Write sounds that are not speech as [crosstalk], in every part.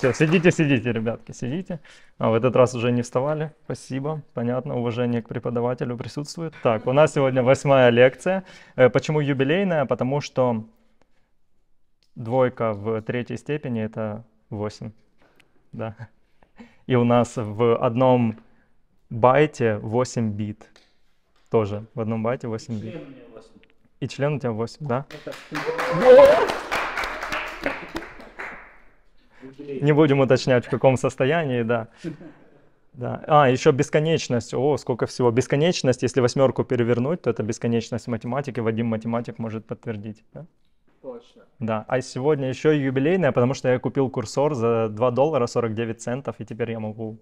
Все, сидите, сидите, ребятки, сидите. А в этот раз уже не вставали. Спасибо. Понятно, уважение к преподавателю присутствует. Так, у нас сегодня восьмая лекция. Э, почему юбилейная? Потому что двойка в третьей степени — это восемь. Да. И у нас в одном байте 8 бит. Тоже в одном байте 8 бит. И член у тебя 8, да? Не будем уточнять, в каком состоянии, да. Да. А, еще бесконечность. О, сколько всего. Бесконечность, если восьмерку перевернуть, то это бесконечность математики. Вадим математик может подтвердить. Да? Точно. Да. А сегодня еще и юбилейная, потому что я купил курсор за 2 доллара 49 центов, и теперь я могу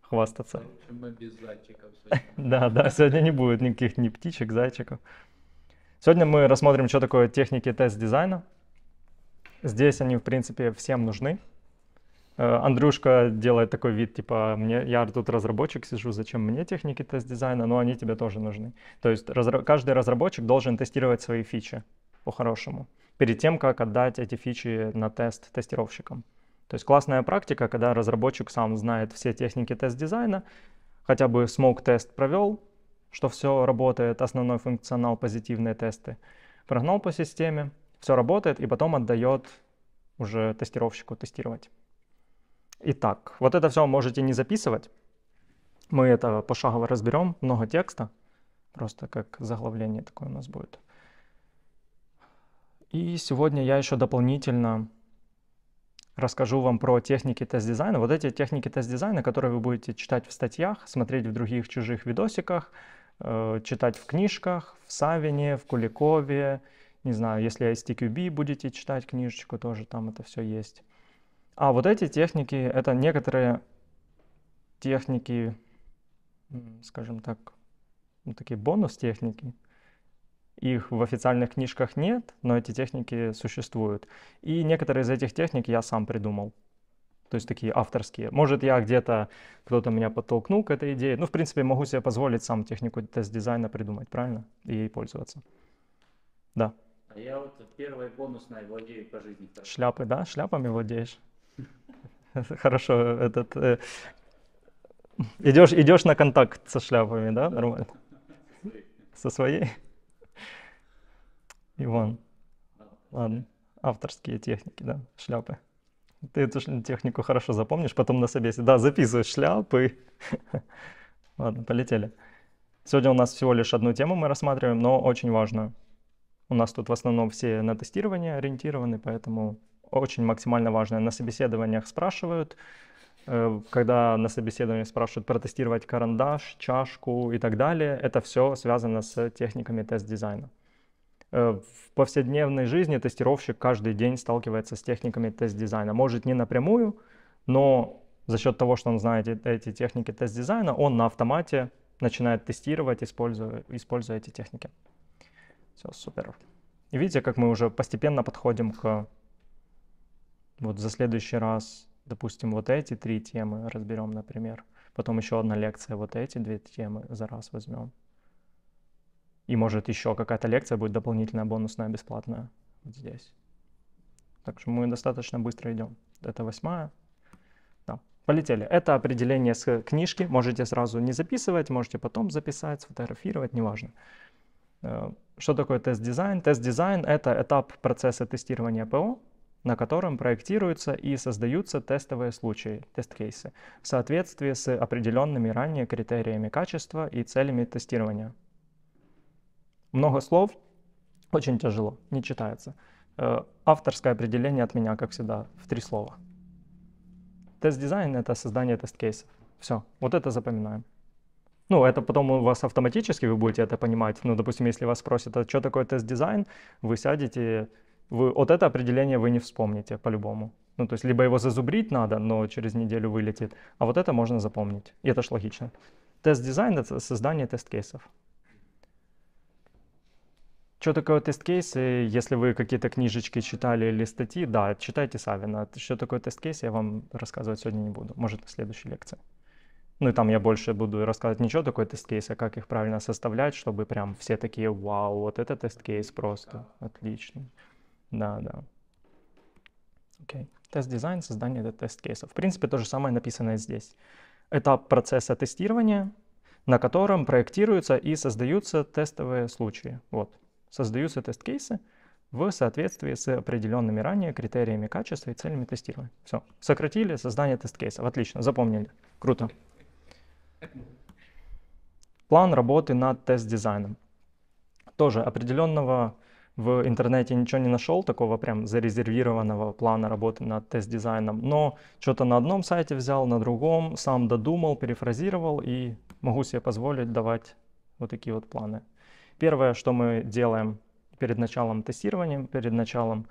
хвастаться. Мы без зайчиков [laughs] Да, да, сегодня не будет никаких ни птичек, зайчиков. Сегодня мы рассмотрим, что такое техники тест-дизайна. Здесь они, в принципе, всем нужны. Э, Андрюшка делает такой вид, типа, мне, я тут разработчик сижу, зачем мне техники тест-дизайна, но они тебе тоже нужны. То есть разра- каждый разработчик должен тестировать свои фичи по-хорошему, перед тем, как отдать эти фичи на тест тестировщикам. То есть классная практика, когда разработчик сам знает все техники тест-дизайна, хотя бы смог-тест провел, что все работает, основной функционал, позитивные тесты, прогнал по системе, все работает, и потом отдает уже тестировщику тестировать. Итак, вот это все можете не записывать. Мы это пошагово разберем, много текста. Просто как заглавление такое у нас будет. И сегодня я еще дополнительно расскажу вам про техники тест-дизайна. Вот эти техники тест-дизайна, которые вы будете читать в статьях, смотреть в других чужих видосиках, э, читать в книжках, в Савине, в Куликове. Не знаю, если STQB будете читать книжечку, тоже там это все есть. А вот эти техники — это некоторые техники, скажем так, ну, такие бонус-техники. Их в официальных книжках нет, но эти техники существуют. И некоторые из этих техник я сам придумал. То есть такие авторские. Может, я где-то, кто-то меня подтолкнул к этой идее. Ну, в принципе, могу себе позволить сам технику тест-дизайна придумать, правильно? И ей пользоваться. Да. А я вот первой бонусной владею по жизни. Шляпы, да? Шляпами владеешь? [laughs] Хорошо, этот... Э, идешь, идешь на контакт со шляпами, да? Нормально. Со своей? Иван. Ладно. Авторские техники, да, шляпы. Ты эту технику хорошо запомнишь, потом на собесе. Да, записываешь шляпы. [laughs] Ладно, полетели. Сегодня у нас всего лишь одну тему мы рассматриваем, но очень важную. У нас тут в основном все на тестирование ориентированы, поэтому очень максимально важное. На собеседованиях спрашивают, э, когда на собеседовании спрашивают протестировать карандаш, чашку и так далее, это все связано с техниками тест-дизайна. Э, в повседневной жизни тестировщик каждый день сталкивается с техниками тест-дизайна. Может, не напрямую, но за счет того, что он знает эти техники тест-дизайна, он на автомате начинает тестировать, используя, используя эти техники. Все, супер. И видите, как мы уже постепенно подходим к вот за следующий раз, допустим, вот эти три темы разберем, например. Потом еще одна лекция, вот эти две темы за раз возьмем. И может еще какая-то лекция будет дополнительная, бонусная, бесплатная вот здесь. Так что мы достаточно быстро идем. Это восьмая. Да. Полетели. Это определение с книжки. Можете сразу не записывать, можете потом записать, сфотографировать, неважно. Э, что такое тест-дизайн? Тест-дизайн — это этап процесса тестирования ПО, на котором проектируются и создаются тестовые случаи, тест-кейсы, в соответствии с определенными ранее критериями качества и целями тестирования. Много слов, очень тяжело, не читается. Э, авторское определение от меня, как всегда, в три слова. Тест-дизайн — это создание тест-кейсов. Все, вот это запоминаем. Ну, это потом у вас автоматически, вы будете это понимать. Ну, допустим, если вас спросят, а что такое тест-дизайн, вы сядете, вы, вот это определение вы не вспомните по-любому. Ну, то есть либо его зазубрить надо, но через неделю вылетит, а вот это можно запомнить. И это ж логично. Тест-дизайн — это создание тест-кейсов. Что такое тест-кейсы? Если вы какие-то книжечки читали или статьи, да, читайте Савина. Что такое тест-кейс, я вам рассказывать сегодня не буду. Может, на следующей лекции. Ну и там я больше буду рассказывать не что такое тест-кейс, а как их правильно составлять, чтобы прям все такие, вау, вот это тест-кейс просто, отлично. Да, да. Окей. Тест-дизайн, создание тест-кейсов. В принципе, то же самое написано здесь. Этап процесса тестирования, на котором проектируются и создаются тестовые случаи. Вот. Создаются тест-кейсы в соответствии с определенными ранее критериями качества и целями тестирования. Все. Сократили создание тест-кейсов. Отлично, запомнили. Круто. План работы над тест-дизайном. Тоже определенного в интернете ничего не нашел такого прям зарезервированного плана работы над тест-дизайном, но что-то на одном сайте взял, на другом, сам додумал, перефразировал и могу себе позволить давать вот такие вот планы. Первое, что мы делаем перед началом тестирования, перед началом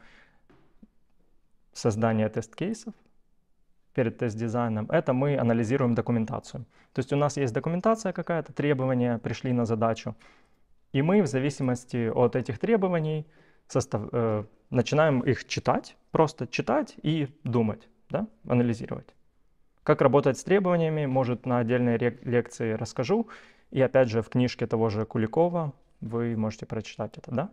создания тест-кейсов, перед тест-дизайном, это мы анализируем документацию. То есть у нас есть документация какая-то, требования пришли на задачу, и мы в зависимости от этих требований состав, э, начинаем их читать, просто читать и думать, да, анализировать. Как работать с требованиями, может, на отдельной лекции расскажу. И опять же, в книжке того же Куликова вы можете прочитать это, да?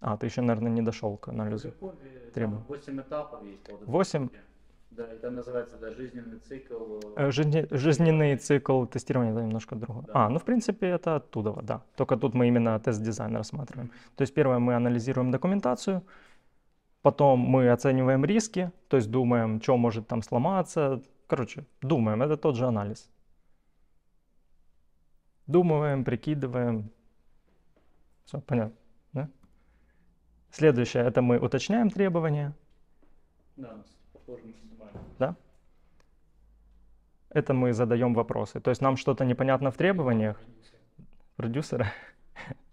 А, ты еще, наверное, не дошел к анализу э, требований. Восемь этапов есть. 8, да, и там называется да, жизненный цикл. Э, э, Жизни, жизненный цикл тестирования это немножко другое. Да. А, ну в принципе это оттуда, да. Только тут мы именно тест-дизайн рассматриваем. То есть первое мы анализируем документацию, потом мы оцениваем риски, то есть думаем, что может там сломаться. Короче, думаем, это тот же анализ. Думаем, прикидываем. Все, понятно. Да? Следующее, это мы уточняем требования. Да, похоже на это мы задаем вопросы. То есть нам что-то непонятно в требованиях продюсера,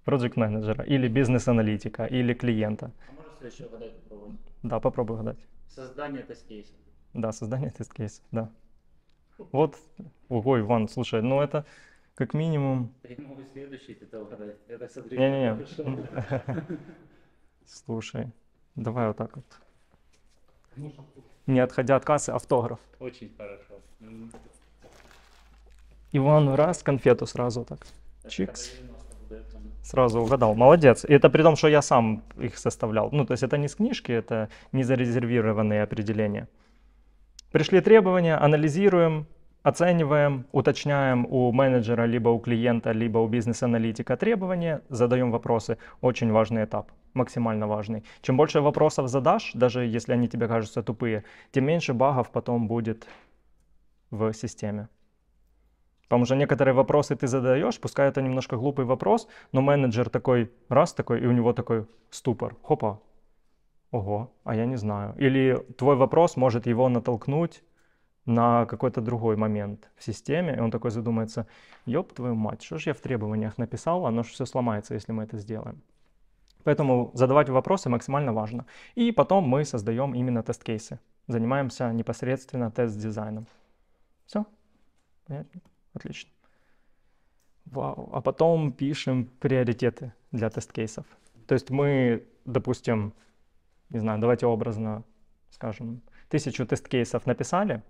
проект-менеджера [laughs] или бизнес-аналитика, или клиента. А можно еще угадать попробовать? Да, попробуй угадать. Создание тест-кейса. Да, создание тест-кейса, да. Вот, ого, Иван, слушай, ну это как минимум... Прямой следующий это угадать. Это смотри, Не-не-не. [laughs] Слушай, давай вот так вот. Не отходя от кассы, автограф. Очень хорошо. Ну, Иван раз, конфету сразу так. Чикс. Сразу угадал. Молодец. И это при том, что я сам их составлял. Ну, то есть это не с книжки, это не зарезервированные определения. Пришли требования, анализируем, оцениваем, уточняем у менеджера, либо у клиента, либо у бизнес-аналитика требования, задаем вопросы. Очень важный этап, максимально важный. Чем больше вопросов задашь, даже если они тебе кажутся тупые, тем меньше багов потом будет в системе. Потому что некоторые вопросы ты задаешь, пускай это немножко глупый вопрос, но менеджер такой раз такой, и у него такой ступор. Хопа, ого, а я не знаю. Или твой вопрос может его натолкнуть на какой-то другой момент в системе, и он такой задумается, ёб твою мать, что же я в требованиях написал, оно же все сломается, если мы это сделаем. Поэтому задавать вопросы максимально важно. И потом мы создаем именно тест-кейсы. Занимаемся непосредственно тест-дизайном. Все? Понятно? Отлично. Вау. А потом пишем приоритеты для тест-кейсов. То есть мы, допустим, не знаю, давайте образно скажем, тысячу тест-кейсов написали,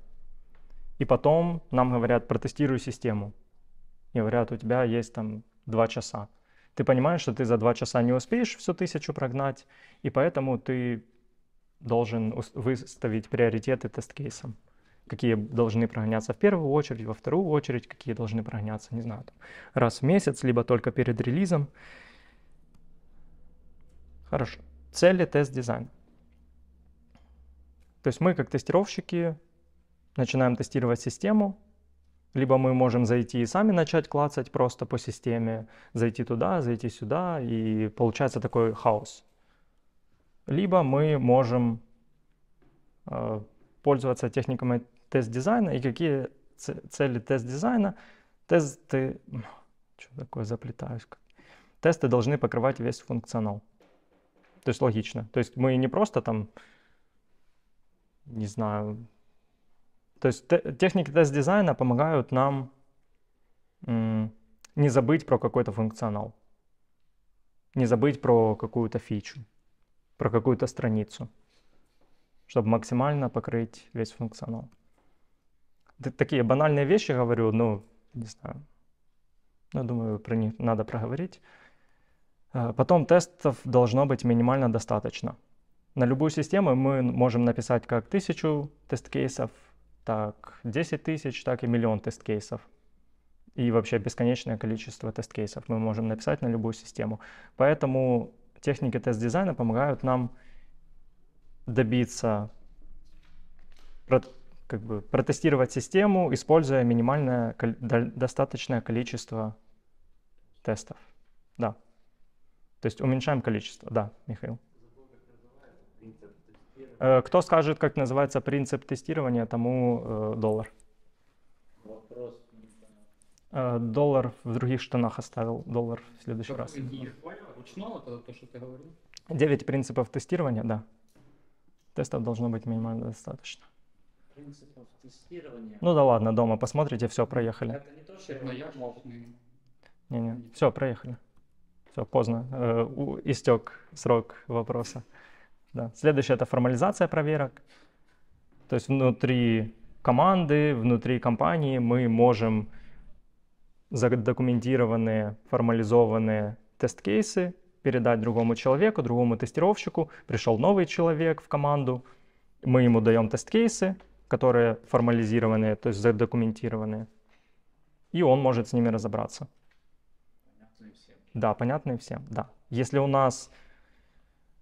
и потом нам говорят, протестируй систему. И говорят, у тебя есть там два часа. Ты понимаешь, что ты за два часа не успеешь всю тысячу прогнать, и поэтому ты должен выставить приоритеты тест-кейсам какие должны прогоняться в первую очередь, во вторую очередь, какие должны прогоняться, не знаю, там, раз в месяц, либо только перед релизом. Хорошо. Цели тест дизайн. То есть мы как тестировщики начинаем тестировать систему, либо мы можем зайти и сами начать клацать просто по системе, зайти туда, зайти сюда, и получается такой хаос. Либо мы можем э, пользоваться техниками тест-дизайна и какие цели тест-дизайна. Тесты... Что такое, заплетаюсь. Тесты должны покрывать весь функционал. То есть логично. То есть мы не просто там, не знаю... То есть те, техники тест-дизайна помогают нам не забыть про какой-то функционал, не забыть про какую-то фичу, про какую-то страницу чтобы максимально покрыть весь функционал. Такие банальные вещи говорю, ну, не знаю. Ну, думаю, про них надо проговорить. А, потом тестов должно быть минимально достаточно. На любую систему мы можем написать как тысячу тест-кейсов, так 10 тысяч, так и миллион тест-кейсов. И вообще бесконечное количество тест-кейсов мы можем написать на любую систему. Поэтому техники тест-дизайна помогают нам добиться, как бы протестировать систему, используя минимальное достаточное количество тестов. Да. То есть уменьшаем количество. Да, Михаил. Э, кто скажет, как называется принцип тестирования, тому э, доллар. Вопрос. Э, доллар в других штанах оставил, доллар в следующий Только раз. Ручного, то, что ты говорил? Девять принципов тестирования, да. Тестов должно быть минимально достаточно. Ну да ладно, дома посмотрите, все, проехали. Это не то, что я Не, не, все, проехали. Все, поздно. Э, у, истек срок вопроса. Да. Следующее это формализация проверок. То есть внутри команды, внутри компании мы можем задокументированные, формализованные тест-кейсы передать другому человеку, другому тестировщику. Пришел новый человек в команду, мы ему даем тест-кейсы, которые формализированные, то есть задокументированные, и он может с ними разобраться. Понятные всем. Да, понятные всем, да. Если у нас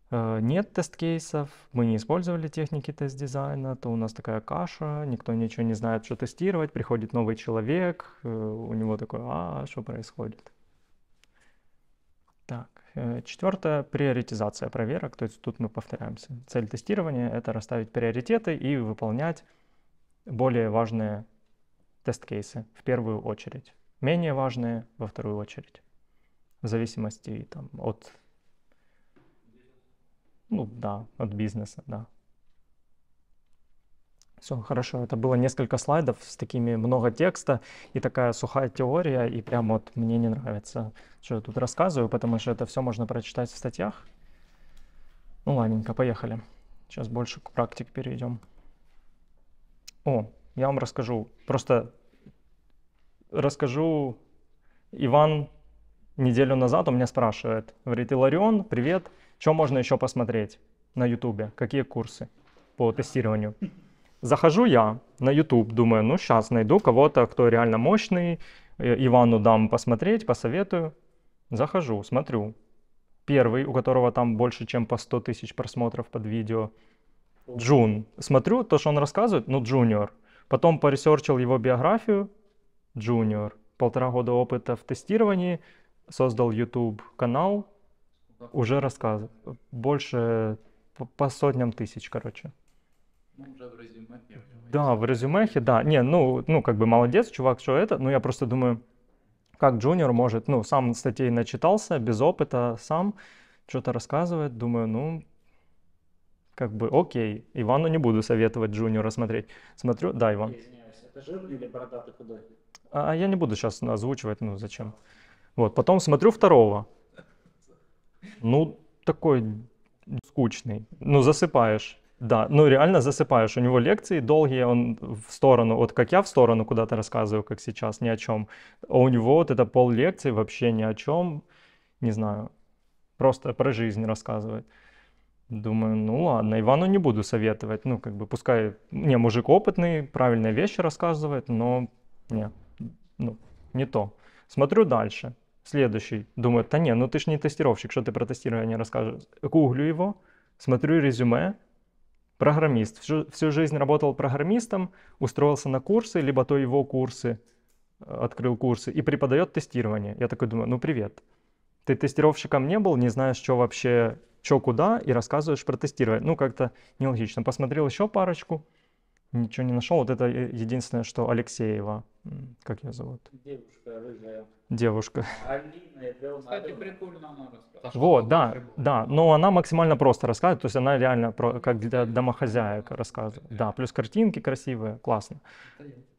э, нет тест-кейсов, мы не использовали техники тест-дизайна, то у нас такая каша, никто ничего не знает, что тестировать, приходит новый человек, э, у него такое: а, что происходит? Э, Четвертое — приоритизация проверок. То есть тут мы повторяемся. Цель тестирования — это расставить приоритеты и выполнять более важные тест-кейсы в первую очередь, менее важные во вторую очередь, в зависимости там, от, ну, да, от бизнеса. Да. Все, хорошо. Это было несколько слайдов с такими много текста и такая сухая теория, и прям вот мне не нравится, что я тут рассказываю, потому что это все можно прочитать в статьях. Ну, ладненько, поехали. Сейчас больше к практик перейдем. О, я вам расскажу. Просто расскажу. Иван неделю назад у меня спрашивает. Говорит, Иларион, привет. Что можно еще посмотреть на Ютубе? Какие курсы по тестированию? Захожу я на YouTube, думаю, ну сейчас найду кого-то, кто реально мощный, э, Ивану дам посмотреть, посоветую. Захожу, смотрю. Первый, у которого там больше, чем по 100 тысяч просмотров под видео, Джун. Смотрю то, что он рассказывает, ну, джуниор. Потом поресерчил его биографию, джуниор. Полтора года опыта в тестировании, создал YouTube канал, уже рассказывает. Больше по, по сотням тысяч, короче уже в резюме. Да, в резюмехе, да. Не, ну, ну, как бы молодец, чувак, что это. Но ну, я просто думаю, как джуниор может, ну, сам статей начитался, без опыта, сам что-то рассказывает. Думаю, ну, как бы окей, Ивану не буду советовать джуниора смотреть. Смотрю, да, Иван. А, а, я не буду сейчас озвучивать, ну зачем. Вот, потом смотрю второго. Ну, такой скучный. Ну, засыпаешь. Да, ну реально засыпаешь. У него лекции долгие, он в сторону, вот как я в сторону куда-то рассказываю, как сейчас, ни о чем. А у него вот это пол лекции вообще ни о чем, не знаю, просто про жизнь рассказывает. Думаю, ну ладно, Ивану не буду советовать. Ну, как бы, пускай, не, мужик опытный, правильные вещи рассказывает, но не, ну, не то. Смотрю дальше. Следующий. Думаю, да не, ну ты ж не тестировщик, что ты про тестирование расскажешь? Гуглю его, смотрю резюме, программист. Всю, всю жизнь работал программистом, устроился на курсы, либо то его курсы, э, открыл курсы, и преподает тестирование. Я такой думаю, ну привет. Ты тестировщиком не был, не знаешь, что вообще, что куда, и рассказываешь про тестирование. Ну, как-то нелогично. Посмотрел еще парочку, Ничего не нашел. Вот это э, единственное, что Алексеева. Как ее зовут? Девушка рыжая. Девушка. Алина Кстати, прикольно она рассказывает. Вот, да, да. Но она максимально просто рассказывает. То есть она реально про, как для домохозяек рассказывает. Да, плюс картинки красивые, классно.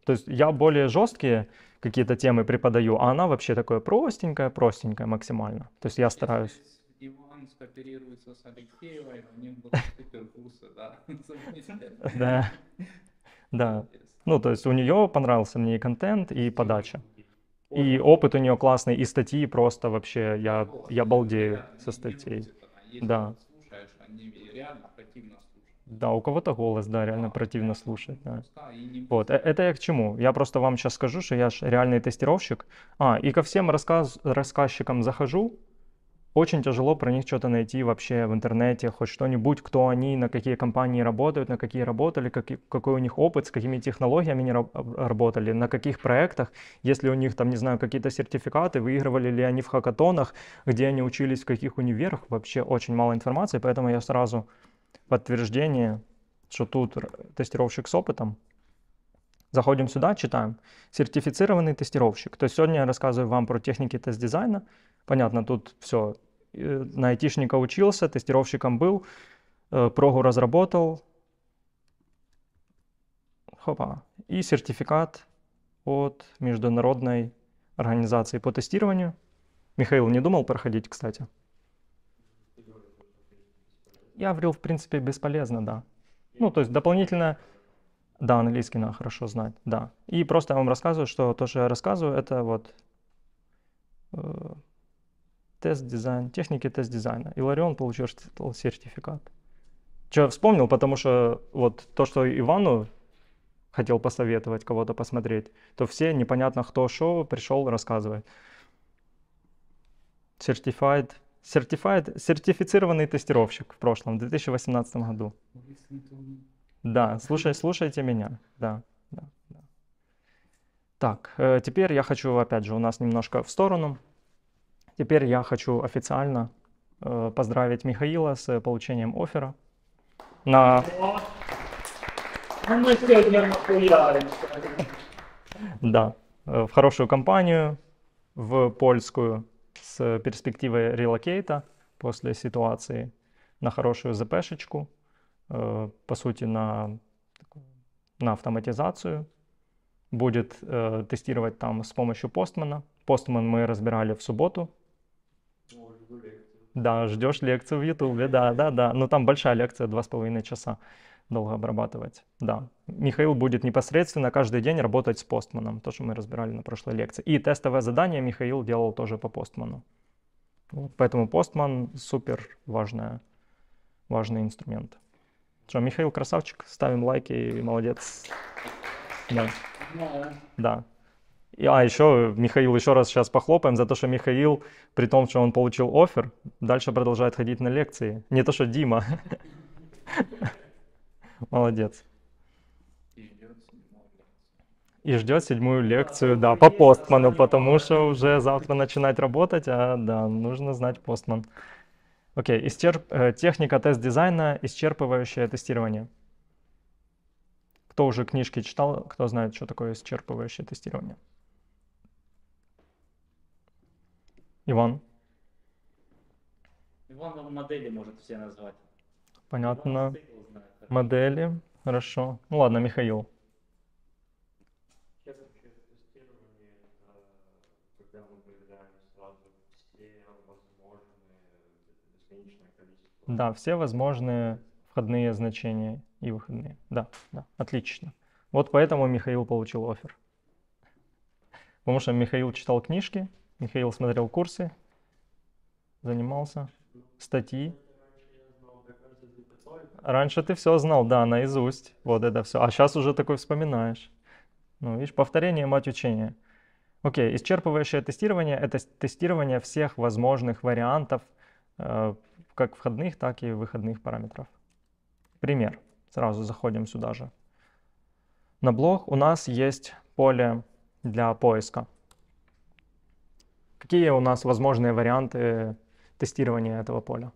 То есть я более жесткие какие-то темы преподаю, а она вообще такое простенькое, простенькое максимально. То есть я стараюсь... Роман скооперируется с Алексеевой, а у них будут [laughs] суперкурсы, [laughs] да, Да, да. Ну, то есть у нее понравился мне и контент, и подача. И опыт у нее классный, и статьи просто вообще, я, я ну, балдею со статей. А да. Да, у кого-то голос, да, реально да, противно слушать. Да. А, вот, э, это я к чему? Я просто вам сейчас скажу, что я же реальный тестировщик. А, и ко всем рассказ, рассказчикам захожу, очень тяжело про них что-то найти вообще в интернете, хоть что-нибудь, кто они, на какие компании работают, на какие работали, как, какой у них опыт, с какими технологиями они работали, на каких проектах, если у них там, не знаю, какие-то сертификаты, выигрывали ли они в хакатонах, где они учились, в каких универах, вообще очень мало информации, поэтому я сразу подтверждение, что тут тестировщик с опытом, Заходим сюда, читаем. Сертифицированный тестировщик. То есть сегодня я рассказываю вам про техники тест-дизайна. Понятно, тут все. Э, на айтишника учился, тестировщиком был, э, прогу разработал. Хопа. И сертификат от международной организации по тестированию. Михаил не думал проходить, кстати. Я врел, в принципе, бесполезно, да. Ну, то есть дополнительно да, английский надо хорошо знать, да. И просто я вам рассказываю, что то, что я рассказываю, это вот э, тест-дизайн, техники тест-дизайна. Иларион получил сертификат. Че, вспомнил, потому что вот то, что Ивану хотел посоветовать кого-то посмотреть, то все непонятно кто что пришел рассказывать. Certified, certified, сертифицированный тестировщик в прошлом, в 2018 году. Да, слушай, слушайте меня. Да, да, да. Так, э, теперь я хочу, опять же, у нас немножко в сторону. Теперь я хочу официально э, поздравить Михаила с э, получением оффера. На... А да, в хорошую компанию, в польскую, с перспективой релокейта после ситуации, на хорошую запешечку. Э, по сути, на, на автоматизацию. Будет э, тестировать там с помощью постмана. Постман мы разбирали в субботу. да, ждешь лекцию в Ютубе, да, да, да. Но ну, там большая лекция, два с половиной часа долго обрабатывать. Да, Михаил будет непосредственно каждый день работать с постманом, то, что мы разбирали на прошлой лекции. И тестовое задание Михаил делал тоже по постману. поэтому постман супер важная, важный инструмент. Что, Михаил красавчик, ставим лайки и молодец. Да. да. И, а, еще Михаил, еще раз сейчас похлопаем за то, что Михаил, при том, что он получил офер, дальше продолжает ходить на лекции. Не то, что Дима. Молодец. И ждет седьмую лекцию, да, по постману, потому что уже завтра начинать работать, а да, нужно знать постман. Окей, okay, исчерп... Э, техника тест-дизайна, исчерпывающее тестирование. Кто уже книжки читал, кто знает, что такое исчерпывающее тестирование? Иван. Иван модели может все назвать. Понятно. Модели, хорошо. Ну ладно, Михаил. Да, все возможные входные значения и выходные. Да, да, отлично. Вот поэтому Михаил получил офер. Потому что Михаил читал книжки, Михаил смотрел курсы, занимался, статьи. Раньше ты все знал, да, наизусть, вот это все. А сейчас уже такой вспоминаешь. Ну, видишь, повторение – мать учения. Окей, исчерпывающее тестирование – это тестирование всех возможных вариантов – Э, как входных, так и выходных параметров. Пример. Сразу заходим сюда же. На блог у нас есть поле для поиска. Какие у нас возможные варианты тестирования этого поля?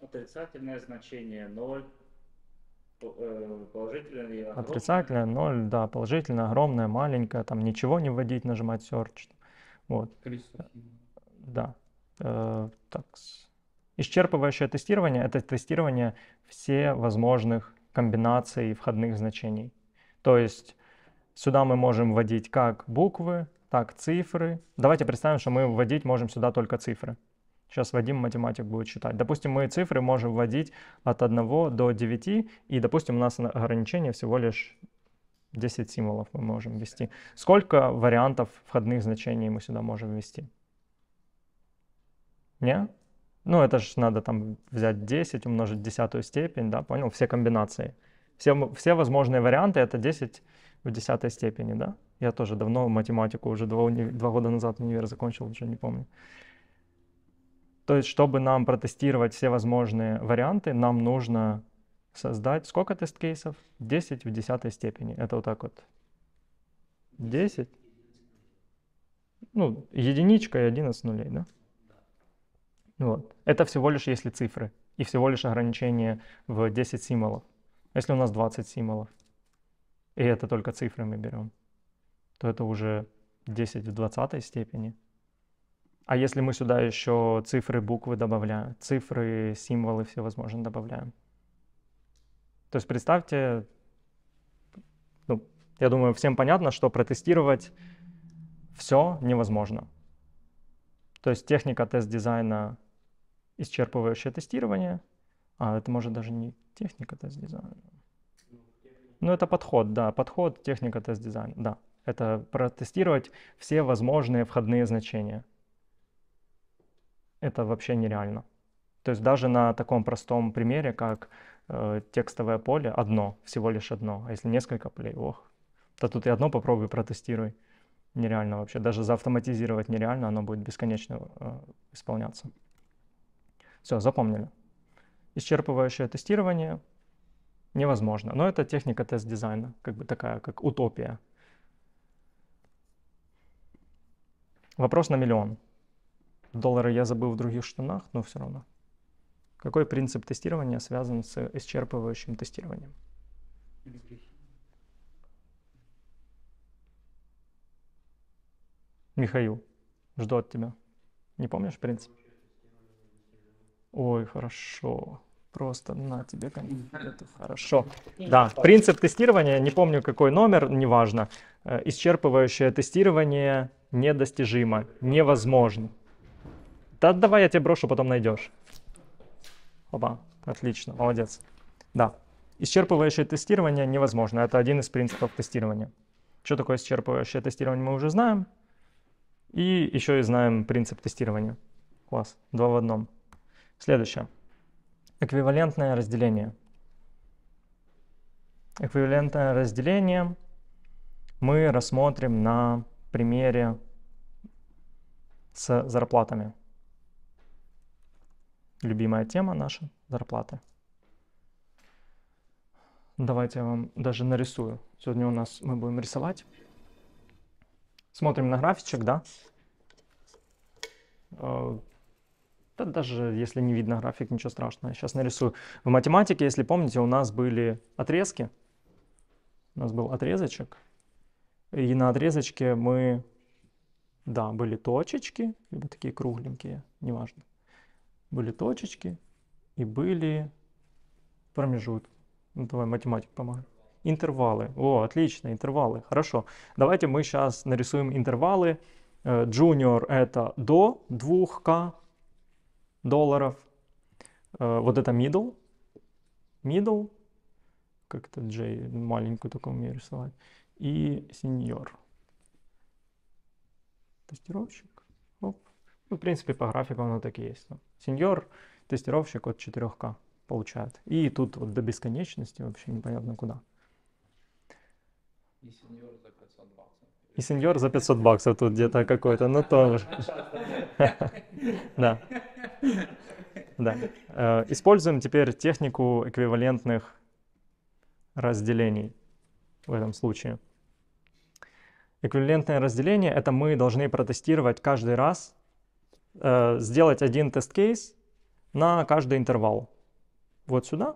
Отрицательное значение 0, э, положительное... Огромное. Отрицательное 0, да, положительное, огромное, маленькое, там ничего не вводить, нажимать search. Вот. Да. Э, так, исчерпывающее тестирование — это тестирование всех возможных комбинаций входных значений. То есть сюда мы можем вводить как буквы, так цифры. Давайте представим, что мы вводить можем сюда только цифры. Сейчас Вадим математик будет считать. Допустим, мы цифры можем вводить от 1 до 9, и, допустим, у нас ограничение всего лишь 10 символов мы можем ввести. Сколько вариантов входных значений мы сюда можем ввести? Не? Ну, это же надо там взять 10, умножить десятую степень, да, понял? Все комбинации. Все, все возможные варианты — это 10 в десятой степени, да? Я тоже давно математику уже два, два года назад универ закончил, уже не помню. То есть, чтобы нам протестировать все возможные варианты, нам нужно создать сколько тест-кейсов? 10 в десятой степени. Это вот так вот. 10. Ну, единичка и 11 нулей, да? Вот. Это всего лишь если цифры и всего лишь ограничение в 10 символов. Если у нас 20 символов, и это только цифры мы берем, то это уже 10 в 20 степени. А если мы сюда еще цифры, буквы добавляем, цифры, символы всевозможные добавляем. То есть представьте, ну, я думаю, всем понятно, что протестировать все невозможно. То есть техника тест-дизайна исчерпывающее тестирование. А, это может даже не техника тест-дизайна. Ну, это подход, да, подход, техника тест-дизайна, да. Это протестировать все возможные входные значения. Это вообще нереально. То есть даже на таком простом примере, как э, текстовое поле, одно, всего лишь одно. А если несколько полей, ох, то тут и одно попробуй протестируй. Нереально вообще. Даже заавтоматизировать нереально, оно будет бесконечно э, исполняться. Все, запомнили. Исчерпывающее тестирование невозможно. Но это техника тест-дизайна, как бы такая, как утопия. Вопрос на миллион. Доллары я забыл в других штанах, но все равно. Какой принцип тестирования связан с исчерпывающим тестированием? Михаил, жду от тебя. Не помнишь принцип? Ой, хорошо. Просто на тебе конфету. Хорошо. Да, принцип тестирования, не помню какой номер, неважно. Э, исчерпывающее тестирование недостижимо, невозможно. Да давай я тебе брошу, потом найдешь. Опа, отлично, молодец. Да, исчерпывающее тестирование невозможно. Это один из принципов тестирования. Что такое исчерпывающее тестирование, мы уже знаем. И еще и знаем принцип тестирования. Класс, два в одном. Следующее. Эквивалентное разделение. Эквивалентное разделение мы рассмотрим на примере с зарплатами. Любимая тема наша – зарплаты. Давайте я вам даже нарисую. Сегодня у нас мы будем рисовать. Смотрим на графичек, да? Э, да даже если не видно график, ничего страшного. Я сейчас нарисую. В математике, если помните, у нас были отрезки. У нас был отрезочек. И на отрезочке мы, да, были точечки, либо такие кругленькие, неважно. Были точечки и были промежутки. Ну, давай математик поможет. Интервалы. О, отлично, интервалы. Хорошо. Давайте мы сейчас нарисуем интервалы. Э, junior это до 2К, долларов. Э, вот это middle. Middle. Как-то J маленькую только умею рисовать. И senior. Тестировщик. Оп. Ну, в принципе, по графику оно так и есть. Сеньор, ну, тестировщик от 4К получает. И тут вот до бесконечности вообще непонятно куда. И сеньор за 500 баксов. И сеньор за 500 баксов тут где-то какой-то, ну тоже. [laughs] [laughs] Да. Да. Э, используем теперь технику эквивалентных разделений в этом случае. Эквивалентное разделение — это мы должны протестировать каждый раз, э, сделать один тест-кейс на каждый интервал. Вот сюда,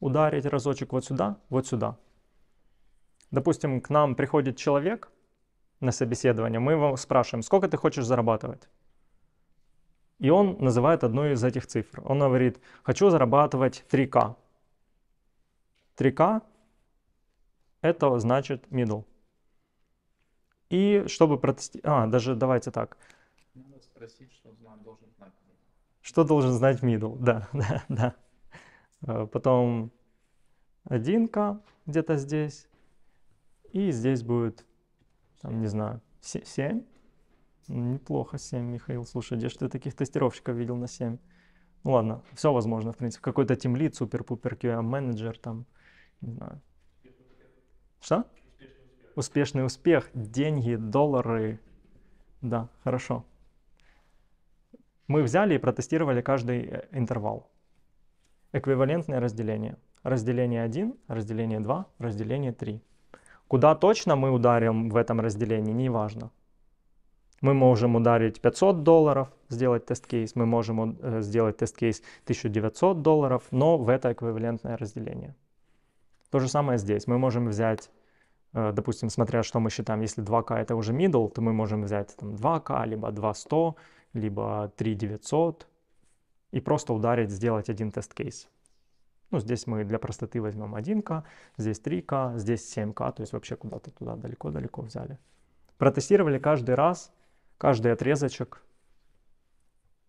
ударить разочек вот сюда, вот сюда. Допустим, к нам приходит человек на собеседование, мы его спрашиваем, сколько ты хочешь зарабатывать? И он называет одну из этих цифр. Он говорит, хочу зарабатывать 3К. 3К это значит middle. И чтобы протестировать... А, даже давайте так. Надо спросить, что должен знать middle. Что должен знать middle, [laughs] да, да, да. Э, потом 1К где-то здесь. И здесь будет, там, не знаю, 7. Неплохо 7, Михаил. Слушай, где ж ты таких тестировщиков видел на 7? Ну ладно, все возможно, в принципе. Какой-то тимлит, супер-пупер QA-менеджер там, не знаю. Что? Успешный успех. деньги, доллары. Да, хорошо. Мы взяли и протестировали каждый э, интервал. Эквивалентное разделение. Разделение 1, разделение 2, разделение 3. Куда точно мы ударим в этом разделении, неважно. важно. Мы можем ударить 500 долларов, сделать тест-кейс, мы можем э, сделать тест-кейс 1900 долларов, но в это эквивалентное разделение. То же самое здесь. Мы можем взять, э, допустим, смотря что мы считаем, если 2К это уже middle, то мы можем взять там 2К, либо 2100, либо 3900 и просто ударить, сделать один тест-кейс. Ну, здесь мы для простоты возьмем 1К, здесь 3К, здесь 7К, то есть вообще куда-то туда далеко-далеко взяли. Протестировали каждый раз каждый отрезочек.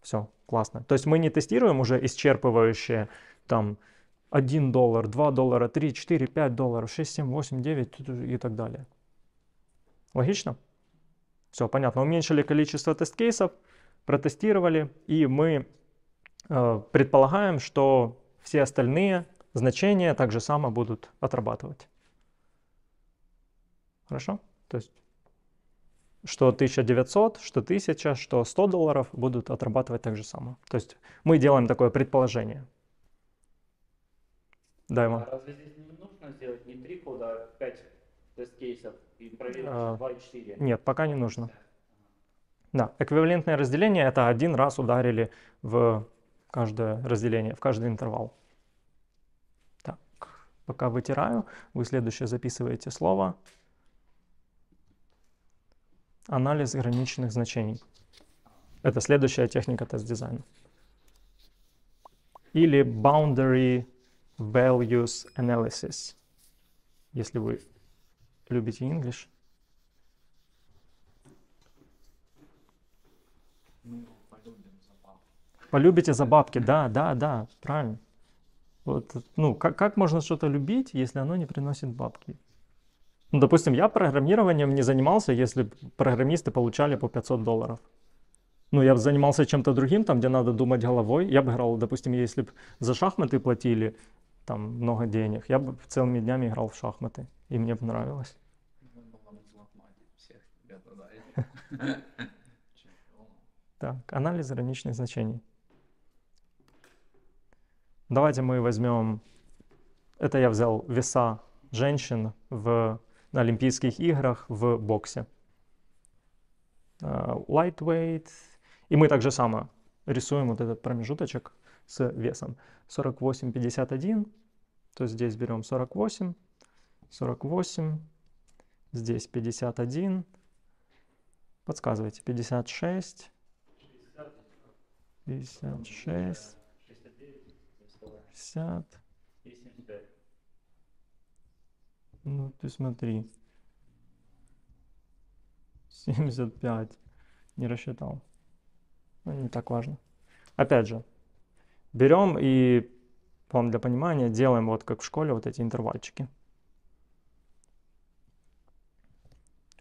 Все, классно. То есть мы не тестируем уже исчерпывающие там 1 доллар, 2 доллара, 3, 4, 5 долларов, 6, 7, 8, 9 и так далее. Логично? Все, понятно. Уменьшили количество тест-кейсов, протестировали, и мы э, предполагаем, что все остальные значения также само будут отрабатывать. Хорошо? То есть что 1900, что 1000, что 100 долларов будут отрабатывать так же самое. То есть мы делаем такое предположение. Да, Има. А разве здесь не нужно сделать не 3 кода, а 5 тест-кейсов и проверить а, 2 Нет, пока не нужно. Да, эквивалентное разделение это один раз ударили в каждое разделение, в каждый интервал. Так, пока вытираю, вы следующее записываете слово анализ граничных значений. Это следующая техника тест-дизайна. Или Boundary Values Analysis, если вы любите English. Полюбите за бабки, да, да, да, правильно. Вот, ну, как, как можно что-то любить, если оно не приносит бабки? Ну, допустим, я программированием не занимался, если программисты получали по 500 долларов. Ну, я бы занимался чем-то другим, там, где надо думать головой. Я бы играл, допустим, если бы за шахматы платили там много денег, я бы целыми днями играл в шахматы, и мне бы нравилось. Так, анализ граничных значений. Давайте мы возьмем, это я взял веса женщин в Олимпийских играх в боксе. А, lightweight. И мы также же само рисуем вот этот промежуточек с весом. 48-51. То есть здесь берем 48, 48, здесь 51. Подсказывайте, 56, 56, 60. Ну, ты смотри. 75. Не рассчитал. Ну, не так важно. Опять же, берем и, вам для понимания, делаем вот как в школе вот эти интервальчики.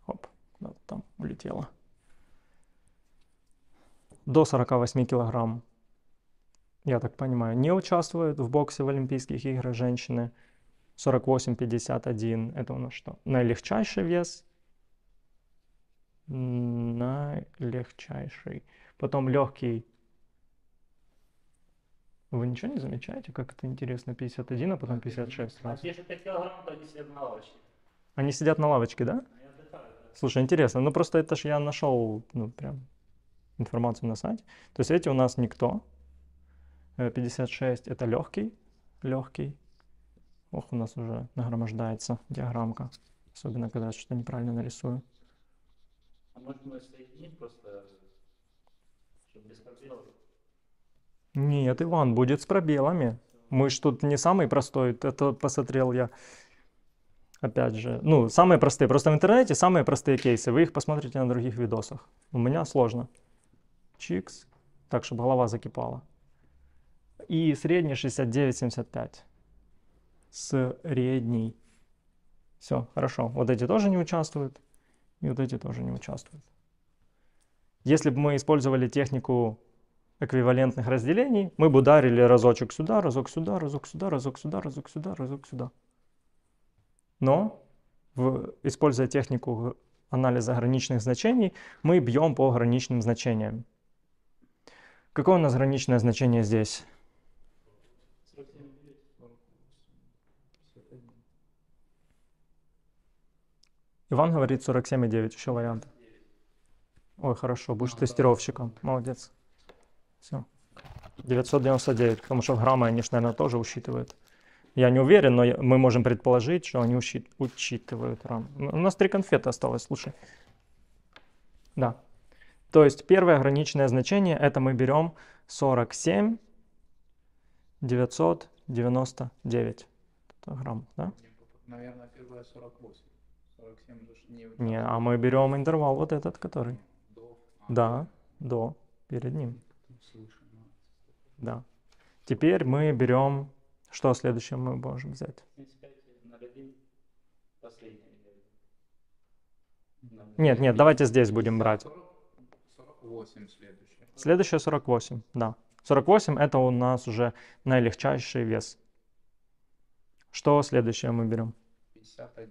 Оп, куда-то там улетело. До 48 килограмм, я так понимаю, не участвуют в боксе в Олимпийских играх женщины – 48,51 это у нас что? Наилегчайший вес. Наилегчайший. Потом легкий. Вы ничего не замечаете, как это интересно? 51, а потом 56. А Раз. Они сидят на лавочке, да? Слушай, интересно. Ну просто это же я нашел, ну прям информацию на сайте. То есть эти у нас никто. 56 э, это легкий, легкий. Ох, у нас уже нагромождается диаграммка. Особенно, когда что-то неправильно нарисую. А может мы соединить просто, чтобы без пробелов? Нет, Иван, будет с пробелами. Мы ж тут не самый простой, это посмотрел я. Опять же, ну, самые простые. Просто в интернете самые простые кейсы. Вы их посмотрите на других видосах. У меня сложно. Чикс. Так, чтобы голова закипала. И средний 75 средний. Все, хорошо. Вот эти тоже не участвуют, и вот эти тоже не участвуют. Если бы мы использовали технику эквивалентных разделений, мы бы ударили разочек сюда, разок сюда, разок сюда, разок сюда, разок сюда, разок сюда. Но, в, используя технику анализа граничных значений, мы бьем по граничным значениям. Какое у нас граничное значение здесь? Иван говорит 47,9 еще варианты. Ой, хорошо, будешь ну, тестировщиком. Молодец. Все. 999, потому что граммы они же, наверное, тоже учитывают. Я не уверен, но мы можем предположить, что они учит, учитывают рам. Ну, у нас три конфеты осталось, слушай. Да. То есть первое ограниченное значение, это мы берем 47 999 это грамм, да? Наверное, первое 48. 47 же не... Не, а мы берем интервал вот этот, который. До. А, да, до, перед ним. Слышим. Ну, да. Теперь мы берем, что следующее мы можем взять? 75 Нет, нет, давайте здесь будем брать. 48 следующее. Следующее 48, да. 48 это у нас уже наилегчайший вес. Что следующее мы берем? 51,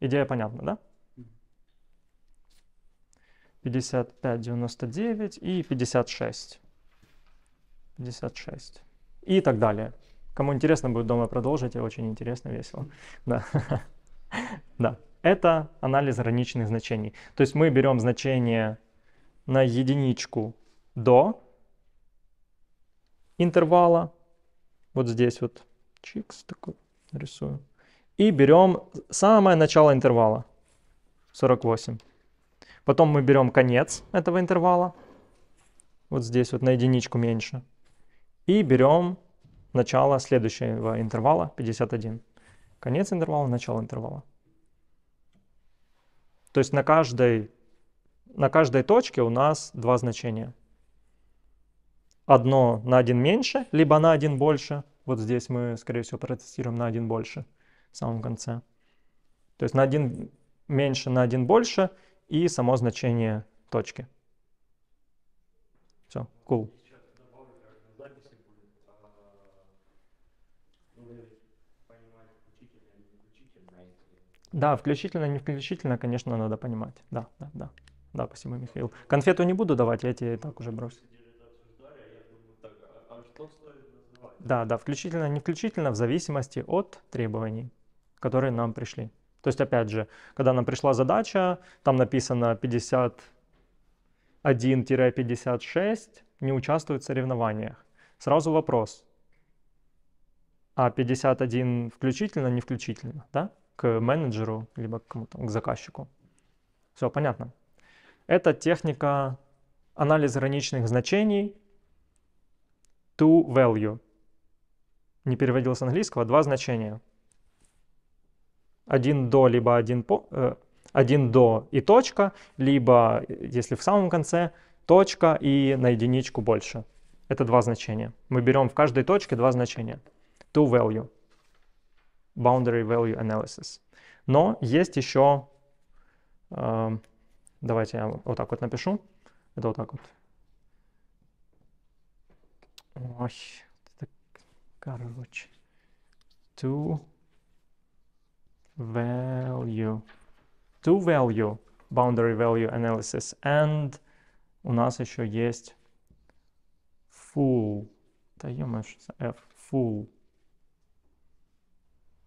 Идея понятна, да? 55, 99 и 56. 56. И так далее. Кому интересно будет дома продолжить, очень интересно, весело. Да. [laughs] да. Это анализ граничных значений. То есть мы берем значение на единичку до интервала. Вот здесь вот чикс такой рисую и берем самое начало интервала 48. Потом мы берем конец этого интервала, вот здесь вот на единичку меньше, и берем начало следующего интервала 51. Конец интервала, начало интервала. То есть на каждой, на каждой точке у нас два значения. Одно на один меньше, либо на один больше. Вот здесь мы, скорее всего, протестируем на один больше – в самом конце. То есть на один меньше, на один больше и само значение точки. Все, cool. Да, включительно, не включительно, конечно, надо понимать. Да, да, да. Да, спасибо, Михаил. Конфету не буду давать, я тебе и так уже бросил. Да, да, включительно, не включительно, в зависимости от требований которые нам пришли. То есть, опять же, когда нам пришла задача, там написано 51-56, не участвует в соревнованиях. Сразу вопрос, а 51 включительно, не включительно, да? К менеджеру, либо к, кому-то, к заказчику. Все понятно. Это техника анализ граничных значений to value. Не переводил с английского, два значения. 1 до, либо 1 по, 1 э, до и точка, либо, если в самом конце, точка и на единичку больше. Это два значения. Мы берем в каждой точке два значения. To value. Boundary value analysis. Но есть еще... Э, давайте я вот так вот напишу. Это вот так вот. Ой, это, короче. To value, to value, boundary value analysis. And у нас еще есть full. Да ё F, full.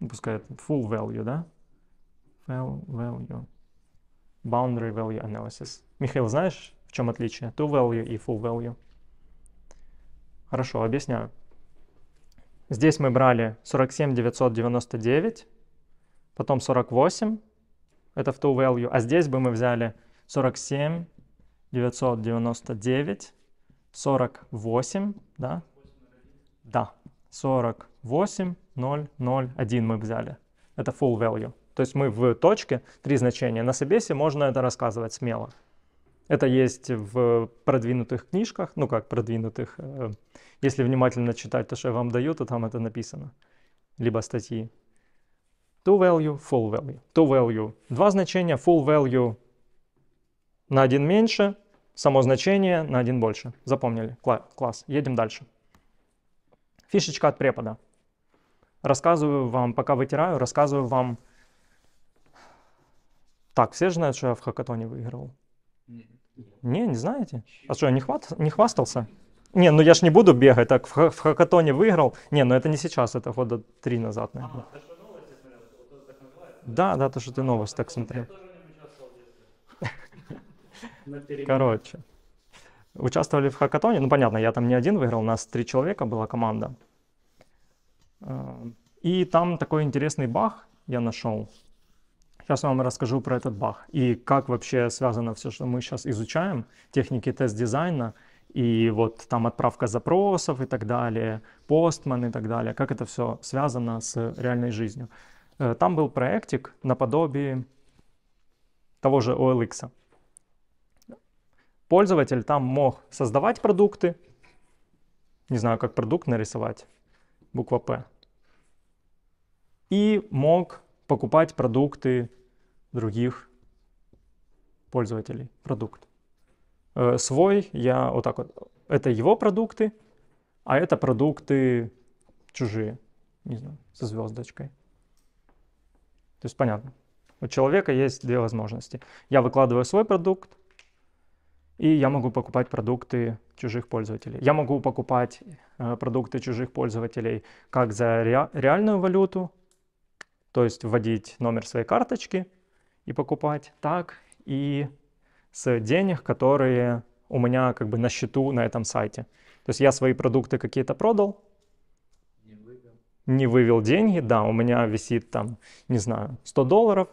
Пускай это full value, да? Value. Boundary value analysis. Михаил, знаешь, в чем отличие? To value и full value. Хорошо, объясняю. Здесь мы брали 47999 потом 48, это в two value, а здесь бы мы взяли 47, 999, 48, да? Да, 48, 0, 0, 1 мы взяли. Это full value. То есть мы в точке три значения. На собесе можно это рассказывать смело. Это есть в продвинутых книжках, ну как продвинутых. Э, если внимательно читать то, что я вам даю, то там это написано. Либо статьи to value, full value. To value – два значения, full value на один меньше, само значение на один больше. Запомнили? Кла класс. Едем дальше. Фишечка от препода. Рассказываю вам, пока вытираю, рассказываю вам. Так, все же знают, что я в хакатоне выигрывал? Не, не знаете? А что, я не, хват... не хвастался? Не, ну я ж не буду бегать, так в, в хакатоне выиграл. Не, ну это не сейчас, это года три назад, наверное. А, да, да, то, что ты новость так смотрел. Короче. Участвовали в хакатоне. Ну, понятно, я там не один выиграл, у нас три человека была команда. А, и там такой интересный баг я нашел. Сейчас вам расскажу про этот баг и как вообще связано все, что мы сейчас изучаем, техники тест-дизайна и вот там отправка запросов и так далее, постман и так далее, как это все связано с реальной жизнью. Э, там был проектик наподобие того же OLX. Пользователь там мог создавать продукты. Не знаю, как продукт нарисовать. Буква П. И мог покупать продукты других пользователей. Продукт. Э, свой я вот так вот. Это его продукты, а это продукты чужие. Не знаю, со звездочкой. То есть понятно. У человека есть две возможности. Я выкладываю свой продукт, и я могу покупать продукты чужих пользователей. Я могу покупать э, продукты чужих пользователей как за ре реальную валюту, то есть вводить номер своей карточки и покупать, так и с денег, которые у меня как бы на счету на этом сайте. То есть я свои продукты какие-то продал, не вывел деньги, да, у меня висит там, не знаю, 100 долларов,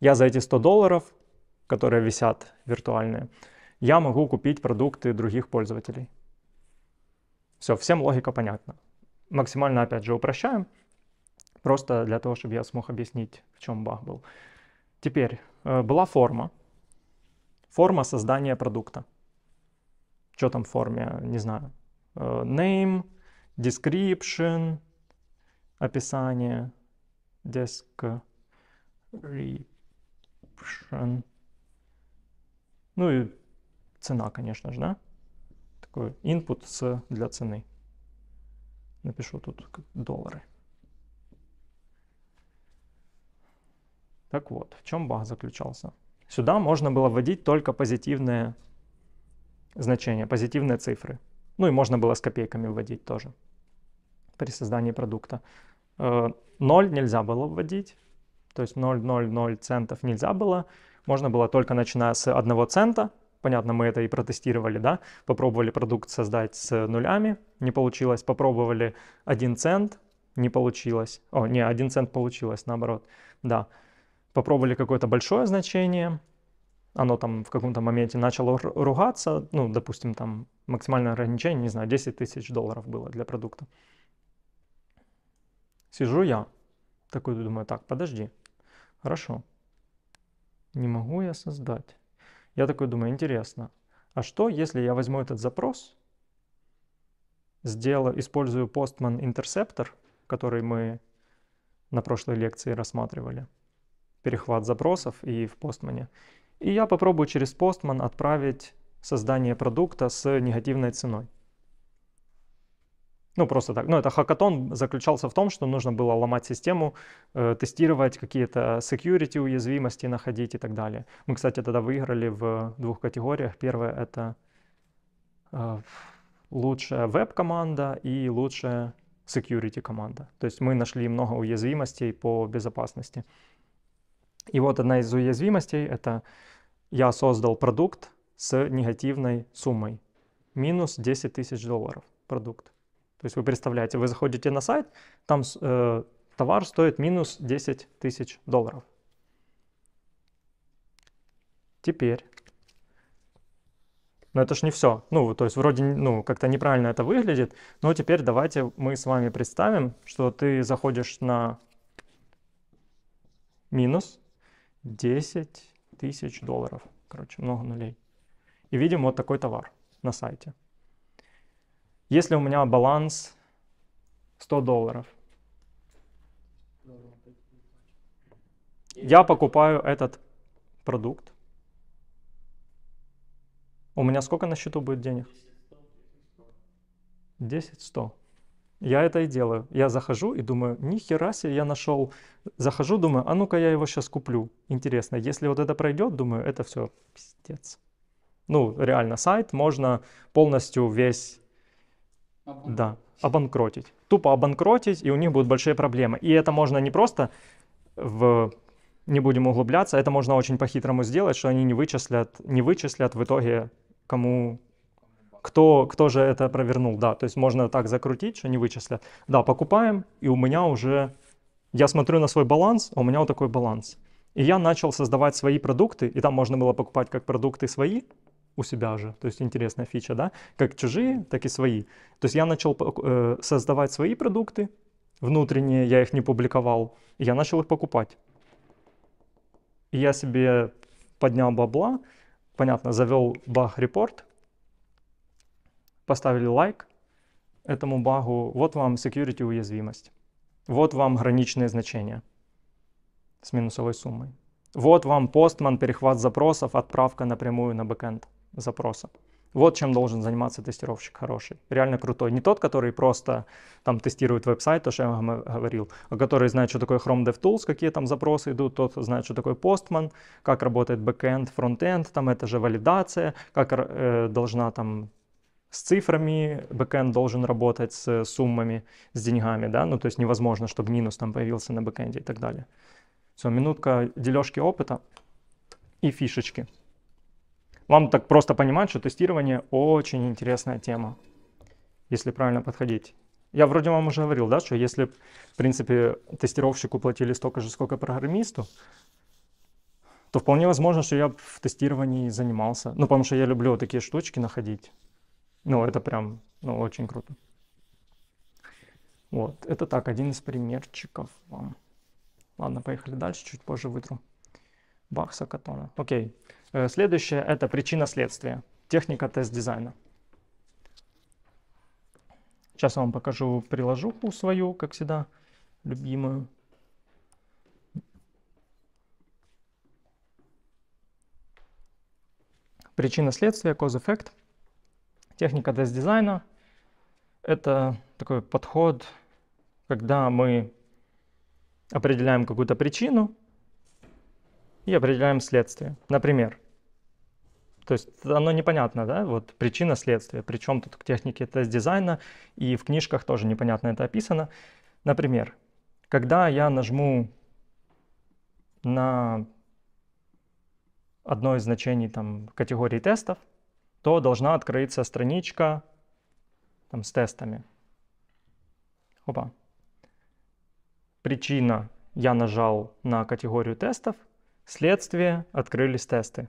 я за эти 100 долларов, которые висят виртуальные, я могу купить продукты других пользователей. Все, всем логика понятна. Максимально, опять же, упрощаем, просто для того, чтобы я смог объяснить, в чем баг был. Теперь, э, была форма, форма создания продукта. Что там в форме, не знаю. Э, name, description, описание description. Ну и цена, конечно же, да? Такой input с для цены. Напишу тут доллары. Так вот, в чем баг заключался? Сюда можно было вводить только позитивные значения, позитивные цифры. Ну и можно было с копейками вводить тоже при создании продукта. 0 э, нельзя было вводить, то есть 0,00 центов нельзя было. Можно было только начиная с 1 цента. Понятно, мы это и протестировали, да? Попробовали продукт создать с нулями, не получилось. Попробовали 1 цент, не получилось. О, не, 1 цент получилось, наоборот, да. Попробовали какое-то большое значение, оно там в каком-то моменте начало ругаться, ну, допустим, там максимальное ограничение, не знаю, 10 тысяч долларов было для продукта. Сижу я. Такой думаю, так, подожди. Хорошо. Не могу я создать. Я такой думаю, интересно. А что, если я возьму этот запрос, сделаю, использую Postman Interceptor, который мы на прошлой лекции рассматривали, перехват запросов и в Postman, и я попробую через Postman отправить создание продукта с негативной ценой. Ну, просто так. Ну, это хакатон заключался в том, что нужно было ломать систему, э, тестировать какие-то security уязвимости, находить и так далее. Мы, кстати, тогда выиграли в двух категориях. Первое — это э, лучшая веб-команда и лучшая security команда. То есть мы нашли много уязвимостей по безопасности. И вот одна из уязвимостей — это я создал продукт с негативной суммой. Минус 10 тысяч долларов продукт. То есть вы представляете, вы заходите на сайт, там э, товар стоит минус 10 тысяч долларов. Теперь. Но это ж не все. Ну, то есть вроде ну, как-то неправильно это выглядит. Но теперь давайте мы с вами представим, что ты заходишь на минус 10 тысяч долларов. Короче, много нулей. И видим вот такой товар на сайте. Если у меня баланс 100 долларов, я покупаю этот продукт. У меня сколько на счету будет денег? 10-100. Я это и делаю. Я захожу и думаю, ни хера себе я нашел. Захожу, думаю, а ну-ка я его сейчас куплю. Интересно, если вот это пройдет, думаю, это все пиздец. Ну, реально, сайт можно полностью весь Обанкротить. Да, обанкротить. Тупо обанкротить, и у них будут большие проблемы. И это можно не просто в не будем углубляться, это можно очень по-хитрому сделать, что они не вычислят, не вычислят в итоге, кому, кто, кто же это провернул, да, то есть можно так закрутить, что не вычислят. Да, покупаем, и у меня уже, я смотрю на свой баланс, а у меня вот такой баланс. И я начал создавать свои продукты, и там можно было покупать как продукты свои, у себя же. То есть интересная фича, да? Как чужие, так и свои. То есть я начал э, создавать свои продукты внутренние, я их не публиковал, и я начал их покупать. И я себе поднял бабла, понятно, завел баг-репорт, поставили лайк этому багу. Вот вам security уязвимость. Вот вам граничные значения с минусовой суммой. Вот вам постман, перехват запросов, отправка напрямую на бэкэнд запроса. Вот чем должен заниматься тестировщик хороший, реально крутой. Не тот, который просто там тестирует веб-сайт, то, что я вам говорил, а который знает, что такое Chrome DevTools, какие там запросы идут, тот знает, что такое Postman, как работает backend, frontend, там это же валидация, как э, должна там с цифрами, бэкэнд должен работать с суммами, с деньгами, да, ну то есть невозможно, чтобы минус там появился на бэкэнде и так далее. Все, минутка дележки опыта и фишечки. Вам так просто понимать, что тестирование очень интересная тема, если правильно подходить. Я вроде вам уже говорил, да, что если, в принципе, тестировщику платили столько же, сколько программисту, то вполне возможно, что я в тестировании занимался. Ну, потому что я люблю вот такие штучки находить. Ну, это прям, ну, очень круто. Вот, это так, один из примерчиков вам. Ладно, поехали дальше, чуть позже вытру. Бахса Катона. Окей. Okay. Э, следующее — это причина следствия, техника тест-дизайна. Сейчас я вам покажу приложуху свою, как всегда, любимую. Причина следствия, cause effect. Техника тест-дизайна — это такой подход, когда мы определяем какую-то причину, и определяем следствие. Например, то есть оно непонятно, да, вот причина следствия, причем тут к технике тест-дизайна, и в книжках тоже непонятно это описано. Например, когда я нажму на одно из значений там, категории тестов, то должна открыться страничка там, с тестами. Опа. Причина. Я нажал на категорию тестов, Следствие, открылись тесты.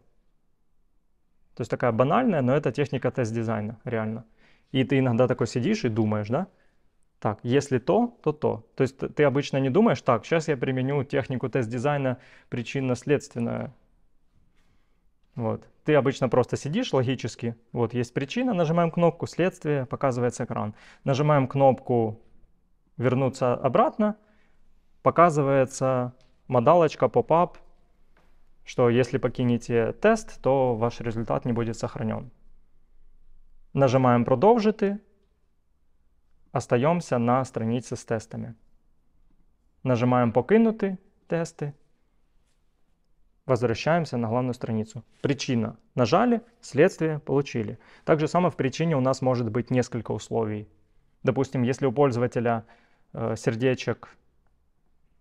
То есть такая банальная, но это техника тест-дизайна, реально. И ты иногда такой сидишь и думаешь, да? Так, если то, то то. То есть ты обычно не думаешь, так, сейчас я применю технику тест-дизайна причинно-следственную. Вот. Ты обычно просто сидишь логически. Вот есть причина, нажимаем кнопку «Следствие», показывается экран. Нажимаем кнопку «Вернуться обратно», показывается модалочка, поп-ап, что если покинете тест, то ваш результат не будет сохранен. Нажимаем Продолжить, остаемся на странице с тестами. Нажимаем «Покинути тесты», возвращаемся на главную страницу. Причина – нажали, следствие – получили. Так же самое в причине у нас может быть несколько условий. Допустим, если у пользователя э, сердечек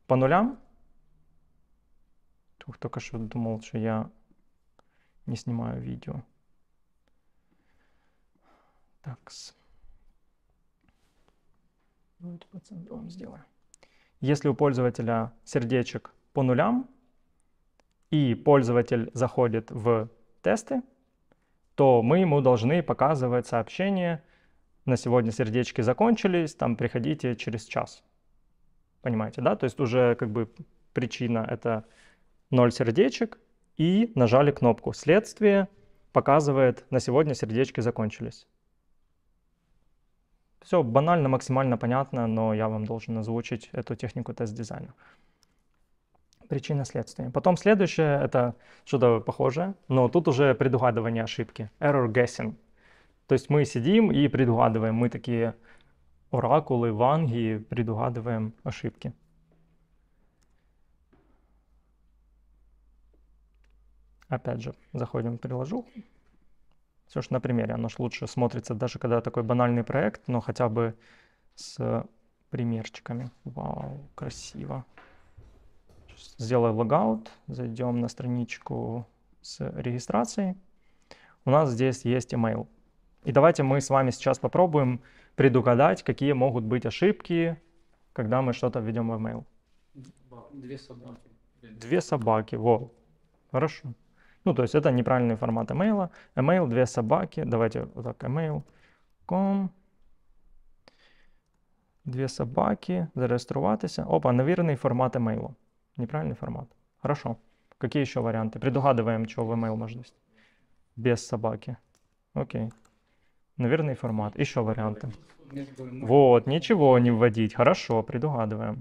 по нулям, только что думал, что я не снимаю видео. Такс. Давайте ну, по центрам сделаем. Если у пользователя сердечек по нулям, и пользователь заходит в тесты, то мы ему должны показывать сообщение «На сегодня сердечки закончились, там приходите через час». Понимаете, да? То есть уже как бы причина — это 0 сердечек и нажали кнопку. Следствие показывает, на сегодня сердечки закончились. Все банально, максимально понятно, но я вам должен озвучить эту технику тест-дизайна. Причина следствия. Потом следующее — это что-то похожее, но тут уже предугадывание ошибки, error guessing. То есть мы сидим и предугадываем, мы такие оракулы, ванги, предугадываем ошибки. Опять же, заходим в приложуху. Все же на примере, оно же лучше смотрится, даже когда такой банальный проект, но хотя бы с примерчиками. Вау, красиво. Сейчас сделаю логаут, зайдем на страничку с регистрацией. У нас здесь есть email. И давайте мы с вами сейчас попробуем предугадать, какие могут быть ошибки, когда мы что-то введем в email. Две собаки. Две собаки, вот. Хорошо. Ну, то есть это неправильный формат email. Email, две собаки. Давайте вот так, email.com. Две собаки, зареєструватися. Опа, невірний формат email. Неправильный формат. Хорошо. Какие еще варианты? Предугадываем, что в email можно есть. Без собаки. Окей. Наверное, формат. Еще варианты. Вот, ничего не вводить. Хорошо, предугадываем.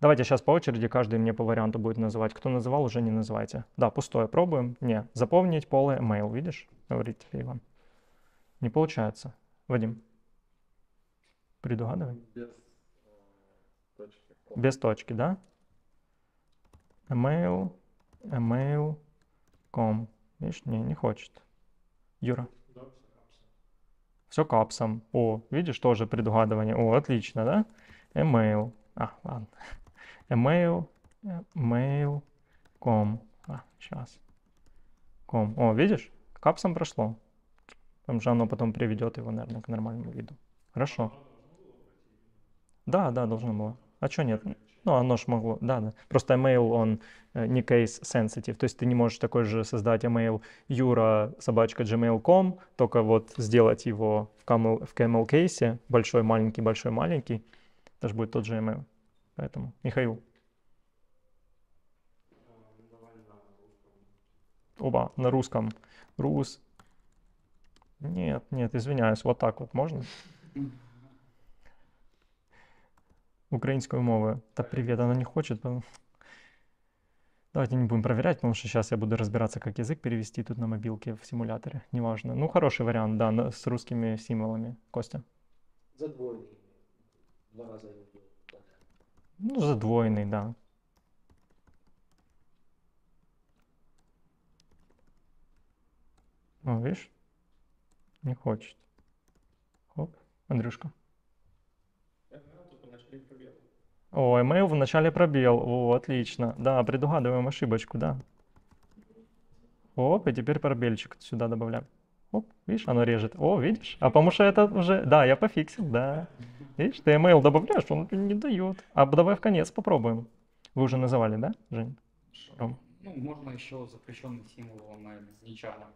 Давайте сейчас по очереди, каждый мне по варианту будет называть. Кто называл, уже не называйте. Да, пустое пробуем. Не, заполнить поле mail, видишь? Говорит тебе Иван. Не получается. Вадим, предугадывай. Без точки. Без точки, да? Email, Email. Com. Видишь, не, не хочет. Юра. Все капсом. О, видишь, тоже предугадывание. О, отлично, да? Email. А, ладно. Email, э, mail.com. А, сейчас. Com. О, видишь? Капсом прошло. Потому что оно потом приведет его, наверное, к нормальному виду. Хорошо. Да, да, должно было. А что нет? Ну, оно ж могло, да, да. Просто email, он э, не case sensitive. То есть ты не можешь такой же создать email юра собачка gmail.com, только вот сделать его в camel, в camel case, большой, маленький, большой, маленький. Это же будет тот же email. Поэтому, Михаил. Оба на русском. Рус. Нет, нет, извиняюсь, вот так вот можно? Украинскую мову. Да привет, она не хочет. Давайте не будем проверять, потому что сейчас я буду разбираться, как язык перевести тут на мобилке в симуляторе. Неважно. Ну, хороший вариант, да, с русскими символами. Костя. Задвоенный. Два раза ну, задвоєний, так. Да. О, видиш? Не хочет. Оп, Андрюшка. Ой, email в начале пробел. О, отлично. Да, предугадываем ошибочку, да. Оп, и теперь пробельчик сюда добавляем. Оп, видишь, оно режет. О, видишь? А потому что это уже... Да, я пофиксил, да. Видишь, ты email добавляешь, он не дает. А давай в конец попробуем. Вы уже называли, да, Жень? Ром. Ну, можно еще запрещенный символ, наверное, с нечарным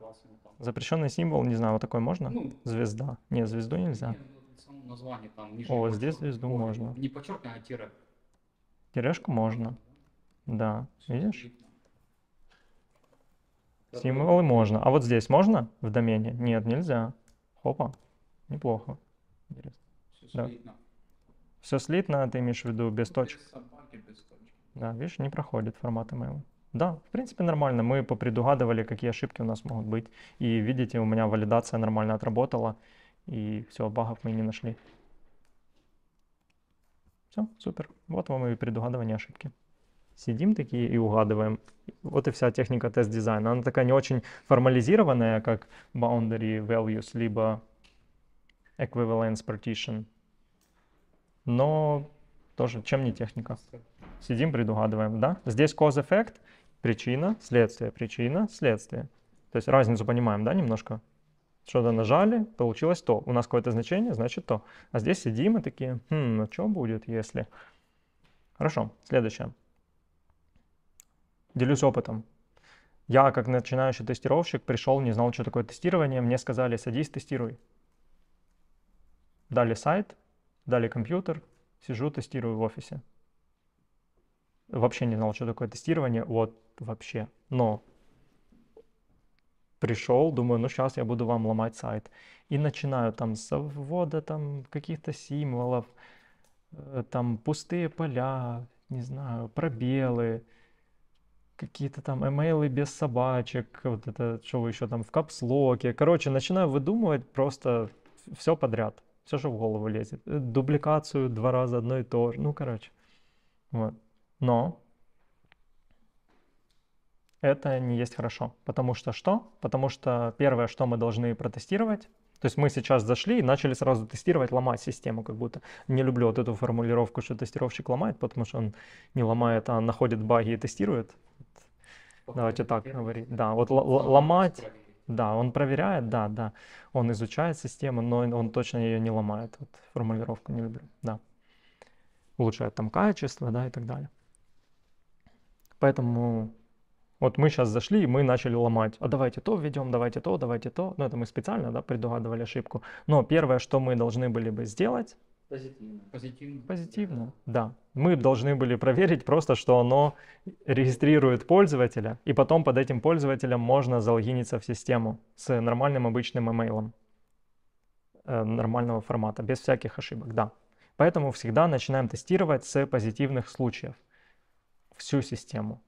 Запрещенный символ, не знаю, вот такой можно? Ну, Звезда. Не, звезду нельзя. Нет, ну, название там О, подчерк... здесь звезду О, можно. Не подчеркнуто, а тире. Тирешку можно. Да, видишь? Символы ну. можно. А вот здесь можно в домене? Нет, нельзя. Опа, неплохо. Интересно. Все да. слитно. Все слитно, ты имеешь в виду без точек? Без собаки, без точки. Да, видишь, не проходит формат email. Да, в принципе нормально. Мы попредугадывали, какие ошибки у нас могут быть. И видите, у меня валидация нормально отработала. И все, багов мы не нашли. Все, супер. Вот вам и предугадывание ошибки сидим такие и угадываем. Вот и вся техника тест-дизайна. Она такая не очень формализированная, как boundary values, либо equivalence partition. Но тоже чем не техника? Сидим, предугадываем, да? Здесь cause-effect, причина, следствие, причина, следствие. То есть разницу понимаем, да, немножко? Что-то нажали, получилось то. У нас какое-то значение, значит то. А здесь сидим и такие, хм, а что будет, если... Хорошо, следующее делюсь опытом. Я, как начинающий тестировщик, пришел, не знал, что такое тестирование. Мне сказали, садись, тестируй. Дали сайт, дали компьютер, сижу, тестирую в офисе. Вообще не знал, что такое тестирование, вот вообще. Но пришел, думаю, ну сейчас я буду вам ломать сайт. И начинаю там с ввода там каких-то символов, э, там пустые поля, не знаю, пробелы, какие-то там эмейлы без собачек, вот это, что вы еще там в капслоке. Короче, начинаю выдумывать просто все подряд, все, что в голову лезет. Э, дубликацию два раза одно и то же, ну, короче. Вот. Но это не есть хорошо. Потому что что? Потому что первое, что мы должны протестировать, то есть мы сейчас зашли и начали сразу тестировать, ломать систему как будто. Не люблю вот эту формулировку, что тестировщик ломает, потому что он не ломает, а находит баги и тестирует. Давайте так говорить. Да, вот ломать, да, он проверяет, да, да. Он изучает систему, но он точно ее не ломает. Вот формулировку не люблю, да. Улучшает там качество, да, и так далее. Поэтому вот мы сейчас зашли, и мы начали ломать. А давайте то введем, давайте то, давайте то. Ну, это мы специально, да, предугадывали ошибку. Но первое, что мы должны были бы сделать, Позитивно. Позитивно. Позитивно, да. Мы должны были проверить просто, что оно регистрирует пользователя, и потом под этим пользователем можно залогиниться в систему с нормальным обычным имейлом э, нормального формата, без всяких ошибок, да. Поэтому всегда начинаем тестировать с позитивных случаев всю систему.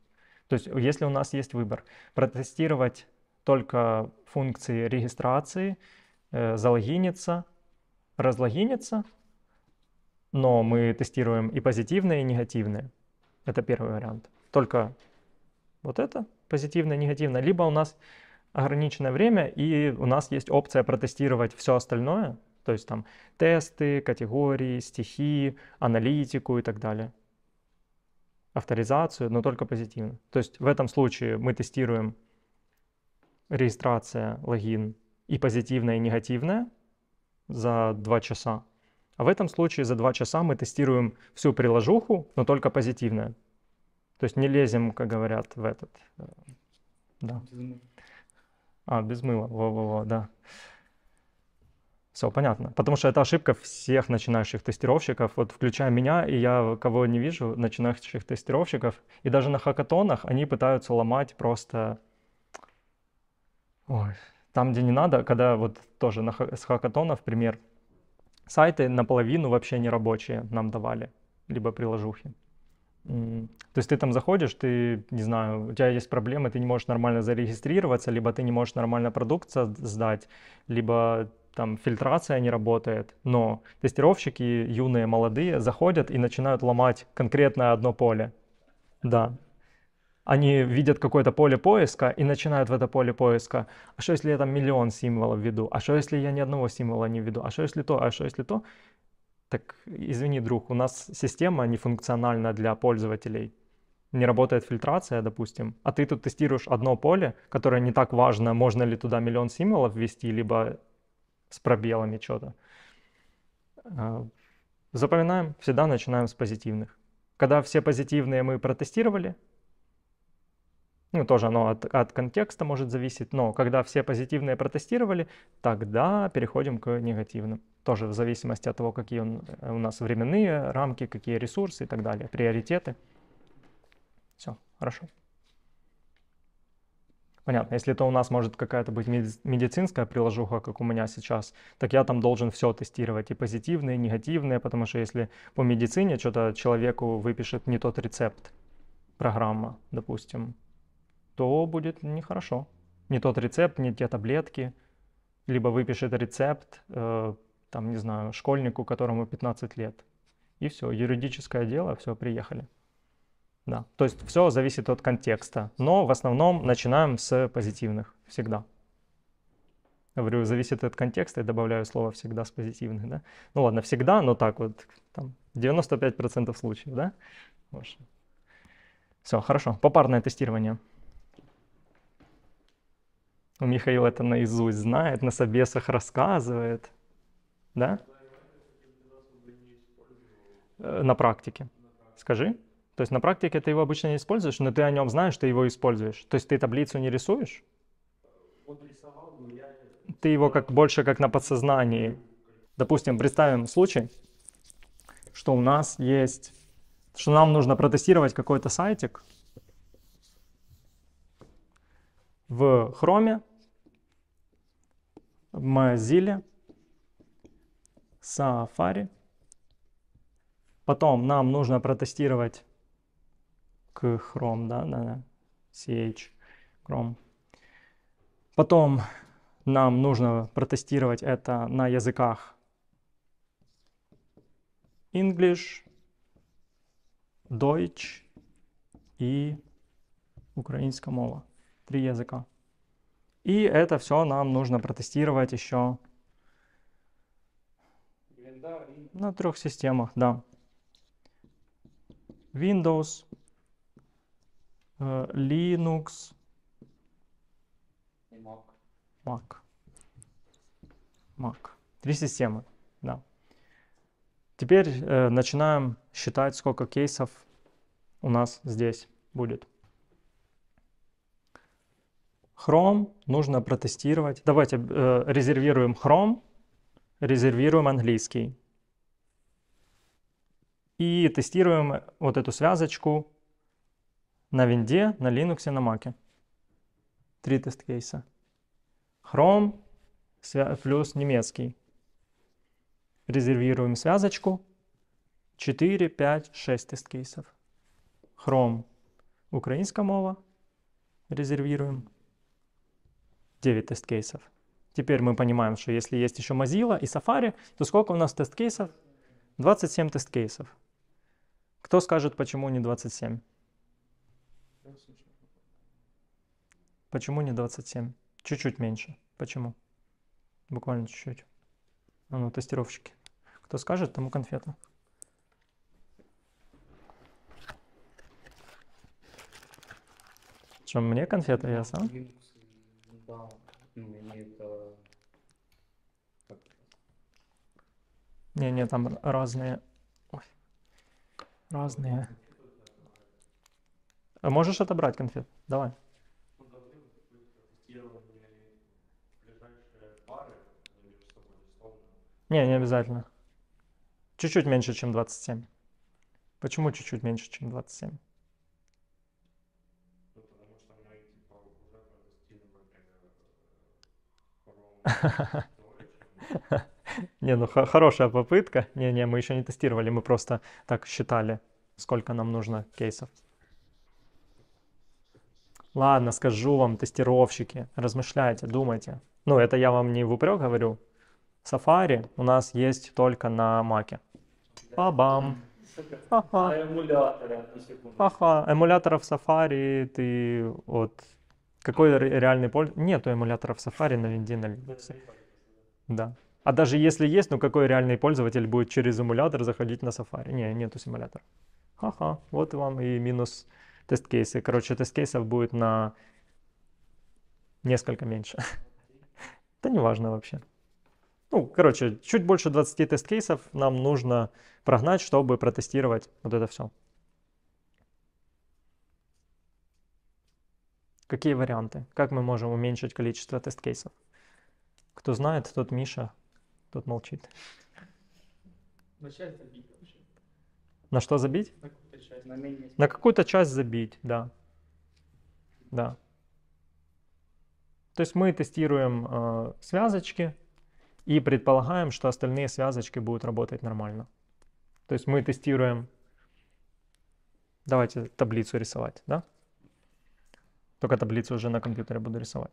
То есть если у нас есть выбор, протестировать только функции регистрации, э, залогиниться, разлогиниться но мы тестируем и позитивные, и негативные. Это первый вариант. Только вот это позитивное, негативное. Либо у нас ограниченное время, и у нас есть опция протестировать все остальное, то есть там тесты, категории, стихи, аналитику и так далее. Авторизацию, но только позитивно. То есть в этом случае мы тестируем регистрация, логин и позитивное, и негативное за два часа. А в этом случае за 2 часа мы тестируем всю приложуху, но только позитивное. То есть не лезем, как говорят, в этот... Э, да. А, без мыла, во-во-во, да. Все, понятно. Потому что это ошибка всех начинающих тестировщиков, вот включая меня, и я кого не вижу, начинающих тестировщиков. И даже на хакатонах они пытаются ломать просто... Ой, там, где не надо, когда вот тоже на, с хакатонов пример — сайты наполовину вообще не рабочие нам давали, либо приложухи. То есть ты там заходишь, ты, не знаю, у тебя есть проблемы, ты не можешь нормально зарегистрироваться, либо ты не можешь нормально продукт сдать, либо там фильтрация не работает, но тестировщики юные, молодые заходят и начинают ломать конкретное одно поле. Да они видят какое-то поле поиска и начинают в это поле поиска. А что если я там миллион символов веду? А что если я ни одного символа не веду? А что если то? А что если то? Так, извини, друг, у нас система не функциональна для пользователей. Не работает фильтрация, допустим. А ты тут тестируешь одно поле, которое не так важно, можно ли туда миллион символов ввести, либо с пробелами что-то. А, запоминаем, всегда начинаем с позитивных. Когда все позитивные мы протестировали, ну, тоже оно от, от контекста может зависеть, но когда все позитивные протестировали, тогда переходим к негативным. Тоже в зависимости от того, какие он, э, у нас временные рамки, какие ресурсы и так далее, приоритеты. Все, хорошо. Понятно, если это у нас может какая-то быть медицинская приложуха, как у меня сейчас, так я там должен все тестировать, и позитивные, и негативные, потому что если по медицине что-то человеку выпишет не тот рецепт, программа, допустим, то будет нехорошо. Не тот рецепт, не те таблетки. Либо выпишет рецепт, э, там, не знаю, школьнику, которому 15 лет. И все, юридическое дело, все, приехали. Да, то есть все зависит от контекста. Но в основном начинаем с позитивных всегда. Говорю, зависит от контекста, я добавляю слово всегда с позитивных, да? Ну ладно, всегда, но так вот, там, 95% случаев, да? Все, хорошо. Попарное тестирование. Ну, Михаил это наизусть знает, на собесах рассказывает. Да? Э, на практике. Скажи. То есть на практике ты его обычно не используешь, но ты о нем знаешь, ты его используешь. То есть ты таблицу не рисуешь? Ты его как больше как на подсознании. Допустим, представим случай, что у нас есть, что нам нужно протестировать какой-то сайтик в Chrome, Mozilla, Safari. Потом нам нужно протестировать к Chrome, да, да, да, CH, Chrome. Потом нам нужно протестировать это на языках English, Deutsch и украинская мова. Три языка. И это все нам нужно протестировать еще на трех системах, да. Windows, э, Linux, Mac. Mac. Три системы, да. Теперь э, начинаем считать, сколько кейсов у нас здесь будет. Chrome нужно протестировать. Давайте э, резервируем Chrome, резервируем английский. И тестируем вот эту связочку на винде, на Linux, на Mac. Три тест-кейса. Chrome плюс немецкий. Резервируем связочку. 4, 5, 6 тест-кейсов. Chrome, украинская мова. Резервируем. 9 тест-кейсов. Теперь мы понимаем, что если есть еще Mozilla и Safari, то сколько у нас тест-кейсов? 27 тест-кейсов. Кто скажет, почему не 27? Почему не 27? Чуть-чуть меньше. Почему? Буквально чуть-чуть. А ну, тестировщики. Кто скажет, тому конфета. Что, мне конфета, я сам? Linux да, ну, мені э, это... Не-не, там разные... Ой. Разные. А можешь отобрать конфет? Давай. Не, не обязательно. Чуть-чуть меньше, чем 27. Почему чуть-чуть меньше, чем 27? Не, ну хорошая попытка. Не, не, мы еще не тестировали, мы просто так считали, сколько нам нужно кейсов. Ладно, скажу вам, тестировщики, размышляйте, думайте. Ну, это я вам не в упрек говорю. Safari у нас есть только на Маке. Па-бам. Ага. А эмуляторы? Ага, эмуляторов Safari ты от какой реальный пользы? Нету эмуляторов Safari на винде на Linux. Да. А даже если есть, ну какой реальный пользователь будет через эмулятор заходить на Safari? Не, нету симулятора. Ха-ха, вот вам и минус тест-кейсы. Короче, тест-кейсов будет на несколько меньше. Это [laughs] не важно вообще. Ну, короче, чуть больше 20 тест-кейсов нам нужно прогнать, чтобы протестировать вот это все. Какие варианты? Как мы можем уменьшить количество тест-кейсов? Кто знает, тот Миша, тот молчит. На забить вообще. На что забить? На какую-то часть. На, менее... на какую-то часть забить, да. Да. То есть мы тестируем э, связочки и предполагаем, что остальные связочки будут работать нормально. То есть мы тестируем... Давайте таблицу рисовать, да? Только таблицу уже на компьютере буду рисовать.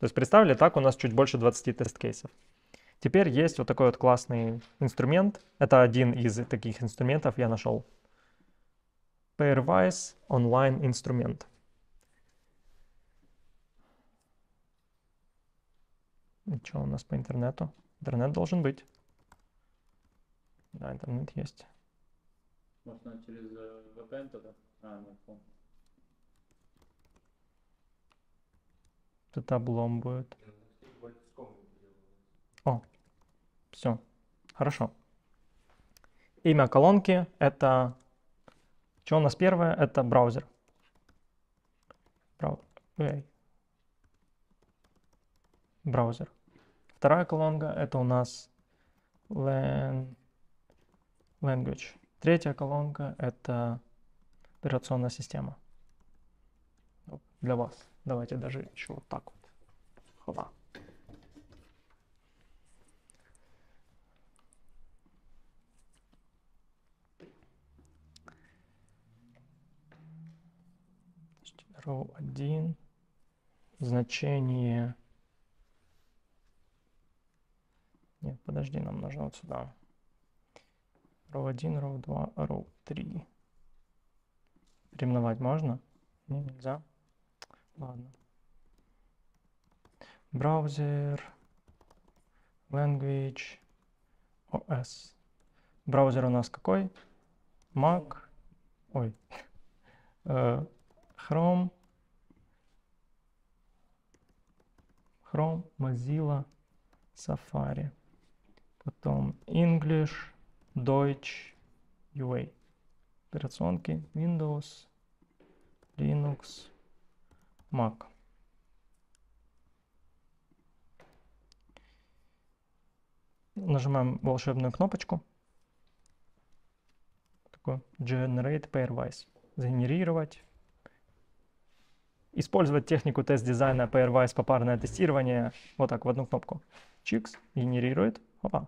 То есть представили, так у нас чуть больше 20 тест-кейсов. Теперь есть вот такой вот классный инструмент. Это один из таких инструментов я нашел. Pairwise онлайн инструмент. Что у нас по интернету? Интернет должен быть. Да, интернет есть. Можно через э, VPN тогда? А, на Тут облом будет. О, все. Хорошо. Имя колонки это... Что у нас первое? Это браузер. Брау... Эй. Браузер. Вторая колонка это у нас lan... language. Третья колонка это операционная система. Для вас. Давайте даже еще вот так вот. Хопа. row 1 значение нет подожди нам нужно вот сюда row 1 row 2 row 3 переименовать можно не, нельзя Ладно. Браузер. Language. OS. Браузер у нас какой? Mac. Ой. Chrome. Chrome, Mozilla, Safari. Потом English, Deutsch, UA. Операционки Windows, Linux, Mac. Нажимаем волшебную кнопочку. Такой Generate Pairwise. Сгенерировать. Использовать технику тест-дизайна Pairwise попарное тестирование. Вот так, в одну кнопку. Чикс генерирует. Опа.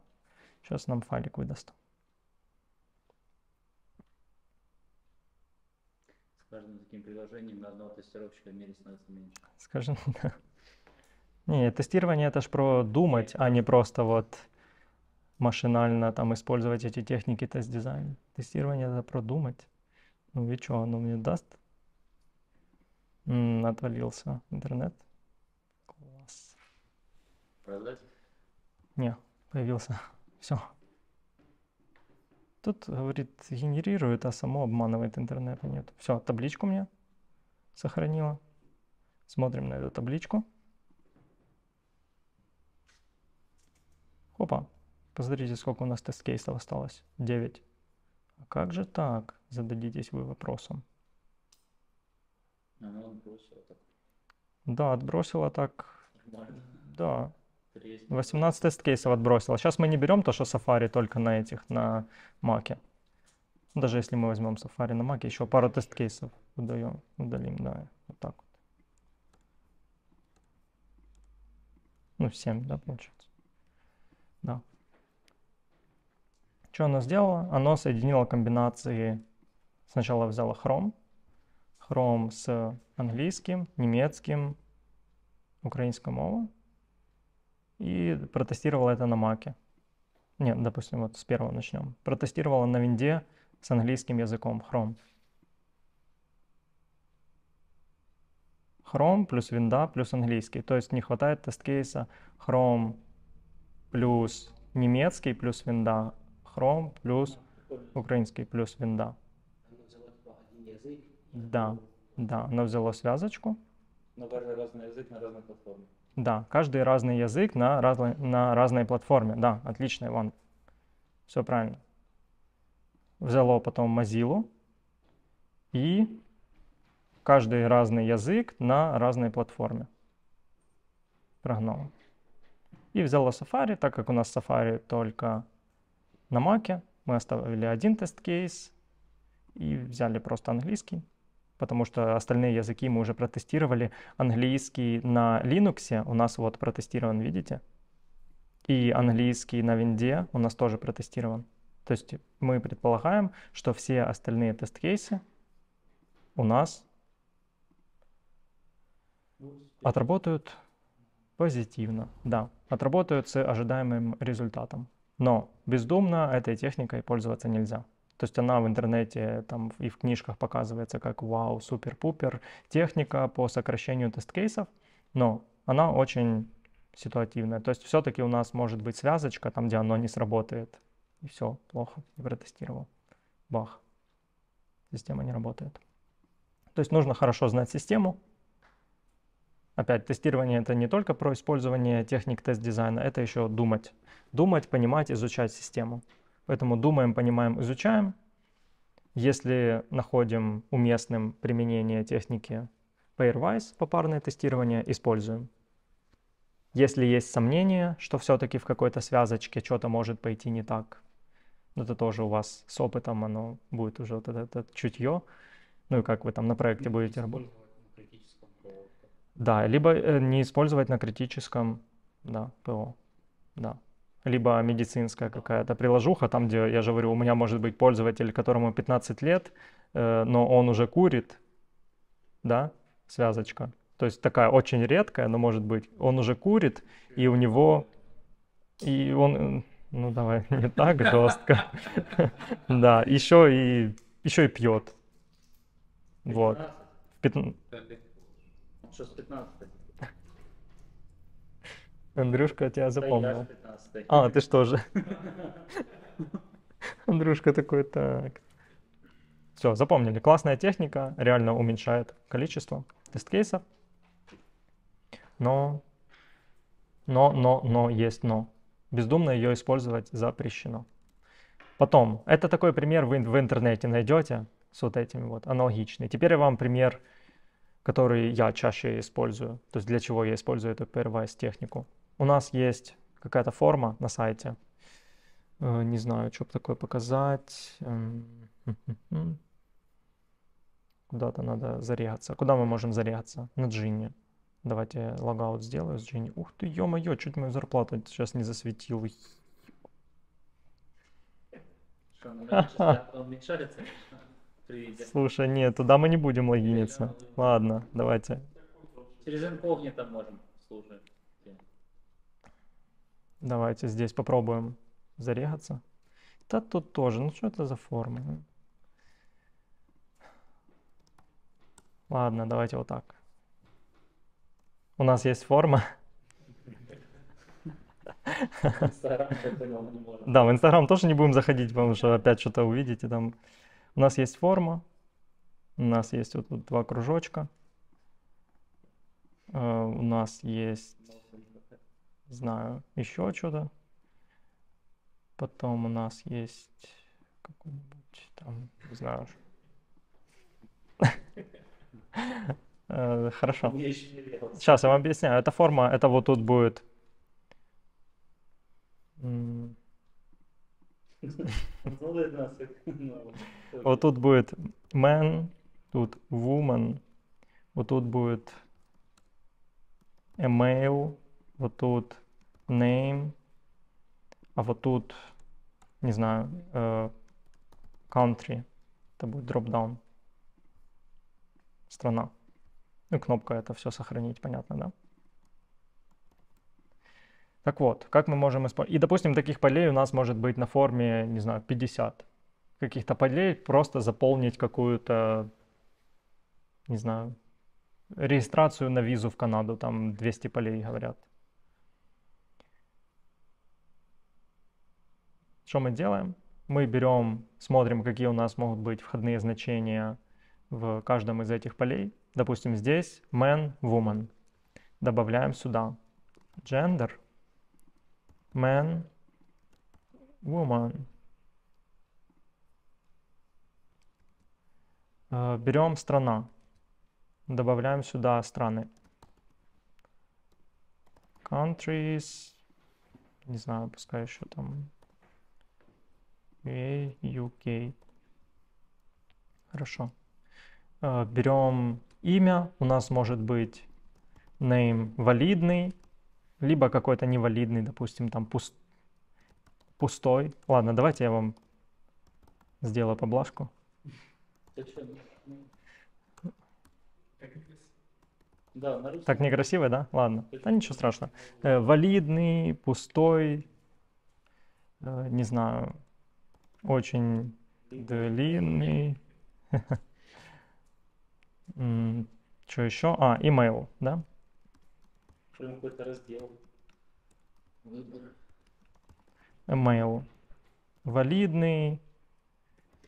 Сейчас нам файлик выдаст. каждым таким приложением на одного тестировщика в мире становится меньше. Скажем, [laughs] да. Не, тестирование это ж про думать, а не просто вот машинально там использовать эти техники тест-дизайна. Тестирование это про думать. Ну и что, оно мне даст? М -м, отвалился интернет. Класс. Продать? Не, появился. [laughs] Все. Тут говорит, генерирует, а само обманывает интернет. Нет. Все, табличку мне сохранила. Смотрим на эту табличку. Опа, посмотрите, сколько у нас тест-кейсов осталось. 9. А как же так? Зададитесь вы вопросом. Она отбросила так. Да, отбросила так. Нормально. Да. 18 тест-кейсов отбросил. Сейчас мы не берем то, что Safari только на этих, на Mac. Ну, даже если мы возьмем Safari на Mac, еще пару тест-кейсов удаем, удалим, да, вот так вот. Ну, 7, да, получается. Да. Что оно сделало? Оно соединило комбинации. Сначала взяло Chrome. Chrome с английским, немецким, украинским мова и протестировал это на маке. Нет, допустим, вот с первого начнем. Протестировала на винде с английским языком Chrome. Chrome плюс винда плюс английский. То есть не хватает тест-кейса Chrome плюс немецкий плюс винда, Chrome плюс украинский плюс винда. Да, да, она взяла связочку. Но даже разный язык на разных платформах. Да, каждый разный язык на, разной, на разной платформе. Да, отлично, Иван. Все правильно. Взяло потом Mozilla и каждый разный язык на разной платформе. Прогнала. И взяло Safari, так как у нас Safari только на Mac, мы оставили один тест-кейс и взяли просто английский потому что остальные языки мы уже протестировали. Английский на Linux у нас вот протестирован, видите? И английский на винде у нас тоже протестирован. То есть мы предполагаем, что все остальные тест-кейсы у нас отработают позитивно, да, отработают с ожидаемым результатом. Но бездумно этой техникой пользоваться нельзя. То есть она в интернете там, и в книжках показывается как вау, супер-пупер техника по сокращению тест-кейсов, но она очень ситуативная. То есть все-таки у нас может быть связочка там, где оно не сработает. И все, плохо, не протестировал. Бах, система не работает. То есть нужно хорошо знать систему. Опять, тестирование это не только про использование техник тест-дизайна, это еще думать. Думать, понимать, изучать систему. Поэтому думаем, понимаем, изучаем. Если находим уместным применение техники pairwise, попарное тестирование, используем. Если есть сомнения, что все-таки в какой-то связочке что-то может пойти не так, но ну, это тоже у вас с опытом, оно будет уже вот это, это чутье, ну и как вы там на проекте либо будете работать. Да, либо э, не использовать на критическом да, ПО. Да либо медицинская какая-то приложуха, там, где, я же говорю, у меня может быть пользователь, которому 15 лет, э, но он уже курит, да, связочка. То есть такая очень редкая, но может быть, он уже курит, и у него, и он, ну давай, [laughs] не так [laughs] жестко, [laughs] да, еще и, еще и пьет, вот. 15? Андрюшка тебя запомнил. А, ты что же? [laughs] Андрюшка такой, так. Все, запомнили. Классная техника, реально уменьшает количество тест-кейсов. Но, но, но, но, есть но. Бездумно ее использовать запрещено. Потом, это такой пример вы в интернете найдете с вот этими вот, аналогичный. Теперь я вам пример, который я чаще использую, то есть для чего я использую эту PRVS технику у нас есть какая-то форма на сайте. Э, не знаю, что бы такое показать. Эм, Куда-то надо зарегаться. Куда мы можем зарегаться? На джинне. Давайте логаут сделаю с джинни. Ух ты, ё-моё, чуть мою зарплату сейчас не засветил. [laughs] Слушай, нет, туда мы не будем логиниться. Ладно, давайте. Через инкогнито можем, слушай. Давайте здесь попробуем зарегаться. Да тут тоже. Ну что это за форма? Ладно, давайте вот так. У нас есть форма. Да, в Инстаграм тоже не будем заходить, потому что опять что-то увидите там. У нас есть форма. У нас есть вот тут два кружочка. Э, у нас есть знаю, еще что-то. Потом у нас есть какой-нибудь там, не знаю. [laughs] Э, хорошо. Сейчас я вам объясняю. Эта форма, это вот тут будет... [laughs] Ну, [laughs] вот тут будет man, тут woman, вот тут будет email, вот тут name, а вот тут, не знаю, э, country, это будет drop down страна. Ну, кнопка это все сохранить, понятно, да? Так вот, как мы можем использовать... И, допустим, таких полей у нас может быть на форме, не знаю, 50 каких-то полей, просто заполнить какую-то, не знаю, регистрацию на визу в Канаду, там 200 полей, говорят. Что мы делаем? Мы берем, смотрим, какие у нас могут быть входные значения в каждом из этих полей. Допустим, здесь man, woman. Добавляем сюда gender, man, woman. Э, берем страна, добавляем сюда страны. Countries, не знаю, пускай еще там UA, UK. Хорошо. Э, берем имя. У нас может быть name валидный, либо какой-то невалидный, допустим, там пуст... пустой. Ладно, давайте я вам сделаю поблажку. Да, так некрасиво, да? Ладно. Да ничего страшного. Э, валидный, пустой, э, не знаю, очень длинный. [laughs] Что еще? А, email, да? Прям какой-то раздел. Email. Валидный,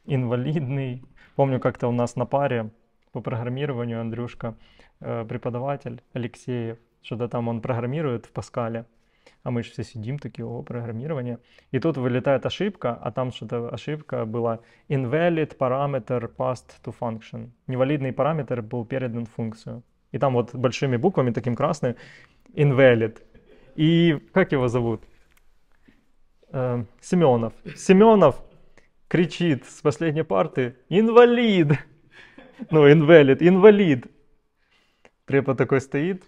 инвалидный. Помню, как-то у нас на паре по программированию Андрюшка, э, преподаватель Алексеев, что-то там он программирует в Паскале а мы же все сидим такие, о, программирование. И тут вылетает ошибка, а там что-то ошибка была invalid parameter passed to function. Невалидный параметр был передан в функцию. И там вот большими буквами, таким красным, invalid. И как его зовут? Э, Семенов. Семенов кричит с последней парты «Инвалид!» [laughs] Ну, инвалид, инвалид. Препод такой стоит,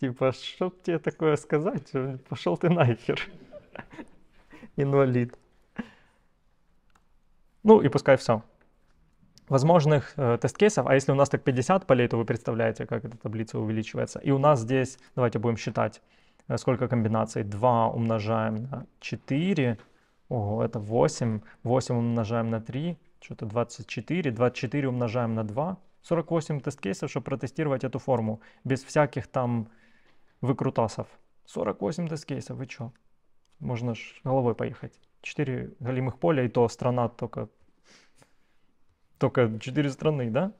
Типа, чтоб тебе такое сказать, э, пошел ты нахер. Инвалид. Ну и пускай все. Возможных э, тест-кейсов, а если у нас так 50 полей, то вы представляете, как эта таблица увеличивается. И у нас здесь, давайте будем считать, э, сколько комбинаций. 2 умножаем на 4, ого, это 8. 8 умножаем на 3, что-то 24. 24 умножаем на 2, 48 тест-кейсов, чтобы протестировать эту форму. Без всяких там выкрутасов. 48 кейсов вы чё? Можно ж головой поехать. 4 голимых поля, и то страна только... Только 4 страны, да?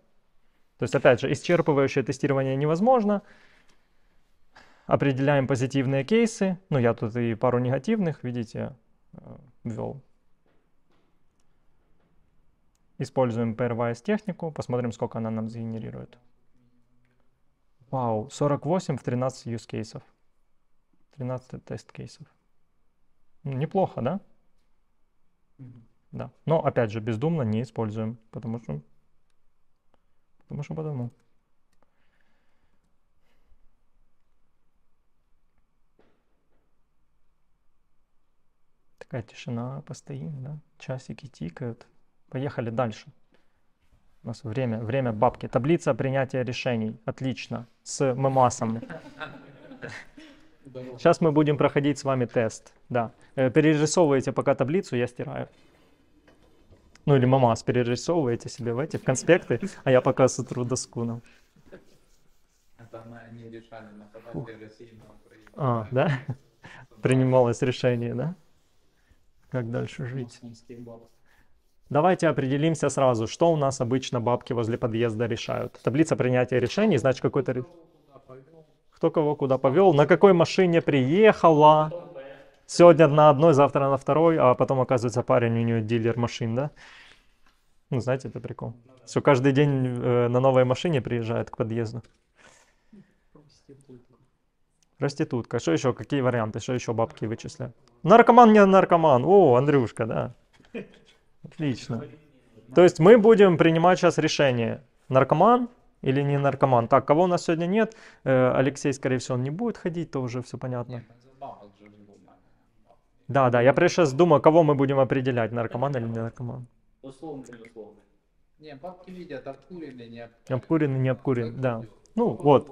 То есть, опять же, исчерпывающее тестирование невозможно. Определяем позитивные кейсы. Ну, я тут и пару негативных, видите, э, ввел. Используем PRVS технику, посмотрим, сколько она нам сгенерирует. Вау, 48 в 13 use кейсов. 13 тест кейсов. Ну, неплохо, да? Mm-hmm. Да. Но опять же, бездумно не используем, потому что. Потому что потому. Такая тишина постоим, да? Часики тикают. Поехали дальше. У нас время, время бабки. Таблица принятия решений. Отлично. С мемасом. Сейчас мы будем проходить с вами тест. Да. Э, перерисовывайте пока таблицу, я стираю. Ну или мамас перерисовывайте себе в эти в конспекты, а я пока сотру доску нам. Ну. А, да? [laughs] Принималось решение, да? Как дальше жить? Давайте определимся сразу, что у нас обычно бабки возле подъезда решают. Таблица принятия решений, значит какой-то... Кто кого куда повел, на какой машине приехала. Сегодня на одной, завтра на второй, а потом оказывается парень у нее дилер машин, да? Ну, знаете, это прикол. Все, каждый день э, на новой машине приезжает к подъезду. Проститутка. Что еще? Какие варианты? Что еще бабки вычисляют? Наркоман не наркоман. О, Андрюшка, да. Отлично. То есть мы будем принимать сейчас решение, наркоман или не наркоман. Так, кого у нас сегодня нет? Э, Алексей, скорее всего, он не будет ходить, то уже все понятно. Да, да, я прежде сейчас думаю, кого мы будем определять, наркоман или не наркоман. Не, бабки видят, а обкуренный, не обкуренный. Обкуренный, не обкуренный, да. Ну, вот.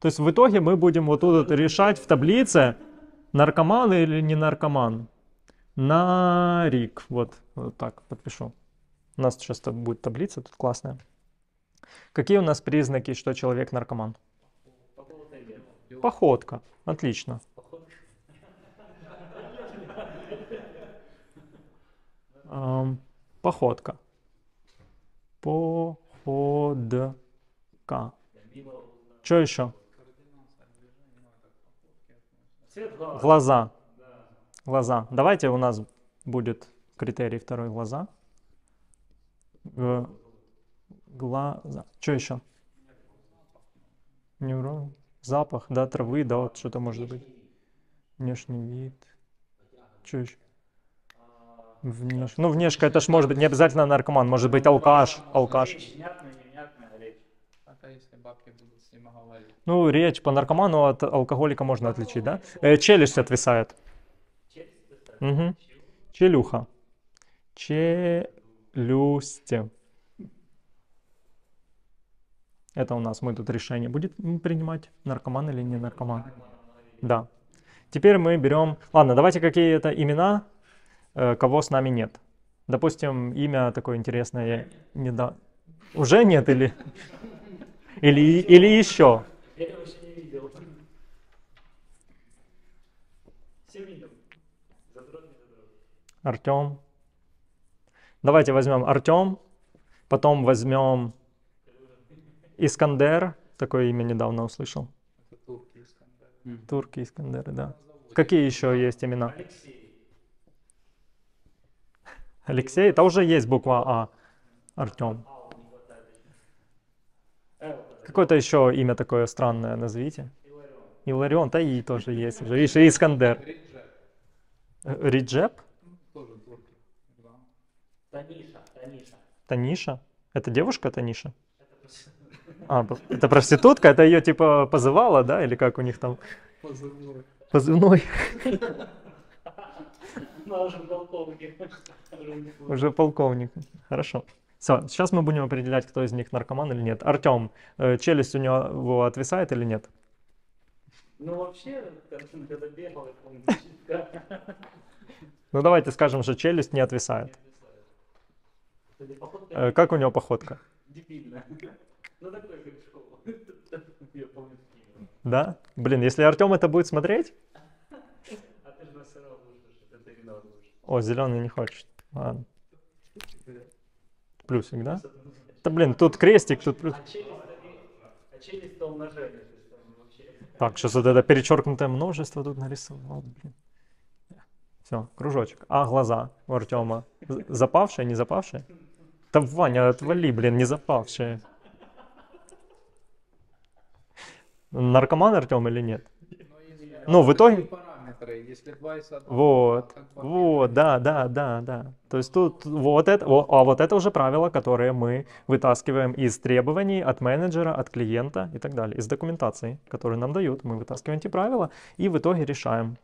То есть в итоге мы будем вот тут решать в таблице, наркоман или не наркоман на рик. Вот, вот так подпишу. У нас сейчас будет таблица, тут классная. Какие у нас признаки, что человек наркоман? Походка. Отлично. Походка. Походка. Что еще? Глаза глаза. Давайте у нас будет критерий второй глаза. Глаза. Что еще? Неврон. Запах, да, травы, да, вот что-то может быть. Внешний вид. Что еще? Внеш... Ну, внешка, это ж может быть не обязательно наркоман, может быть алкаш. алкаш. Ну, речь по наркоману от алкоголика можно отличить, да? Э, челюсть отвисает. Угу. Челюха. челюсти. Это у нас мы тут решение будет принимать, наркоман или не наркоман. Да. Теперь мы берем... Ладно, давайте какие это имена, э, кого с нами нет. Допустим, имя такое интересное. не да... Уже нет или... Или, или еще? Артем. Давайте возьмем Артем, потом возьмем Искандер. Такое имя недавно услышал. Турки Искандеры. Турки Искандеры, да. Какие еще есть имена? Алексей. Алексей, это уже есть буква А. Артем. Какое-то еще имя такое странное назовите. Иларион. Иларион, да и тоже есть уже. Видишь, Искандер. Риджеп. Таниша. Таниша. Таниша? Это девушка Таниша? А, это проститутка, это ее типа позывала, да, или как у них там? Позывной. Позывной. Она уже полковник. Уже полковник, хорошо. Все, сейчас мы будем определять, кто из них наркоман или нет. Артем, э, челюсть у него отвисает или нет? Ну вообще, когда бегал, [laughs] Ну давайте скажем, что челюсть не отвисает. Э, как у него походка? Дебильная. Ну такой, как школа. [laughs] Я помню, да? Блин, если Артем это будет смотреть... А ты же нас равно будешь, О, зеленый не хочет. Ладно. Плюсик, да? Ну, да блин, тут крестик, тут плюс. А челюсть до умножения. Так, сейчас вот это перечеркнутое множество тут нарисовал, блин. Все, кружочек. А глаза у Артема? Запавшие, не запавшие? Да, Ваня, отвали, блин, не запавшая. Наркоман Артем или нет? Ну, в итоге... Ну, вот, вот, да, да, да, да. То есть тут вот это, а вот это уже правило, которое мы вытаскиваем из требований от менеджера, от клиента и так далее, из документации, которую нам дают. Мы вытаскиваем эти правила и в итоге решаем.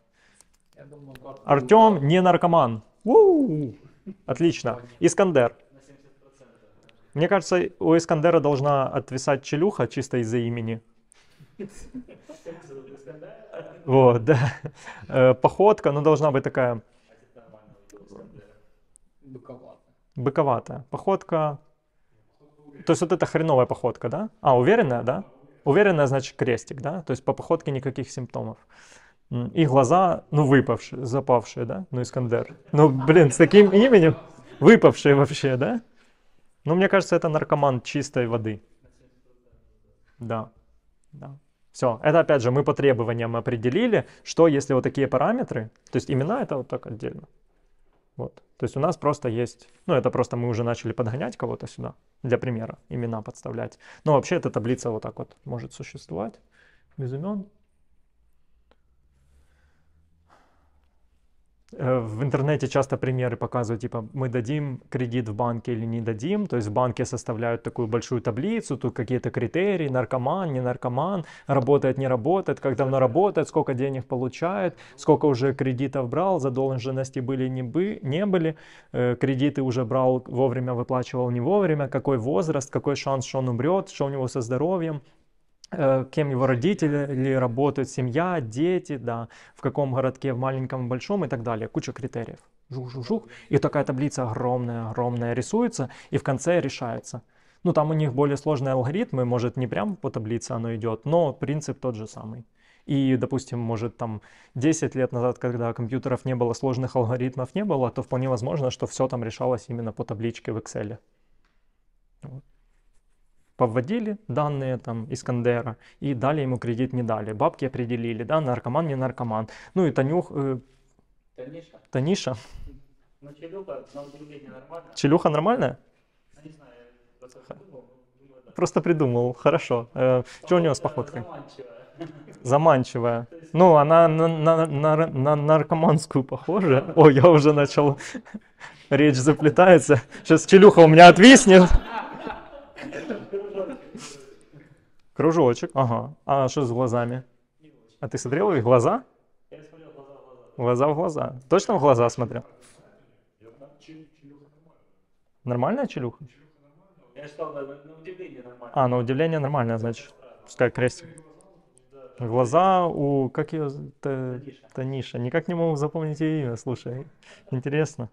Артем не наркоман. У-у-у. Отлично. Искандер. Мне кажется, у Искандера должна отвисать челюха чисто из-за имени. Вот, да. Э, походка, ну, должна быть такая... Быковатая. Быковатая. Походка... То есть вот это хреновая походка, да? А, уверенная, да? Уверенная, значит, крестик, да? То есть по походке никаких симптомов. И глаза, ну, выпавшие, запавшие, да? Ну, Искандер. Ну, блин, с таким именем выпавшие вообще, да? Ну, мне кажется, это наркоман чистой воды. Да, да. Все, это опять же мы по требованиям определили, что если вот такие параметры, то есть имена это вот так отдельно. Вот. То есть у нас просто есть, ну это просто мы уже начали подгонять кого-то сюда, для примера, имена подставлять. Но вообще эта таблица вот так вот может существовать без имен. Э, в интернете часто примеры показывают, типа, мы дадим кредит в банке или не дадим. То есть в банке составляют такую большую таблицу, тут какие-то критерии, наркоман, не наркоман, работает, не работает, как давно работает, сколько денег получает, сколько уже кредитов брал, задолженности были, не, бы, не были, э, кредиты уже брал вовремя, выплачивал не вовремя, какой возраст, какой шанс, что он умрет, что у него со здоровьем. Э, кем его родители работают, семья, дети, да, в каком городке, в маленьком, в большом и так далее. Куча критериев. Жух-жух-жух. И такая таблица огромная-огромная рисуется, и в конце решается. Ну, там у них более сложные алгоритмы, может, не прям по таблице оно идет, но принцип тот же самый. И, допустим, может, там 10 лет назад, когда компьютеров не было, сложных алгоритмов не было, то вполне возможно, что все там решалось именно по табличке в Excel. Вот повводили данные там Искандера и дали ему кредит, не дали. Бабки определили, да, наркоман, не наркоман. Ну и Танюх... Э, Таниша. Таниша. Ну, Челюха, нормально. Челюха нормальная? Я не знаю, просто придумал. хорошо. Э, что у него с походкой? заманчивая. Ну, она на, на, на, на наркоманскую похожа. О, я уже начал... Речь заплетается. Сейчас челюха у меня отвиснет. Кружочек, ага. А что с глазами? А ты смотрел их глаза? глаза в глаза. Точно в глаза смотрел? Нормальная челюха? Я считал, да, на удивление нормально. А, на удивление нормально, значит. Пускай крестик. Глаза у... Как ее... Т... Таниша. Никак не могу запомнить ее имя, слушай. Интересно.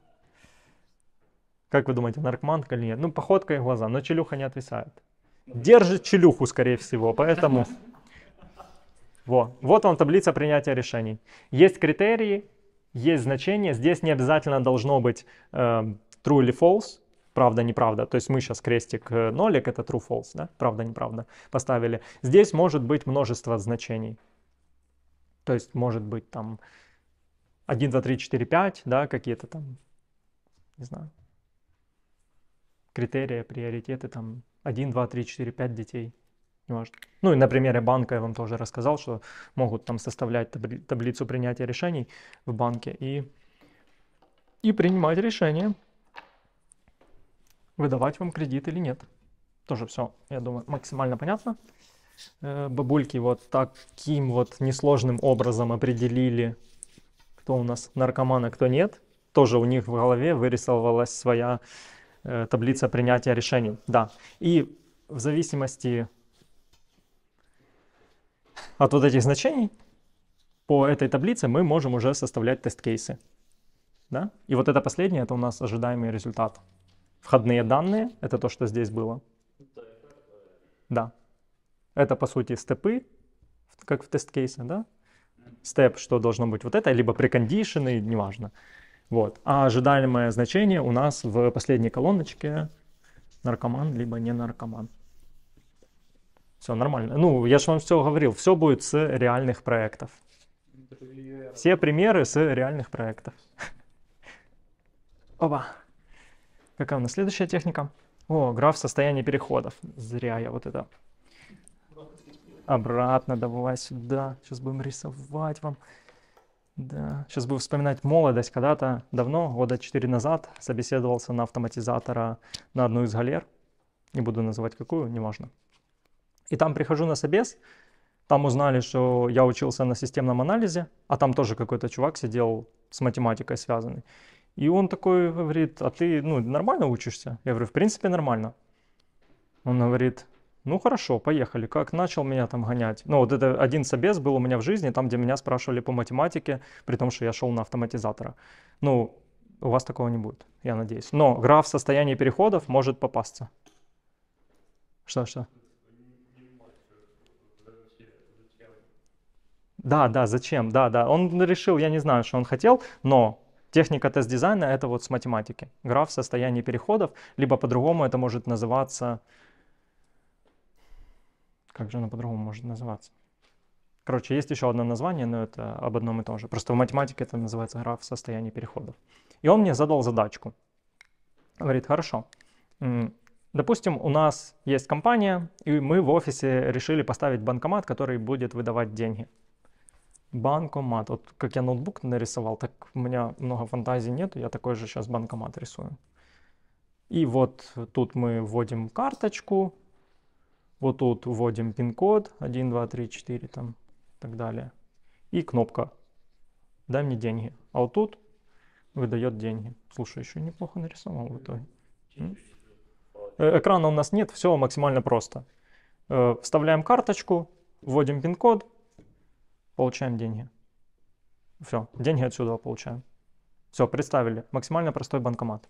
Как вы думаете, наркоманка или нет? Ну, походка и глаза, но челюха не отвисает держит челюху, скорее всего, поэтому... [laughs] Во. Вот вам таблица принятия решений. Есть критерии, есть значения. Здесь не обязательно должно быть э, true или false, правда, неправда. То есть мы сейчас крестик э, нолик, это true, false, да? правда, неправда поставили. Здесь может быть множество значений. То есть может быть там 1, 2, 3, 4, 5, да, какие-то там, не знаю, критерии, приоритеты там 1, 2, 3, 4, 5 детей. Неважно. Ну и на примере банка я вам тоже рассказал, что могут там составлять табли- таблицу принятия решений в банке и, и принимать решение, выдавать вам кредит или нет. Тоже все, я думаю, максимально понятно. Э, бабульки вот таким вот несложным образом определили, кто у нас наркоман, а кто нет. Тоже у них в голове вырисовывалась своя Э, таблица принятия решений. Да. И в зависимости от вот этих значений по этой таблице мы можем уже составлять тест-кейсы. Да? И вот это последнее, это у нас ожидаемый результат. Входные данные, это то, что здесь было. Да. Это, по сути, степы, как в тест-кейсе, да? Степ, что должно быть вот это, либо прикондишены, неважно. Вот. А ожидаемое значение у нас в последней колоночке наркоман, либо не наркоман. Все нормально. Ну, я же вам все говорил, все будет с реальных проектов. Все примеры с реальных проектов. Опа. Какая у нас следующая техника? О, граф состояния переходов. Зря я вот это. Обратно давай сюда. Сейчас будем рисовать вам. Да, сейчас буду вспоминать молодость. Когда-то давно, года четыре назад, собеседовался на автоматизатора на одну из галер. Не буду называть какую, неважно. И там прихожу на собес, там узнали, что я учился на системном анализе, а там тоже какой-то чувак сидел с математикой связанный. И он такой говорит, а ты ну, нормально учишься? Я говорю, в принципе, нормально. Он говорит, ну хорошо, поехали. Как начал меня там гонять? Ну вот это один собес был у меня в жизни, там, где меня спрашивали по математике, при том, что я шел на автоматизатора. Ну, у вас такого не будет, я надеюсь. Но граф в переходов может попасться. Что, что? Да, да, зачем? Да, да. Он решил, я не знаю, что он хотел, но техника тест-дизайна это вот с математики. Граф в переходов, либо по-другому это может называться как же оно по-другому может называться? Короче, есть еще одно название, но это об одном и том же. Просто в математике это называется граф состояния переходов. И он мне задал задачку. Говорит, хорошо, допустим, у нас есть компания, и мы в офисе решили поставить банкомат, который будет выдавать деньги. Банкомат. Вот как я ноутбук нарисовал, так у меня много фантазий нету, я такой же сейчас банкомат рисую. И вот тут мы вводим карточку, вот тут вводим пин-код 1, 2, 3, 4 там и так далее. И кнопка «Дай мне деньги». А вот тут выдает деньги. Слушай, еще неплохо нарисовал в итоге. Э, экрана у нас нет, все максимально просто. Э, вставляем карточку, вводим пин-код, получаем деньги. Все, деньги отсюда получаем. Все, представили. Максимально простой банкомат.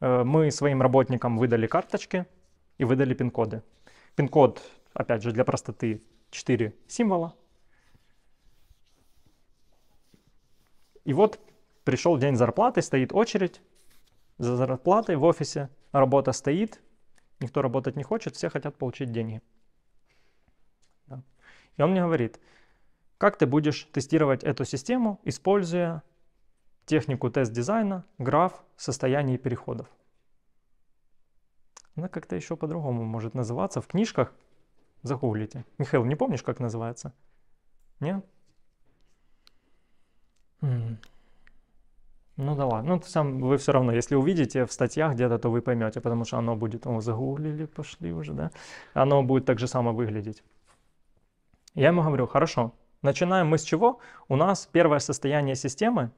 Э, мы своим работникам выдали карточки и выдали пин-коды. Пин-код, опять же, для простоты 4 символа. И вот пришел день зарплаты, стоит очередь за зарплатой в офисе, работа стоит, никто работать не хочет, все хотят получить деньги. Да. И он мне говорит, как ты будешь тестировать эту систему, используя технику тест-дизайна, граф состояний переходов. Она как-то еще по-другому может называться. В книжках загуглите. Михаил, не помнишь, как называется? Не? Ну да ладно. Ну, сам вы все равно, если увидите в статьях где-то, то вы поймете, потому что оно будет, о, загуглили, пошли уже, да? Оно будет так же само выглядеть. Я ему говорю, хорошо, начинаем мы с чего? У нас первое состояние системы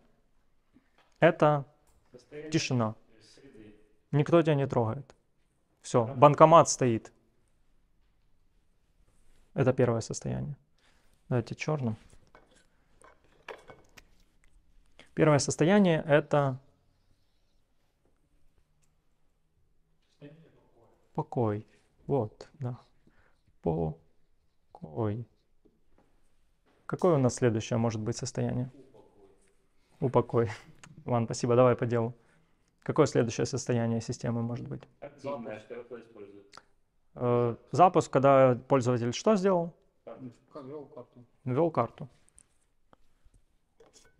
— это состояние тишина. Среды. Никто тебя не трогает. Все, банкомат стоит. Это первое состояние. Давайте черным. Первое состояние это покой. Вот, да. Покой. Какое у нас следующее может быть состояние? Упокой. Упокой. Ладно, спасибо, давай по делу. Какое следующее состояние системы может быть? Запуск, э, Запуск когда пользователь что сделал? Ввел карту. Ввел карту.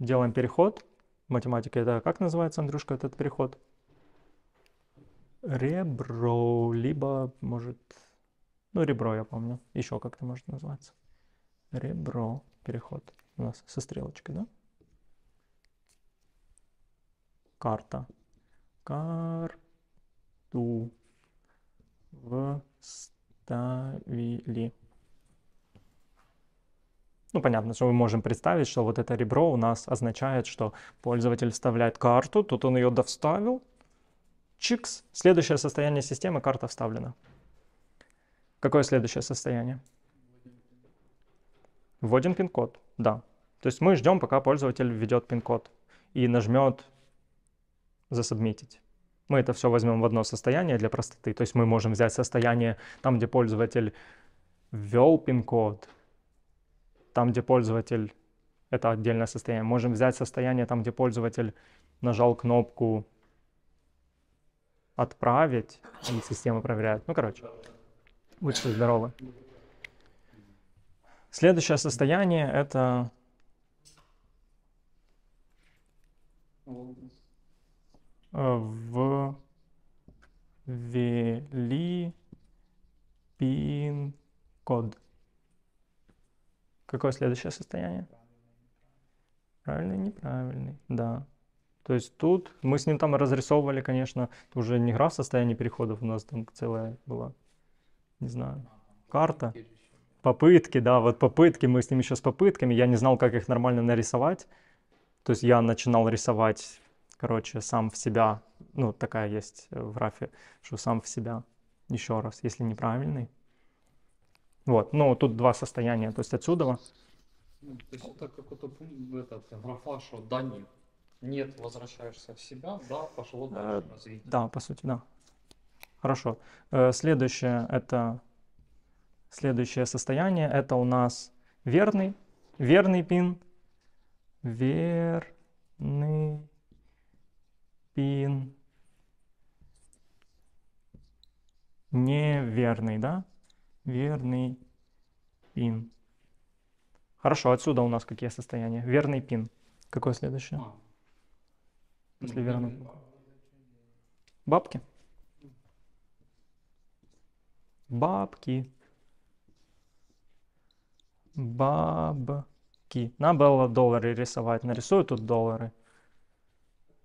Делаем переход. Математика, это как называется, Андрюшка, этот переход? Ребро, либо, может, ну, ребро, я помню. Еще как-то может называться. Ребро, переход у нас со стрелочкой, да? Карта карту вставили. Ну, понятно, что мы можем представить, что вот это ребро у нас означает, что пользователь вставляет карту, тут он ее довставил. Чикс. Следующее состояние системы, карта вставлена. Какое следующее состояние? Вводим пин-код, да. То есть мы ждем, пока пользователь введет пин-код и нажмет засубмитить. Мы это все возьмем в одно состояние для простоты. То есть мы можем взять состояние там, где пользователь ввел пин-код, там, где пользователь... Это отдельное состояние. Можем взять состояние там, где пользователь нажал кнопку «Отправить», и система проверяет. Ну, короче, будьте здоровы. Следующее состояние — это в велипин код. Какое следующее состояние? Правильный, неправильный, да. То есть тут мы с ним там разрисовывали, конечно, уже не граф в переходов, у нас там целая была, не знаю, карта. Попытки, да, вот попытки, мы с ним еще с попытками, я не знал, как их нормально нарисовать. То есть я начинал рисовать короче, сам в себя, ну, такая есть э, в рафе, что сам в себя, еще раз, если неправильный. Вот, ну, тут два состояния, то есть отсюда. Ну, то есть это какой-то этот, э, графа, что да, нет. Нет, возвращаешься в себя, да, пошло э, дальше развитие. Да, по сути, да. Хорошо. Следующее это следующее состояние это у нас верный, верный пин, верный пин неверный, да? Верный пин. Хорошо, отсюда у нас какие состояния? Верный пин. Какое следующее? После верно. Бабки. Бабки. Бабки. Надо было доллары рисовать. Нарисую тут доллары.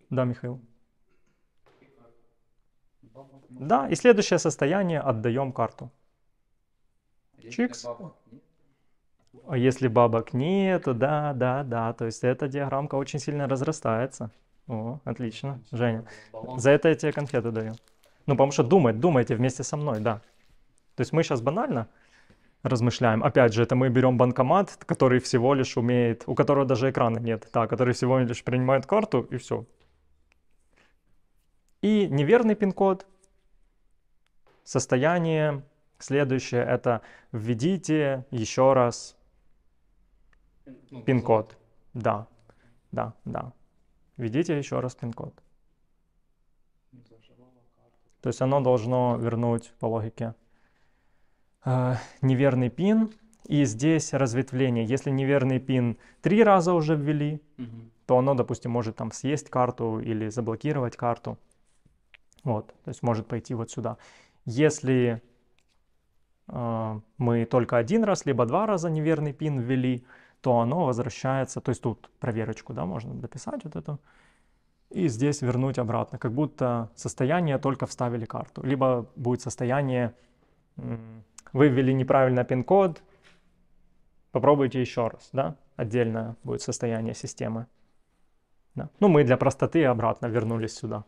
Да, Михаил. Да, и следующее состояние отдаем карту. А Чикс. А если бабок нет, да, да, да. То есть эта диаграмка очень сильно разрастается. О, отлично, Женя. За это я тебе конфеты даю. Ну, потому что думать, думайте вместе со мной, да. То есть мы сейчас банально размышляем. Опять же, это мы берем банкомат, который всего лишь умеет, у которого даже экрана нет, да, который всего лишь принимает карту и все. И неверный пин-код Состояние следующее это введите еще раз ну, пин-код. Да, да, да. Введите еще раз пин-код. То есть оно должно вернуть по логике э, неверный пин. И здесь разветвление. Если неверный пин три раза уже ввели, угу. то оно, допустим, может там съесть карту или заблокировать карту. Вот, то есть может пойти вот сюда. Если э, мы только один раз, либо два раза неверный пин ввели, то оно возвращается, то есть тут проверочку, да, можно дописать вот эту, и здесь вернуть обратно, как будто состояние только вставили карту, либо будет состояние, вы ввели неправильно пин-код, попробуйте еще раз, да, отдельно будет состояние системы. Да. Ну, мы для простоты обратно вернулись сюда.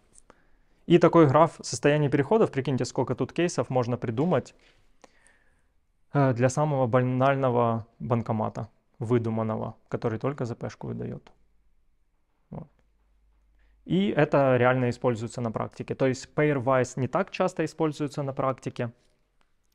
И такой граф состояния переходов, прикиньте, сколько тут кейсов можно придумать э, для самого банального банкомата, выдуманного, который только ЗПшку выдает. Вот. И это реально используется на практике. То есть Pairwise не так часто используется на практике,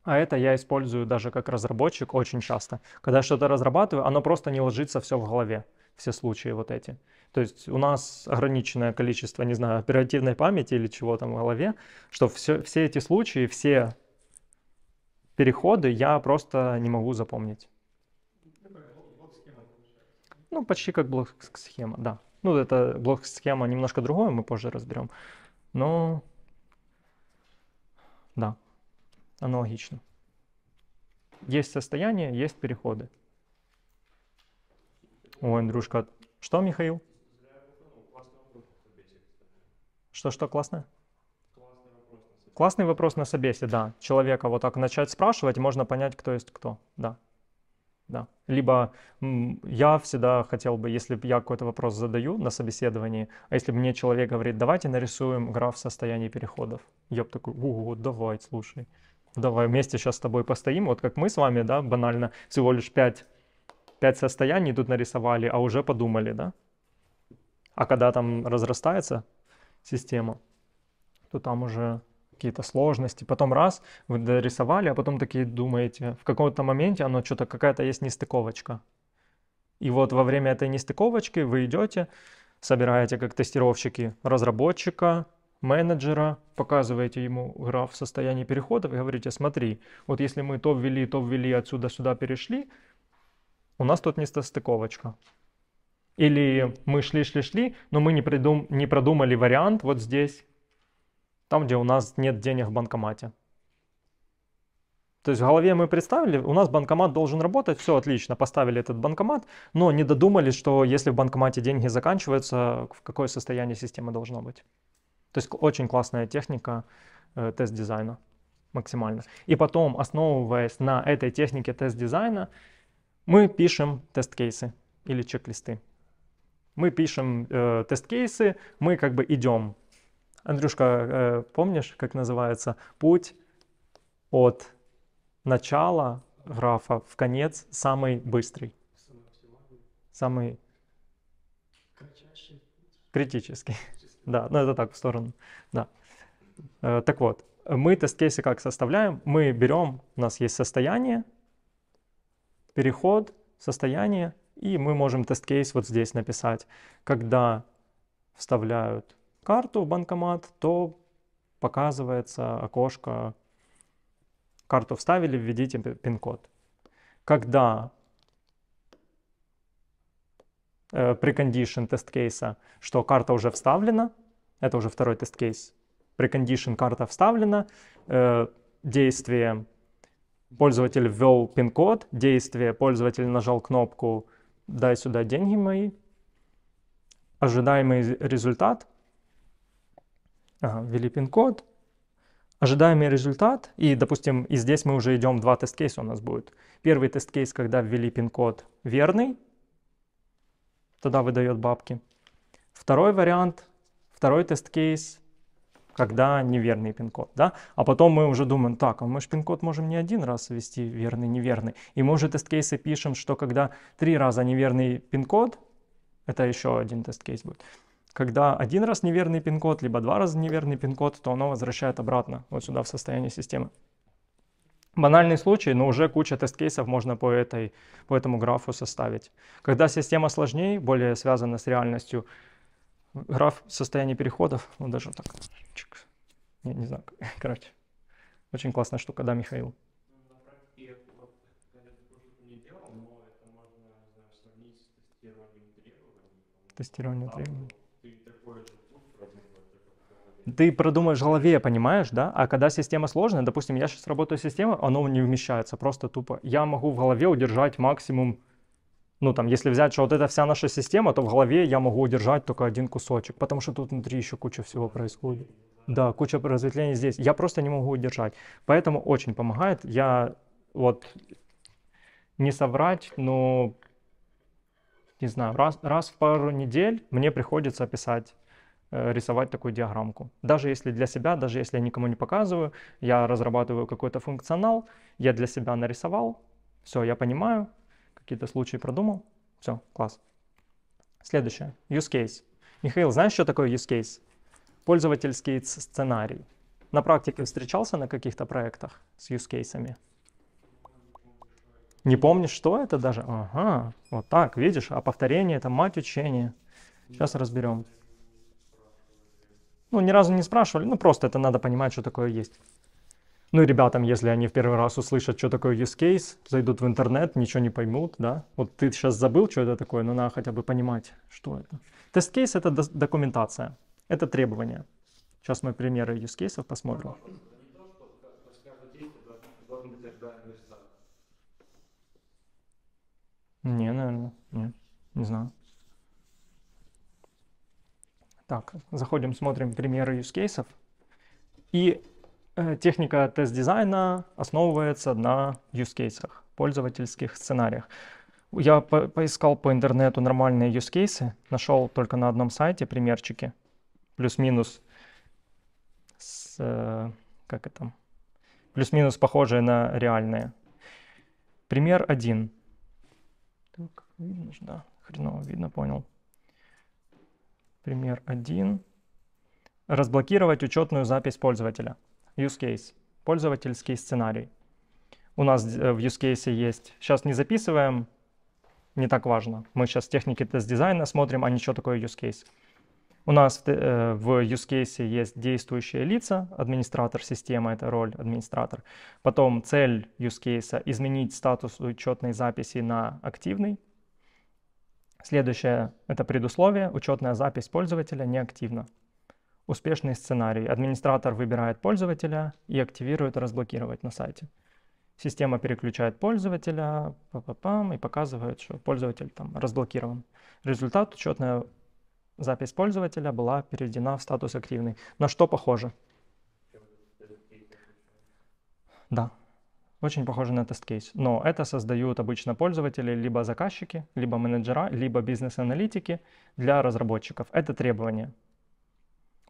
а это я использую даже как разработчик очень часто. Когда что-то разрабатываю, оно просто не ложится все в голове, все случаи вот эти. То есть у нас ограниченное количество, не знаю, оперативной памяти или чего там в голове, что все, все эти случаи, все переходы я просто не могу запомнить. Ну, почти как блок-схема, да. Ну, это блок-схема немножко другое, мы позже разберем. Но, да, аналогично. Есть состояние, есть переходы. Ой, Андрюшка, что, Михаил? Что-что классно? Классный вопрос, на классный собесе, да. Человека вот так начать спрашивать, можно понять, кто есть кто, да. Да. Либо я всегда хотел бы, если я какой-то вопрос задаю на собеседовании, а если мне человек говорит, давайте нарисуем граф состояния переходов, я бы такой, ого, давай, слушай, давай вместе сейчас с тобой постоим, вот как мы с вами, да, банально, всего лишь пять пять состояний тут нарисовали, а уже подумали, да. А когда там разрастается систему, то там уже какие-то сложности. Потом раз, вы дорисовали, а потом такие думаете, в каком-то моменте оно что-то, какая-то есть нестыковочка. И вот во время этой нестыковочки вы идете, собираете как тестировщики разработчика, менеджера, показываете ему граф состояния переходов и говорите, смотри, вот если мы то ввели, то ввели, отсюда сюда перешли, у нас тут нестыковочка. Или мы шли-шли-шли, но мы не, придум, не продумали вариант вот здесь, там, где у нас нет денег в банкомате. То есть в голове мы представили, у нас банкомат должен работать, все отлично, поставили этот банкомат, но не додумались, что если в банкомате деньги заканчиваются, в какое состояние система должна быть. То есть очень классная техника э, тест-дизайна максимально. И потом, основываясь на этой технике тест-дизайна, мы пишем тест-кейсы или чек-листы мы пишем э, тест-кейсы, мы как бы идем. Андрюшка, э, помнишь, как называется? Путь от начала графа в конец самый быстрый. Самый критический. [laughs] Да, ну это так, в сторону. Да. Э, так вот, мы тест-кейсы как составляем? Мы берем, у нас есть состояние, переход, состояние, и мы можем тест-кейс вот здесь написать. Когда вставляют карту в банкомат, то показывается окошко «Карту вставили, введите пин-код». Когда э, precondition тест-кейса, что карта уже вставлена, это уже второй тест-кейс, precondition карта вставлена, э, действие пользователь ввел пин-код, действие пользователь нажал кнопку дай сюда деньги мои, ожидаемый результат, ага, ввели пин-код, ожидаемый результат, и, допустим, и здесь мы уже идем, два тест-кейса у нас будет. Первый тест-кейс, когда ввели пин-код верный, тогда выдает бабки. Второй вариант, второй тест-кейс, когда неверный пин-код, да? А потом мы уже думаем, так, а мы же пин-код можем не один раз ввести верный, неверный. И мы уже тест-кейсы пишем, что когда три раза неверный пин-код, это еще один тест-кейс будет, когда один раз неверный пин-код, либо два раза неверный пин-код, то оно возвращает обратно вот сюда в состояние системы. Банальный случай, но уже куча тест-кейсов можно по, этой, по этому графу составить. Когда система сложнее, более связана с реальностью, граф состояния переходов, ну даже так, чик, не, не знаю, [laughs] короче, очень классная штука, да, Михаил? Тестирование требований. Ты продумаешь в голове, понимаешь, да? А когда система сложная, допустим, я сейчас работаю с системой, оно не вмещается просто тупо. Я могу в голове удержать максимум ну там, если взять, что вот эта вся наша система, то в голове я могу удержать только один кусочек, потому что тут внутри еще куча всего происходит. Да, куча разветвлений здесь. Я просто не могу удержать. Поэтому очень помогает. Я вот не соврать, но не знаю, раз, раз в пару недель мне приходится писать э, рисовать такую диаграммку. Даже если для себя, даже если я никому не показываю, я разрабатываю какой-то функционал, я для себя нарисовал, все, я понимаю, какие-то случаи продумал. Все, класс. Следующее. Use case. Михаил, знаешь, что такое use case? Пользовательский сценарий. На практике встречался на каких-то проектах с use кейсами? Не помнишь, что это даже? Ага, вот так, видишь, а повторение это мать учения. Сейчас разберем. Ну, ни разу не спрашивали, ну просто это надо понимать, что такое есть. Ну и ребятам, если они в первый раз услышат, что такое use case, зайдут в интернет, ничего не поймут, да. Вот ты сейчас забыл, что это такое, но надо хотя бы понимать, что это. Тест-кейс — это документация, это требования. Сейчас мы примеры use кейсов посмотрим. Не, наверное, не, не знаю. Так, заходим, смотрим примеры use кейсов. И Э, техника тест-дизайна основывается на use-cases, пользовательских сценариях. Я по поискал по интернету нормальные use-cases, нашел только на одном сайте примерчики, плюс-минус, э, как это, плюс-минус похожие на реальные. Пример один. Так, видно, да, хреново видно, понял. Пример один. Разблокировать учетную запись пользователя use case, пользовательский сценарий. У нас э, в use case есть, сейчас не записываем, не так важно. Мы сейчас техники тест-дизайна смотрим, а не что такое use case. У нас э, в, use case есть действующие лица, администратор системы, это роль администратор. Потом цель use case — изменить статус учетной записи на активный. Следующее — это предусловие, учетная запись пользователя неактивна успешный сценарий. Администратор выбирает пользователя и активирует разблокировать на сайте. Система переключает пользователя па -па -пам, и показывает, что пользователь там разблокирован. Результат учетная запись пользователя была переведена в статус активный. На что похоже? Да, очень похоже на тест-кейс. Но это создают обычно пользователи, либо заказчики, либо менеджера, либо бизнес-аналитики для разработчиков. Это требование.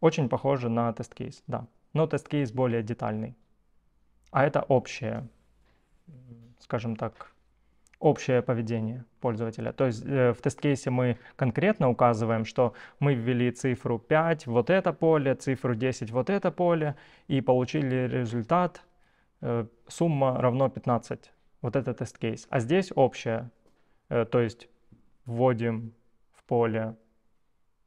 Очень похоже на тест-кейс, да. Но тест-кейс более детальный. А это общее, скажем так, общее поведение пользователя. То есть э, в тест-кейсе мы конкретно указываем, что мы ввели цифру 5, вот это поле, цифру 10, вот это поле, и получили результат, э, сумма равно 15. Вот это тест-кейс. А здесь общее, э, то есть вводим в поле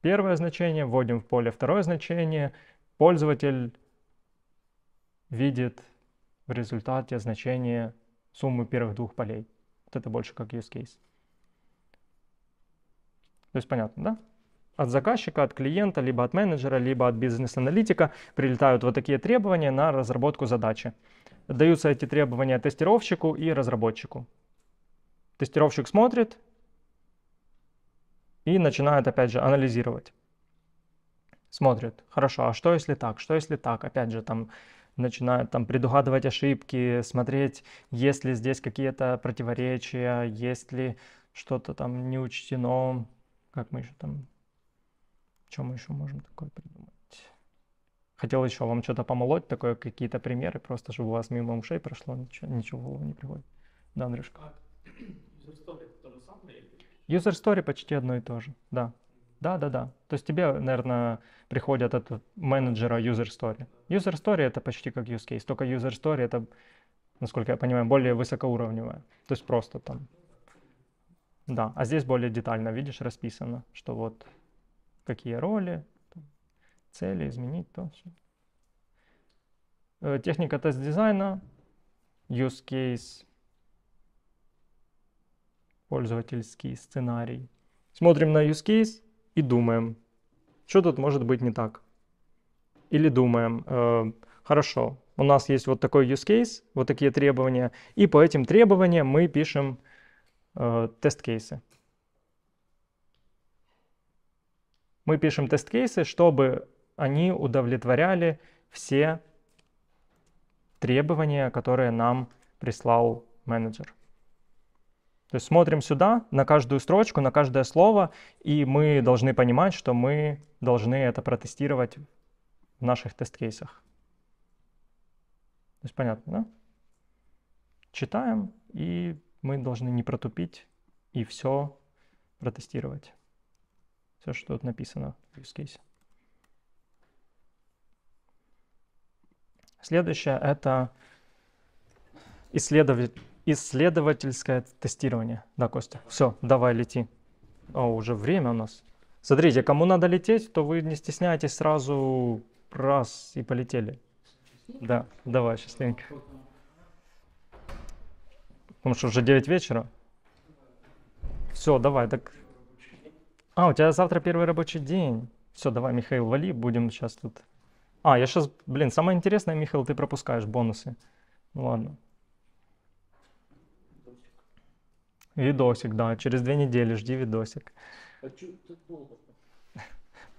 первое значение, вводим в поле второе значение, пользователь видит в результате значение суммы первых двух полей. Вот это больше как use case. То есть понятно, да? От заказчика, от клиента, либо от менеджера, либо от бизнес-аналитика прилетают вот такие требования на разработку задачи. Даются эти требования тестировщику и разработчику. Тестировщик смотрит, и начинают, опять же, анализировать. Смотрят, хорошо, а что если так, что если так, опять же, там начинают там предугадывать ошибки, смотреть, есть ли здесь какие-то противоречия, есть ли что-то там не учтено, как мы еще там, чем мы еще можем такое придумать. Хотел еще вам что-то помолоть, такое какие-то примеры, просто чтобы у вас мимо ушей прошло, ничего, ничего в голову не приходит. Да, Андрюшка? А, [coughs] User story почти одно и то же, да. Да, да, да. То есть тебе, наверное, приходят от менеджера user story. User story это почти как use case, только user story это, насколько я понимаю, более высокоуровневая. То есть просто там. Да, а здесь более детально, видишь, расписано, что вот какие роли, цели, изменить то. Все. Э, техника тест-дизайна, use case пользовательский сценарий. Смотрим на use case и думаем, что тут может быть не так. Или думаем, э, хорошо, у нас есть вот такой use case, вот такие требования, и по этим требованиям мы пишем э, тест-кейсы. Мы пишем тест-кейсы, чтобы они удовлетворяли все требования, которые нам прислал менеджер. То есть смотрим сюда, на каждую строчку, на каждое слово, и мы должны понимать, что мы должны это протестировать в наших тест-кейсах. То есть понятно, да? Читаем, и мы должны не протупить и все протестировать. Все, что тут написано в use case. Следующее — это исследовать Исследовательское тестирование. Да, Костя. Все, давай лети. О, уже время у нас. Смотрите, кому надо лететь, то вы не стесняйтесь сразу раз и полетели. Да, давай, счастливенько. Потому что уже 9 вечера. Все, давай, так... А, у тебя завтра первый рабочий день. Все, давай, Михаил, вали, будем сейчас тут... А, я сейчас... Блин, самое интересное, Михаил, ты пропускаешь бонусы. Ну ладно. Видосик, да, через две недели жди видосик. А чё, долго?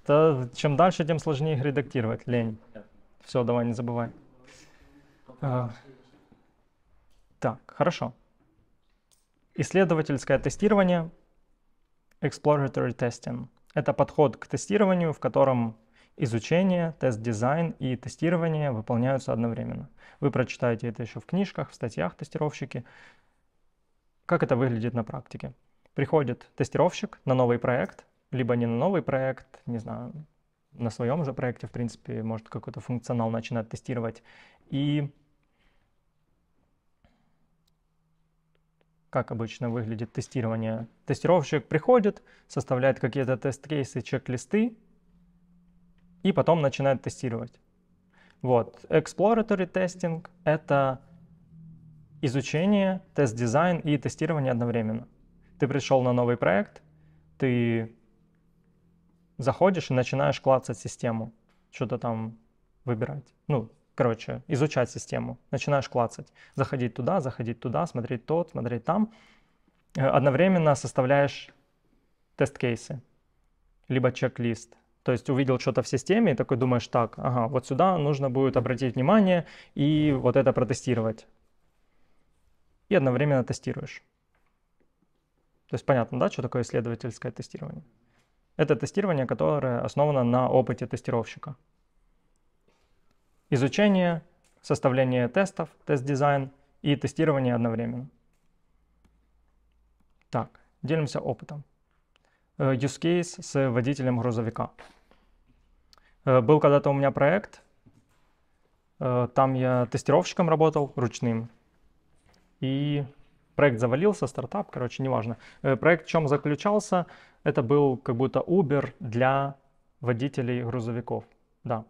Та, [laughs] чем дальше, тем сложнее их редактировать, лень. Все, давай, не забывай. А, так, хорошо. Исследовательское тестирование, exploratory testing. Это подход к тестированию, в котором изучение, тест-дизайн и тестирование выполняются одновременно. Вы прочитаете это еще в книжках, в статьях тестировщики. Как это выглядит на практике? Приходит тестировщик на новый проект, либо не на новый проект, не знаю, на своем же проекте, в принципе, может какой-то функционал начинать тестировать. И как обычно выглядит тестирование. Тестировщик приходит, составляет какие-то тест-кейсы, чек-листы, и потом начинает тестировать. Вот, exploratory testing — это изучение, тест-дизайн и тестирование одновременно. Ты пришел на новый проект, ты заходишь и начинаешь клацать систему, что-то там выбирать. Ну, короче, изучать систему, начинаешь клацать. Заходить туда, заходить туда, смотреть тот, смотреть там. Э, одновременно составляешь тест-кейсы, либо чек-лист. То есть увидел что-то в системе и такой думаешь, так, ага, вот сюда нужно будет обратить внимание и вот это протестировать и одновременно тестируешь. То есть понятно, да, что такое исследовательское тестирование? Это тестирование, которое основано на опыте тестировщика. Изучение, составление тестов, тест-дизайн и тестирование одновременно. Так, делимся опытом. Э, use case с водителем грузовика. Э, был когда-то у меня проект, э, там я тестировщиком работал, ручным, и проект завалился, стартап, короче, неважно. Э, проект в чем заключался? Это был как будто Uber для водителей грузовиков, да.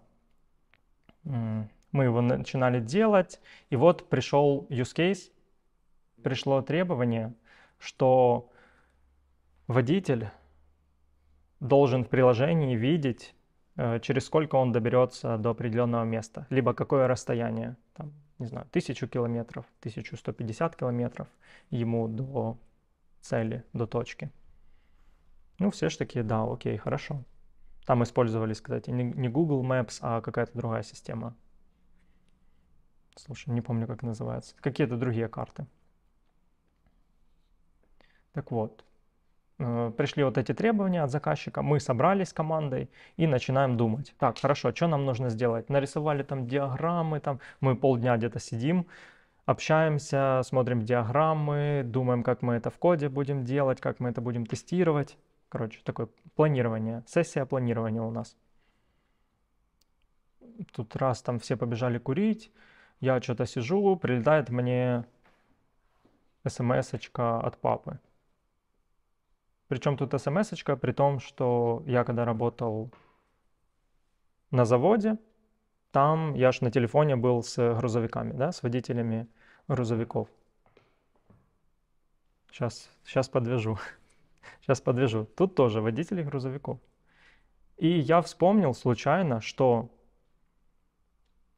Мы его начинали делать, и вот пришел use case, пришло требование, что водитель должен в приложении видеть, э, через сколько он доберется до определенного места, либо какое расстояние, там, не знаю, тысячу километров, 1150 километров ему до цели, до точки. Ну, все же такие, да, окей, хорошо. Там использовались, кстати, не Google Maps, а какая-то другая система. Слушай, не помню, как называется. Какие-то другие карты. Так вот, Э, пришли вот эти требования от заказчика, мы собрались с командой и начинаем думать. Так, хорошо, что нам нужно сделать? Нарисовали там диаграммы, там мы полдня где-то сидим, общаемся, смотрим диаграммы, думаем, как мы это в коде будем делать, как мы это будем тестировать. Короче, такое планирование, сессия планирования у нас. Тут раз там все побежали курить, я что-то сижу, прилетает мне смс-очка от папы. Причем тут смс при том, что я когда работал на заводе, там я ж на телефоне был с грузовиками, да, с водителями грузовиков. Сейчас, сейчас подвяжу. Сейчас [laughs] подвяжу. Тут тоже водители грузовиков. И я вспомнил случайно, что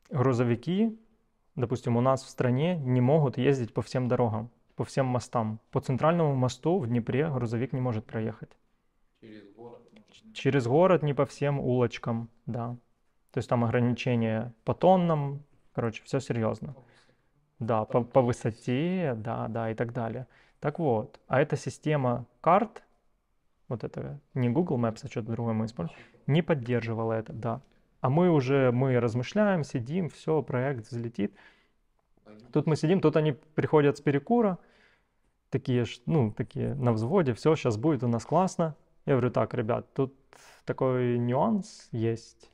грузовики, допустим, у нас в стране не могут ездить по всем дорогам по всем мостам. По центральному мосту в Днепре грузовик не может проехать. Через город? Через город не по всем улочкам, да. То есть там ограничения по тоннам, короче, все серьезно. Да, по, по высоте, да, да, и так далее. Так вот, а эта система карт, вот это не Google Maps, а что-то другое мы используем, не поддерживала это, да. А мы уже, мы размышляем, сидим, все, проект взлетит. Тут мы сидим, тут они приходят с перекура, такие, ну, такие на взводе, все, сейчас будет у нас классно. Я говорю, так, ребят, тут такой нюанс есть,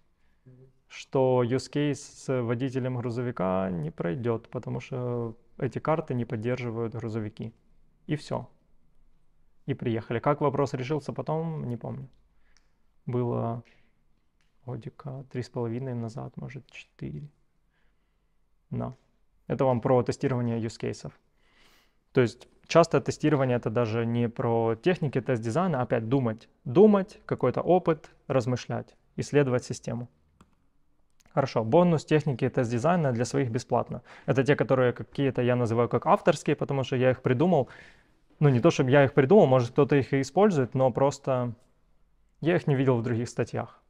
что use case с водителем грузовика не пройдет, потому что эти карты не поддерживают грузовики. И все. И приехали. Как вопрос решился потом, не помню. Было годика три с половиной назад, может, четыре. Да. No. Это вам про тестирование use cases. То есть часто тестирование это даже не про техники тест-дизайна, а опять думать. Думать, какой-то опыт, размышлять, исследовать систему. Хорошо, бонус техники тест-дизайна для своих бесплатно. Это те, которые какие-то я называю как авторские, потому что я их придумал. Ну, не то, чтобы я их придумал, может, кто-то их и использует, но просто я их не видел в других статьях.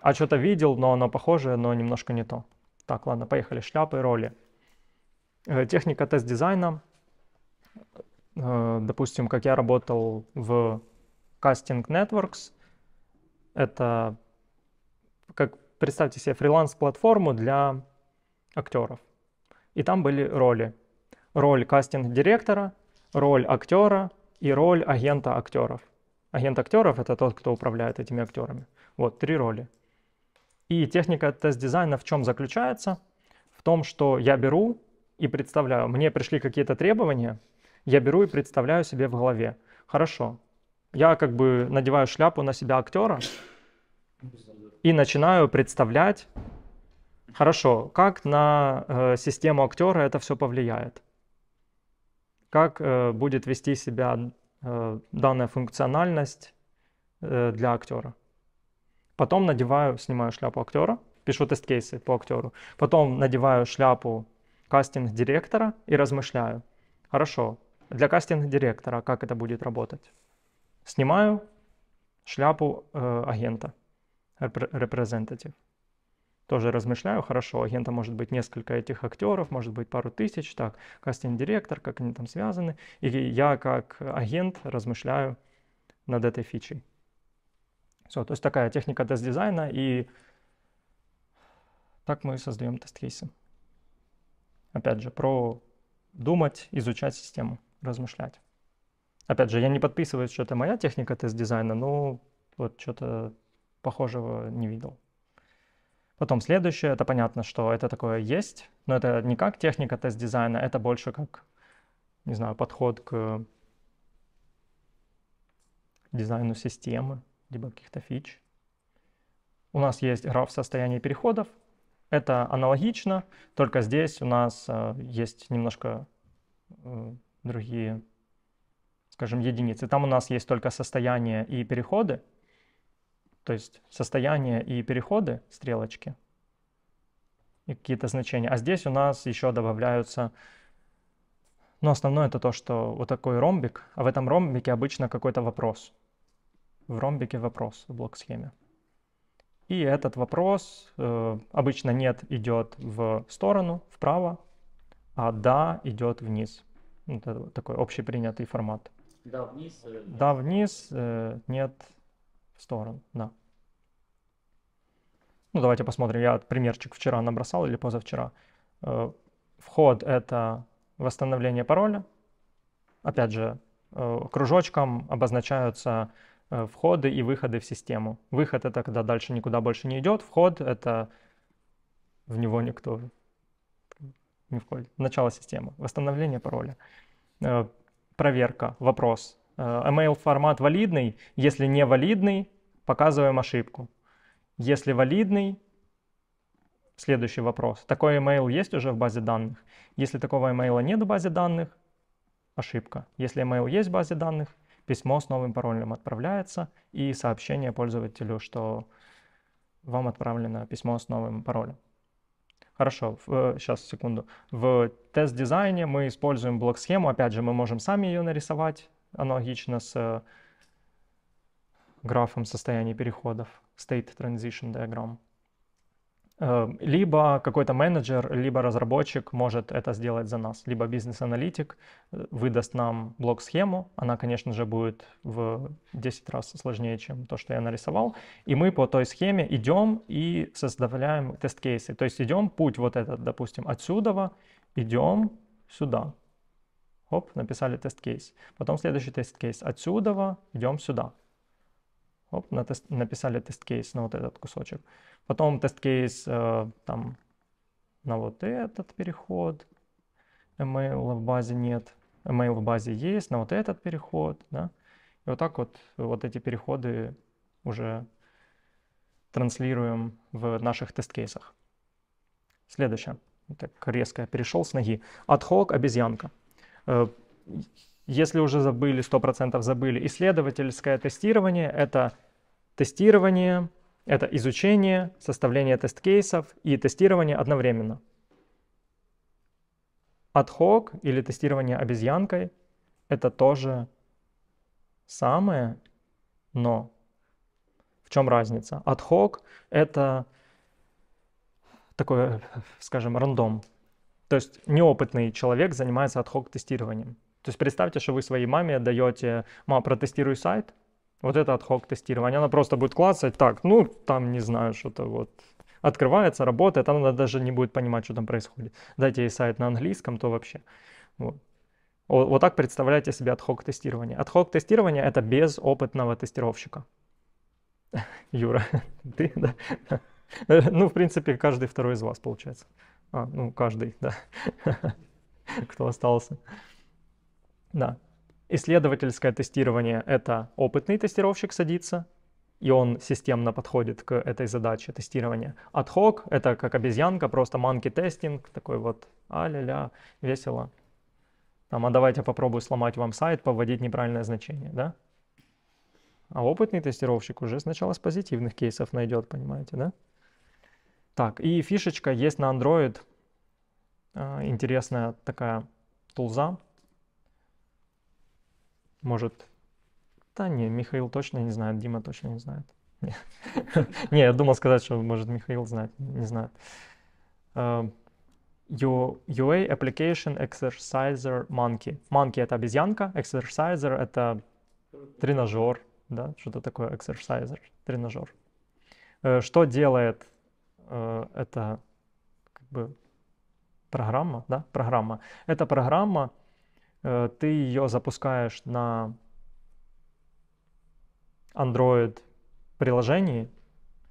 А что-то видел, но оно похожее, но немножко не то. Так, ладно, поехали. Шляпы, роли. Э, техника тест-дизайна. Э, допустим, как я работал в Casting Networks. Это, как представьте себе, фриланс-платформу для актеров. И там были роли. Роль кастинг-директора, роль актера и роль агента актеров. Агент актеров — это тот, кто управляет этими актерами. Вот, три роли. И техника тест-дизайна в чем заключается? В том, что я беру и представляю, мне пришли какие-то требования, я беру и представляю себе в голове. Хорошо, я как бы надеваю шляпу на себя актера и начинаю представлять, хорошо, как на э, систему актера это все повлияет, как э, будет вести себя э, данная функциональность э, для актера. Потом надеваю, снимаю шляпу актера, пишу тест-кейсы по актеру. Потом надеваю шляпу кастинг-директора и размышляю. Хорошо, для кастинг-директора как это будет работать? Снимаю шляпу э, агента, репрезентатив. Тоже размышляю, хорошо, агента может быть несколько этих актеров, может быть пару тысяч, так, кастинг-директор, как они там связаны. И я как агент размышляю над этой фичей. Все, то есть такая техника тест-дизайна, и так мы создаем тест-кейсы. Опять же, про думать, изучать систему, размышлять. Опять же, я не подписываюсь, что это моя техника тест-дизайна, но вот что-то похожего не видел. Потом следующее, это понятно, что это такое есть, но это не как техника тест-дизайна, это больше как, не знаю, подход к дизайну системы, либо каких-то фич. У нас есть граф состояния переходов. Это аналогично, только здесь у нас э, есть немножко э, другие, скажем, единицы. Там у нас есть только состояние и переходы, то есть состояние и переходы, стрелочки и какие-то значения. А здесь у нас еще добавляются, но основное это то, что вот такой ромбик, а в этом ромбике обычно какой-то вопрос в ромбике вопрос в блок-схеме. И этот вопрос э, обычно нет идет в сторону, вправо, а да идет вниз. Это такой общепринятый формат. Да вниз. Э, нет. Да вниз, э, нет в сторону, да. Ну давайте посмотрим, я примерчик вчера набросал или позавчера. Э, вход это восстановление пароля. Опять же, э, кружочком обозначаются Э, входы и выходы в систему. Выход — это когда дальше никуда больше не идет, вход — это в него никто не входит. Начало системы, восстановление пароля, э, проверка, вопрос. Э, email формат валидный, если не валидный, показываем ошибку. Если валидный, следующий вопрос. Такой email есть уже в базе данных? Если такого email нет в базе данных, ошибка. Если email есть в базе данных, письмо с новым паролем отправляется, и сообщение пользователю, что вам отправлено письмо с новым паролем. Хорошо, в, сейчас, э, секунду. В тест-дизайне мы используем блок-схему. Опять же, мы можем сами ее нарисовать, аналогично с э, графом состояния переходов, state transition diagram. Эм, либо какой-то менеджер, либо разработчик может это сделать за нас, либо бизнес-аналитик э, выдаст нам блок-схему, она, конечно же, будет в 10 раз сложнее, чем то, что я нарисовал, и мы по той схеме идем и составляем тест-кейсы, то есть идем путь вот этот, допустим, отсюда идем сюда, Оп, написали тест-кейс. Потом следующий тест-кейс. Отсюда идем сюда. Оп, на написали тест-кейс на вот этот кусочек. Потом тест-кейс э, там на вот этот переход. Email в базе нет. Email в базе есть, на вот этот переход. Да? И вот так вот, вот эти переходы уже транслируем в наших тест-кейсах. Следующее. Так резко перешел с ноги. Ad hoc обезьянка. Э, если уже забыли, 100% забыли. Исследовательское тестирование — это тестирование, это изучение, составление тест-кейсов и тестирование одновременно. Ad-hoc или тестирование обезьянкой — это тоже самое, но в чем разница? Ad-hoc — это такой, скажем, рандом. То есть неопытный человек занимается ad-hoc тестированием. То есть представьте, что вы своей маме даете, мама, протестируй сайт, вот это отхок тестирование, она просто будет клацать, так, ну, там, не знаю, что-то вот открывается, работает, она даже не будет понимать, что там происходит. Дайте ей сайт на английском, то вообще. Вот. Вот так представляете себе отхок тестирования. Отхок тестирования это без опытного тестировщика. [laughs] Юра, [laughs] ты, да? [laughs] Ну, в принципе, каждый второй из вас, получается. А, ну, каждый, да. Кто остался. Да. Исследовательское тестирование — это опытный тестировщик садится, и он системно подходит к этой задаче тестирования. Ad-hoc это как обезьянка, просто манки тестинг, такой вот а-ля-ля, весело. Там, а давайте попробую сломать вам сайт, поводить неправильное значение, да? А опытный тестировщик уже сначала с позитивных кейсов найдет, понимаете, да? Так, и фишечка есть на Android. А, интересная такая тулза. Может. Да не, Михаил точно не знает, Дима точно не знает. [laughs] Не, я думал сказать, что, может, Михаил знает, не знает. Э, UA Application Exerciser Monkey. Monkey — это обезьянка, Exerciser — это тренажер, да, что-то такое Exerciser, тренажер. Э, что делает э, эта как бы, программа, да, программа? Эта программа Э, ты ее запускаешь на Android приложении,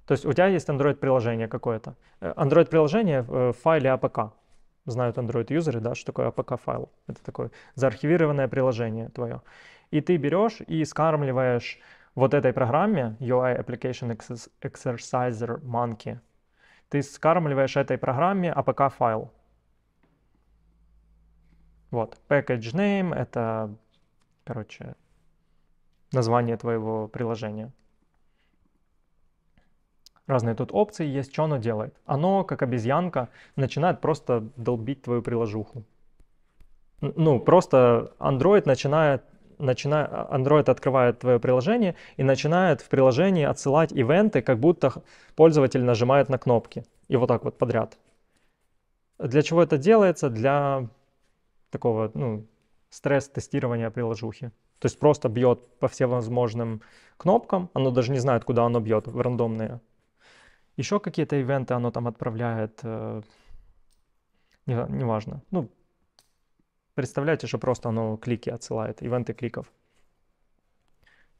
то есть у тебя есть Android приложение какое-то. Э, Android приложение в э, файле APK. А Знают Android юзеры, да, что такое APK а файл. Это такое заархивированное приложение твое. И ты берешь и скармливаешь вот этой программе UI Application Exerciser Monkey. Ты скармливаешь этой программе APK а файл. Вот, package name — это, короче, название твоего приложения. Разные тут опции есть, что оно делает. Оно, как обезьянка, начинает просто долбить твою приложуху. Ну, просто Android начинает начинает, Android открывает твое приложение и начинает в приложении отсылать ивенты, как будто пользователь нажимает на кнопки. И вот так вот подряд. Для чего это делается? Для такого, ну, стресс-тестирования приложухи. То есть просто бьет по всем возможным кнопкам, оно даже не знает, куда оно бьет, в рандомные. Еще какие-то ивенты оно там отправляет, э, неважно. Не важно. ну, представляете, что просто оно клики отсылает, ивенты кликов.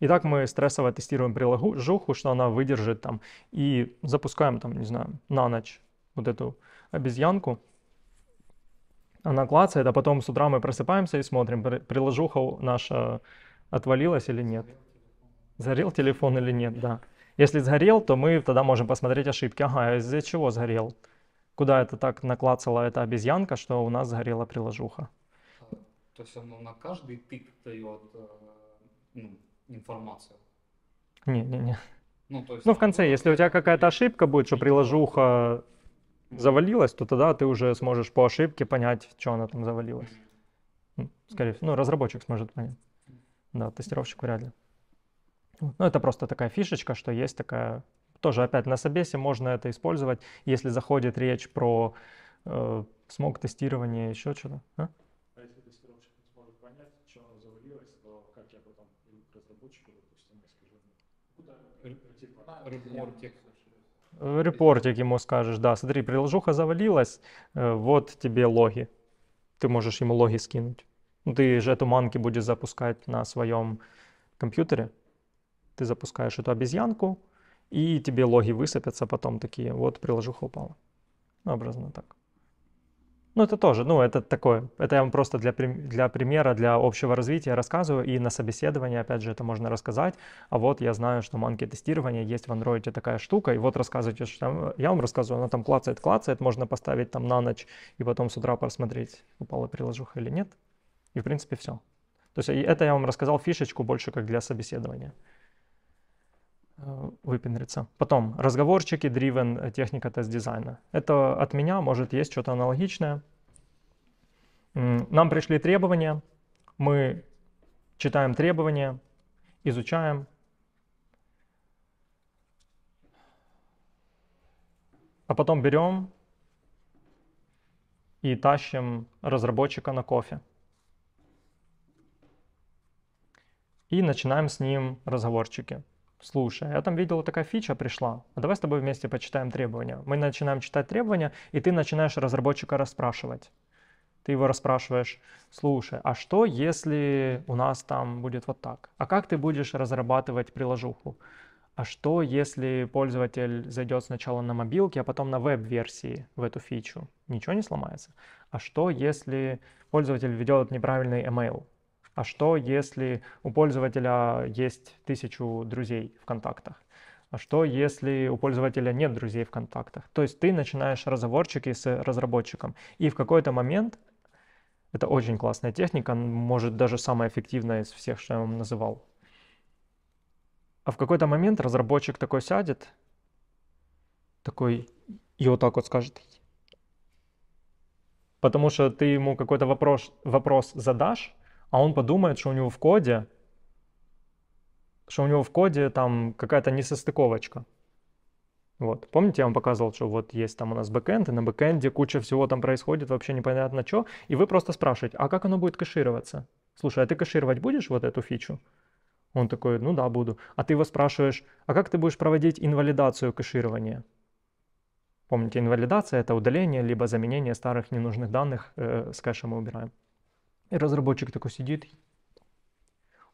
Итак, мы стрессово тестируем приложуху, что она выдержит там, и запускаем там, не знаю, на ночь вот эту обезьянку, она клацает, а потом с утра мы просыпаемся и смотрим, приложуха наша отвалилась или нет. загорел телефон или нет, да. Если сгорел, то мы тогда можем посмотреть ошибки. Ага, а из-за чего сгорел? Куда это так наклацала эта обезьянка, что у нас сгорела приложуха? То есть оно на каждый тип дает э, ну, информацию? Не, не, не. Ну, то есть... ну в конце, если у тебя какая-то ошибка будет, что приложуха завалилась, то тогда ты уже сможешь по ошибке понять, что она там завалилась. Ну, скорее всего, ну, разработчик сможет понять. Да, тестировщик вряд ли. Ну, это просто такая фишечка, что есть такая... Тоже опять на собесе можно это использовать, если заходит речь про э, смог-тестирование, еще что-то. А? а Э, репортик ему скажешь, да, смотри, приложуха завалилась, э, вот тебе логи. Ты можешь ему логи скинуть. Ну, ты же эту манки будешь запускать на своем компьютере. Ты запускаешь эту обезьянку, и тебе логи высыпятся потом такие, вот приложуха упала. Ну, образно так. Ну, это тоже, ну, это такое, это я вам просто для, для примера, для общего развития рассказываю, и на собеседовании, опять же, это можно рассказать, а вот я знаю, что манки тестирования есть в андроиде такая штука, и вот рассказывайте, что там, я вам рассказываю, она там клацает, клацает, можно поставить там на ночь, и потом с утра посмотреть, упала приложуха или нет, и, в принципе, все. То есть это я вам рассказал фишечку больше как для собеседования. Э, выпендриться. Потом разговорчики, driven, э, техника тест-дизайна. Это от меня, может, есть что-то аналогичное. Нам пришли требования, мы читаем требования, изучаем. А потом берем и тащим разработчика на кофе. И начинаем с ним разговорчики. Слушай, а я там видела такая фича пришла. А давай с тобой вместе почитаем требования. Мы начинаем читать требования, и ты начинаешь разработчика расспрашивать. Ты его расспрашиваешь, слушай, а что если у нас там будет вот так? А как ты будешь разрабатывать приложуху? А что, если пользователь зайдет сначала на мобилке, а потом на веб-версии в эту фичу? Ничего не сломается. А что, если пользователь введет неправильный email? А что, если у пользователя есть тысячу друзей в контактах? А что, если у пользователя нет друзей в контактах? То есть ты начинаешь разговорчики с разработчиком, и в какой-то момент это очень классная техника, может даже самая эффективная из всех, что я вам называл. А в какой-то момент разработчик такой сядет, такой и вот так вот скажет. Потому что ты ему какой-то вопрос, вопрос задашь, а он подумает, что у него в коде, что у него в коде там какая-то несостыковочка. Вот. Помните, я вам показывал, что вот есть там у нас бэкэнд, и на бэкэнде куча всего там происходит, вообще непонятно что. И вы просто спрашиваете, а как оно будет кэшироваться? Слушай, а ты кэшировать будешь вот эту фичу? Он такой, ну да, буду. А ты его спрашиваешь, а как ты будешь проводить инвалидацию кэширования? Помните, инвалидация — это удаление либо заменение старых ненужных данных, э, с кэша мы убираем. И разработчик такой сидит.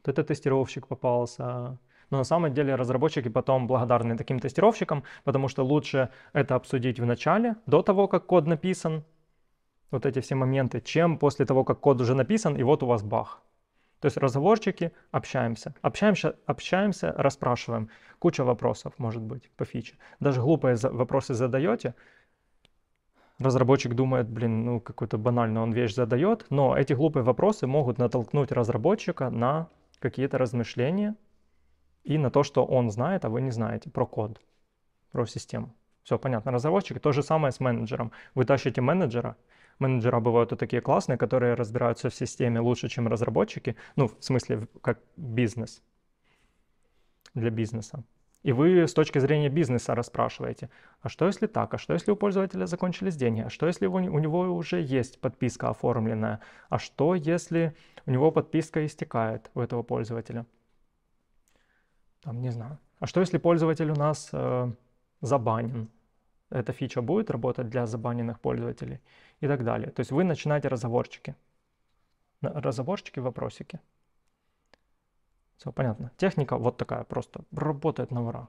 Вот это тестировщик попался. Но на самом деле разработчики потом благодарны таким тестировщикам, потому что лучше это обсудить в начале, до того, как код написан, вот эти все моменты, чем после того, как код уже написан, и вот у вас бах. То есть разговорчики, общаемся, общаемся, общаемся, расспрашиваем. Куча вопросов, может быть, по фиче. Даже глупые вопросы задаете, Разработчик думает, блин, ну какую-то банальную он вещь задает, но эти глупые вопросы могут натолкнуть разработчика на какие-то размышления и на то, что он знает, а вы не знаете про код, про систему. Все понятно, разработчик. То же самое с менеджером. Вы тащите менеджера, менеджера бывают и такие классные, которые разбираются в системе лучше, чем разработчики, ну, в смысле, как бизнес, для бизнеса. И вы с точки зрения бизнеса расспрашиваете, а что если так, а что если у пользователя закончились деньги, а что если у, него уже есть подписка оформленная, а что если у него подписка истекает у этого пользователя. Там, не знаю. А что если пользователь у нас э, забанен? Эта фича будет работать для забаненных пользователей и так далее. То есть вы начинаете разговорчики. Разговорчики, вопросики. Все понятно. Техника вот такая просто. Работает на ура.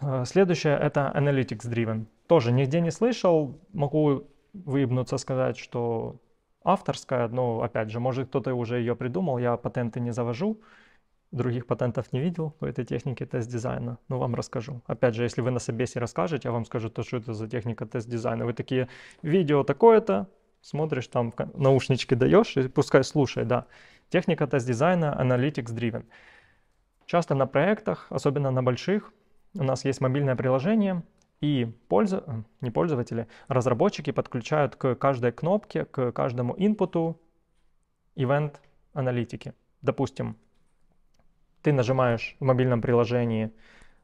Э, следующее это Analytics Driven. Тоже нигде не слышал. Могу выебнуться сказать, что авторская, но опять же, может кто-то уже ее придумал. Я патенты не завожу. Других патентов не видел у этой технике тест-дизайна. Но ну, вам расскажу. Опять же, если вы на собесе расскажете, я вам скажу, то, что это за техника тест-дизайна. Вы такие, видео такое-то, смотришь, там наушнички даешь, и пускай слушай, да. Техника тест-дизайна Analytics Driven. Часто на проектах, особенно на больших, у нас есть мобильное приложение, и пользу... Э, не пользователи, разработчики подключают к каждой кнопке, к каждому инпуту event аналитики. Допустим, ты нажимаешь в мобильном приложении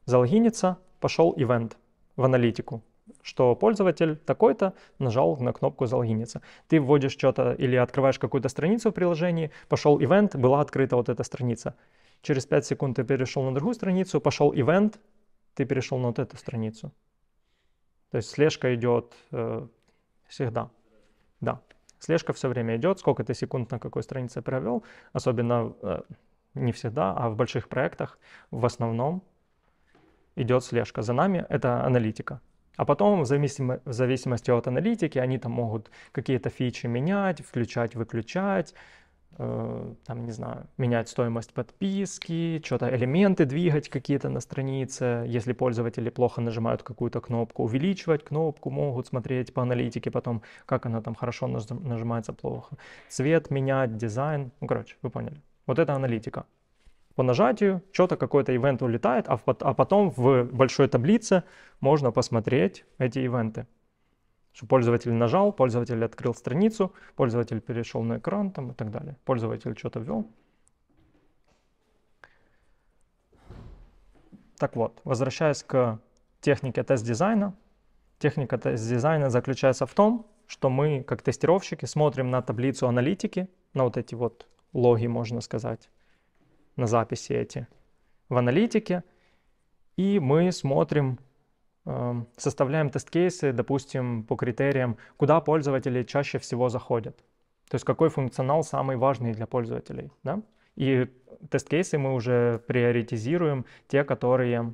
залогиниться, пошел ивент в аналитику что пользователь такой-то нажал на кнопку залогиниться. Ты вводишь что-то или открываешь какую-то страницу в приложении, пошел ивент, была открыта вот эта страница. Через 5 секунд ты перешел на другую страницу, пошел ивент, ты перешел на вот эту страницу. То есть слежка идет э, всегда. Да, слежка все время идет, сколько ты секунд на какой странице провел, особенно э, не всегда, а в больших проектах в основном идет слежка. За нами это аналитика. А потом, в, в зависимости от аналитики, они там могут какие-то фичи менять, включать, выключать, э, там, не знаю, менять стоимость подписки, что-то элементы двигать какие-то на странице. Если пользователи плохо нажимают какую-то кнопку, увеличивать кнопку могут, смотреть по аналитике потом, как она там хорошо нажимается, плохо. Цвет менять, дизайн, ну, короче, вы поняли. Вот это аналитика по нажатию что-то, какой-то ивент улетает, а, а потом в большой таблице можно посмотреть эти ивенты. Что пользователь нажал, пользователь открыл страницу, пользователь перешел на экран там, и так далее. Пользователь что-то ввел. Так вот, возвращаясь к технике тест-дизайна. Техника тест-дизайна заключается в том, что мы, как тестировщики, смотрим на таблицу аналитики, на вот эти вот логи, можно сказать, на записи эти в аналитике, и мы смотрим, эм, составляем тест-кейсы, допустим, по критериям, куда пользователи чаще всего заходят. То есть какой функционал самый важный для пользователей. Да? И тест-кейсы мы уже приоритизируем, те, которые,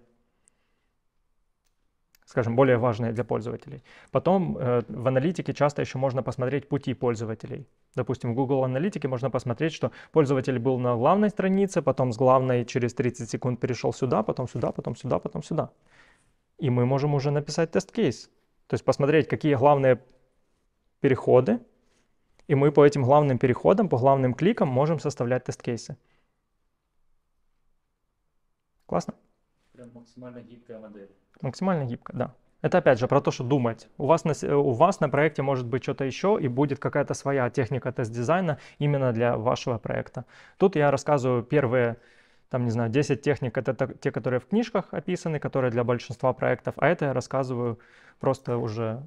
скажем, более важные для пользователей. Потом э, в аналитике часто еще можно посмотреть пути пользователей. Допустим, в Google Аналитике можно посмотреть, что пользователь был на главной странице, потом с главной через 30 секунд перешел сюда, потом сюда, потом сюда, потом сюда. И мы можем уже написать тест-кейс. То есть посмотреть, какие главные переходы, и мы по этим главным переходам, по главным кликам можем составлять тест-кейсы. Классно? Прям максимально гибкая модель. Максимально гибкая, да. Это опять же про то, что думать. У вас на, э, у вас на проекте может быть что-то еще и будет какая-то своя техника тест-дизайна именно для вашего проекта. Тут я рассказываю первые, там не знаю, 10 техник, это те, которые в книжках описаны, которые для большинства проектов, а это я рассказываю просто уже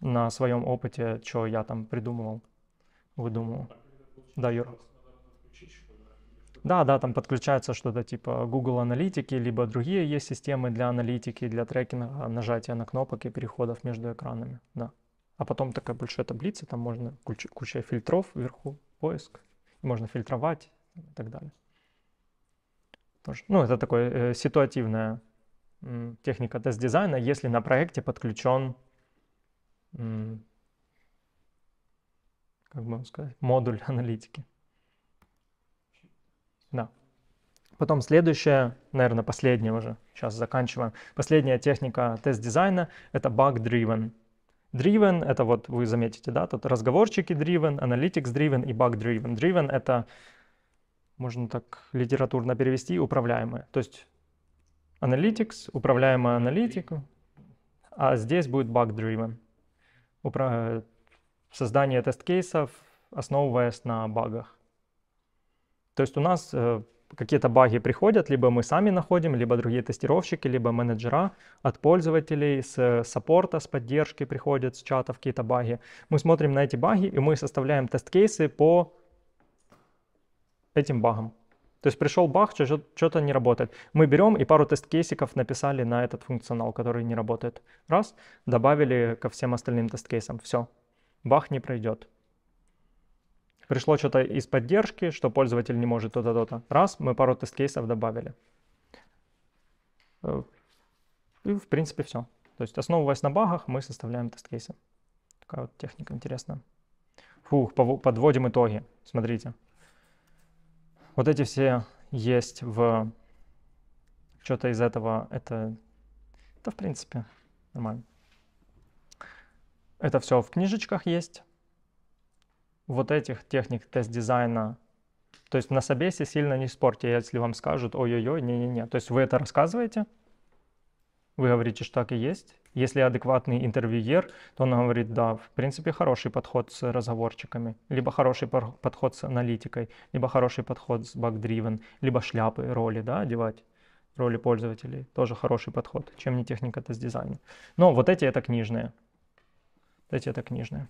на своем опыте, что я там придумывал, выдумывал. Да, Юра. Да, да, там подключается что-то типа Google аналитики, либо другие есть системы для аналитики, для трекинга, а, нажатия на кнопок и переходов между экранами, да. А потом такая большая таблица, там можно куча, куча фильтров вверху, поиск, можно фильтровать и так далее. Тоже. Ну, это такая э, ситуативная э, техника тест-дизайна, если на проекте подключен э, как бы сказать, модуль [laughs] аналитики. Да. Потом следующая, наверное, последняя уже, сейчас заканчиваем. Последняя техника тест-дизайна — это bug-driven. Driven — это вот вы заметите, да, тут разговорчики driven, analytics driven и bug driven. Driven — это, можно так литературно перевести, управляемое. То есть analytics, управляемая аналитику, а здесь будет bug driven. Упра... Создание тест-кейсов, основываясь на багах. То есть у нас э, какие-то баги приходят, либо мы сами находим, либо другие тестировщики, либо менеджера от пользователей, с саппорта, с поддержки приходят, с чатов какие-то баги. Мы смотрим на эти баги, и мы составляем тест-кейсы по этим багам. То есть пришел баг, что-то не работает. Мы берем и пару тест-кейсиков написали на этот функционал, который не работает. Раз, добавили ко всем остальным тест-кейсам. Все, баг не пройдет пришло что-то из поддержки, что пользователь не может то-то, то-то. Раз, мы пару тест-кейсов добавили. Э, и, в принципе, все. То есть, основываясь на багах, мы составляем тест-кейсы. Такая вот техника интересная. Фух, подводим итоги. Смотрите. Вот эти все есть в... Что-то из этого, это... Это, в принципе, нормально. Это все в книжечках есть вот этих техник тест-дизайна, то есть на собесе сильно не спорьте, если вам скажут, ой-ой-ой, не-не-не. То есть вы это рассказываете, вы говорите, что так и есть. Если адекватный интервьюер, то он говорит, да, в принципе, хороший подход с разговорчиками, либо хороший подход с аналитикой, либо хороший подход с баг-дривен, либо шляпы, роли, да, одевать роли пользователей. Тоже хороший подход, чем не техника тест-дизайна. Но вот эти это книжные. Вот эти это книжные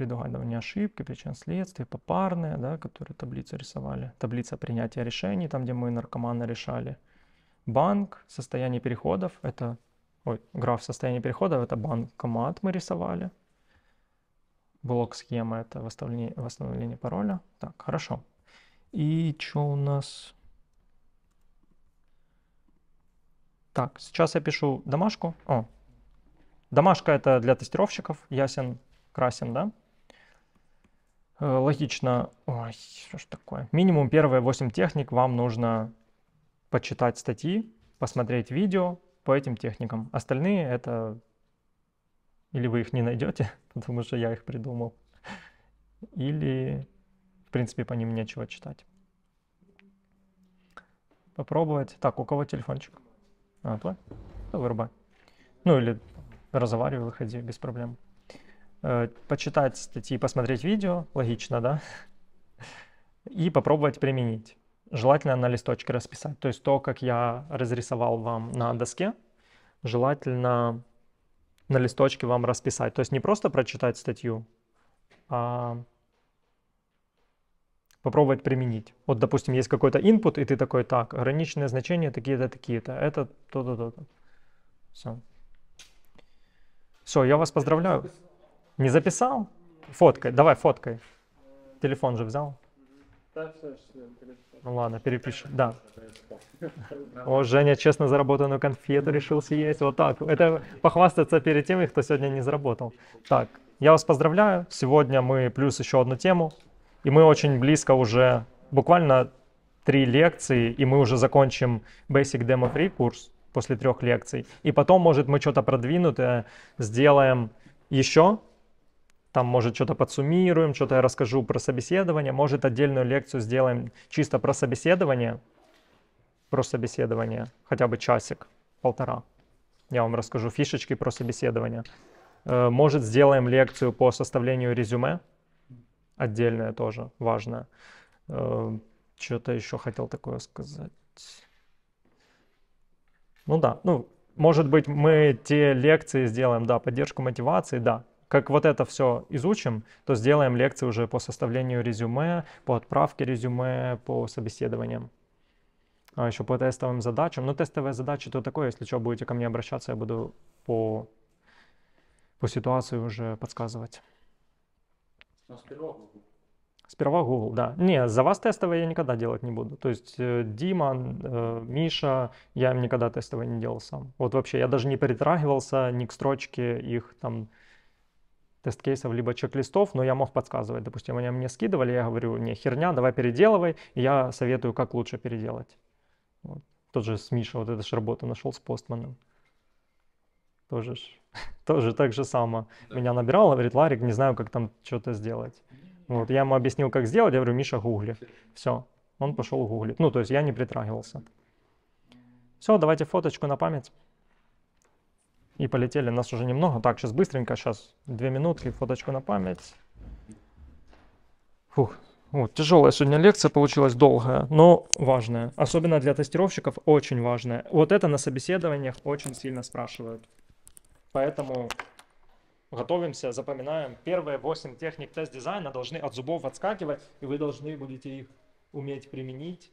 предугадывание ошибки, причин следствия попарные, да, которые таблицу рисовали, таблица принятия решений, там, где мы наркоманы решали, банк, состояние переходов, это, ой, граф состояния переходов, это банкомат мы рисовали, блок схемы, это восстановление, восстановление пароля, так, хорошо. И что у нас? Так, сейчас я пишу домашку, о, домашка это для тестировщиков, ясен, красен, да? Э, логично, ой, что ж такое, минимум первые 8 техник вам нужно почитать статьи, посмотреть видео по этим техникам. Остальные это или вы их не найдете, [laughs] потому что я их придумал, или, в принципе, по ним нечего читать. Попробовать. Так, у кого телефончик? А, твой? Да вырубай. Ну или разговаривай, выходи без проблем э, почитать статьи, посмотреть видео, логично, да, и попробовать применить. Желательно на листочке расписать. То есть то, как я разрисовал вам на доске, желательно на листочке вам расписать. То есть не просто прочитать статью, а попробовать применить. Вот, допустим, есть какой-то input, и ты такой, так, ограниченные значения такие-то, такие-то, это то-то, то-то. Все. Все, я вас поздравляю. Не записал? Фоткай, давай фоткай. Телефон же взял. Ну ладно, перепиши. Да. О, Женя честно заработанную конфету решил съесть. Вот так. Это похвастаться перед теми, кто сегодня не заработал. Так, я вас поздравляю. Сегодня мы плюс еще одну тему. И мы очень близко уже, буквально три лекции, и мы уже закончим Basic Demo Free курс после трех лекций. И потом, может, мы что-то продвинутое сделаем еще там, может, что-то подсуммируем, что-то я расскажу про собеседование. Может, отдельную лекцию сделаем чисто про собеседование. Про собеседование. Хотя бы часик, полтора. Я вам расскажу фишечки про собеседование. Э, может, сделаем лекцию по составлению резюме. Отдельная тоже, важная. Э, что-то еще хотел такое сказать. Ну да, ну, может быть, мы те лекции сделаем, да, поддержку мотивации, да, как вот это все изучим, то сделаем лекции уже по составлению резюме, по отправке резюме, по собеседованиям. А еще по тестовым задачам. Но ну, тестовые задачи то такое, если что, будете ко мне обращаться, я буду по, по ситуации уже подсказывать. Но ну, сперва Google. Сперва Google, да. Не, за вас тестовые я никогда делать не буду. То есть э, Дима, э, Миша, я им никогда тестовые не делал сам. Вот вообще, я даже не перетрагивался ни к строчке их там тест-кейсов, либо чек-листов, но я мог подсказывать. Допустим, они мне скидывали, я говорю, не, херня, давай переделывай, и я советую, как лучше переделать. Вот. Тот же с Миша, вот эта же работа нашел с постманом. Тоже, [laughs] тоже так же само. Да. Меня набирал, говорит, Ларик, не знаю, как там что-то сделать. Вот, я ему объяснил, как сделать, я говорю, Миша, гугли. Все, он пошел гуглить. Ну, то есть я не притрагивался. Все, давайте фоточку на память. И полетели, нас уже немного. Так, сейчас быстренько, сейчас две минутки, фоточку на память. Фух, вот, тяжелая сегодня лекция получилась, долгая, но важная. Особенно для тестировщиков очень важная. Вот это на собеседованиях очень сильно спрашивают. Поэтому готовимся, запоминаем. Первые 8 техник тест-дизайна должны от зубов отскакивать, и вы должны будете их уметь применить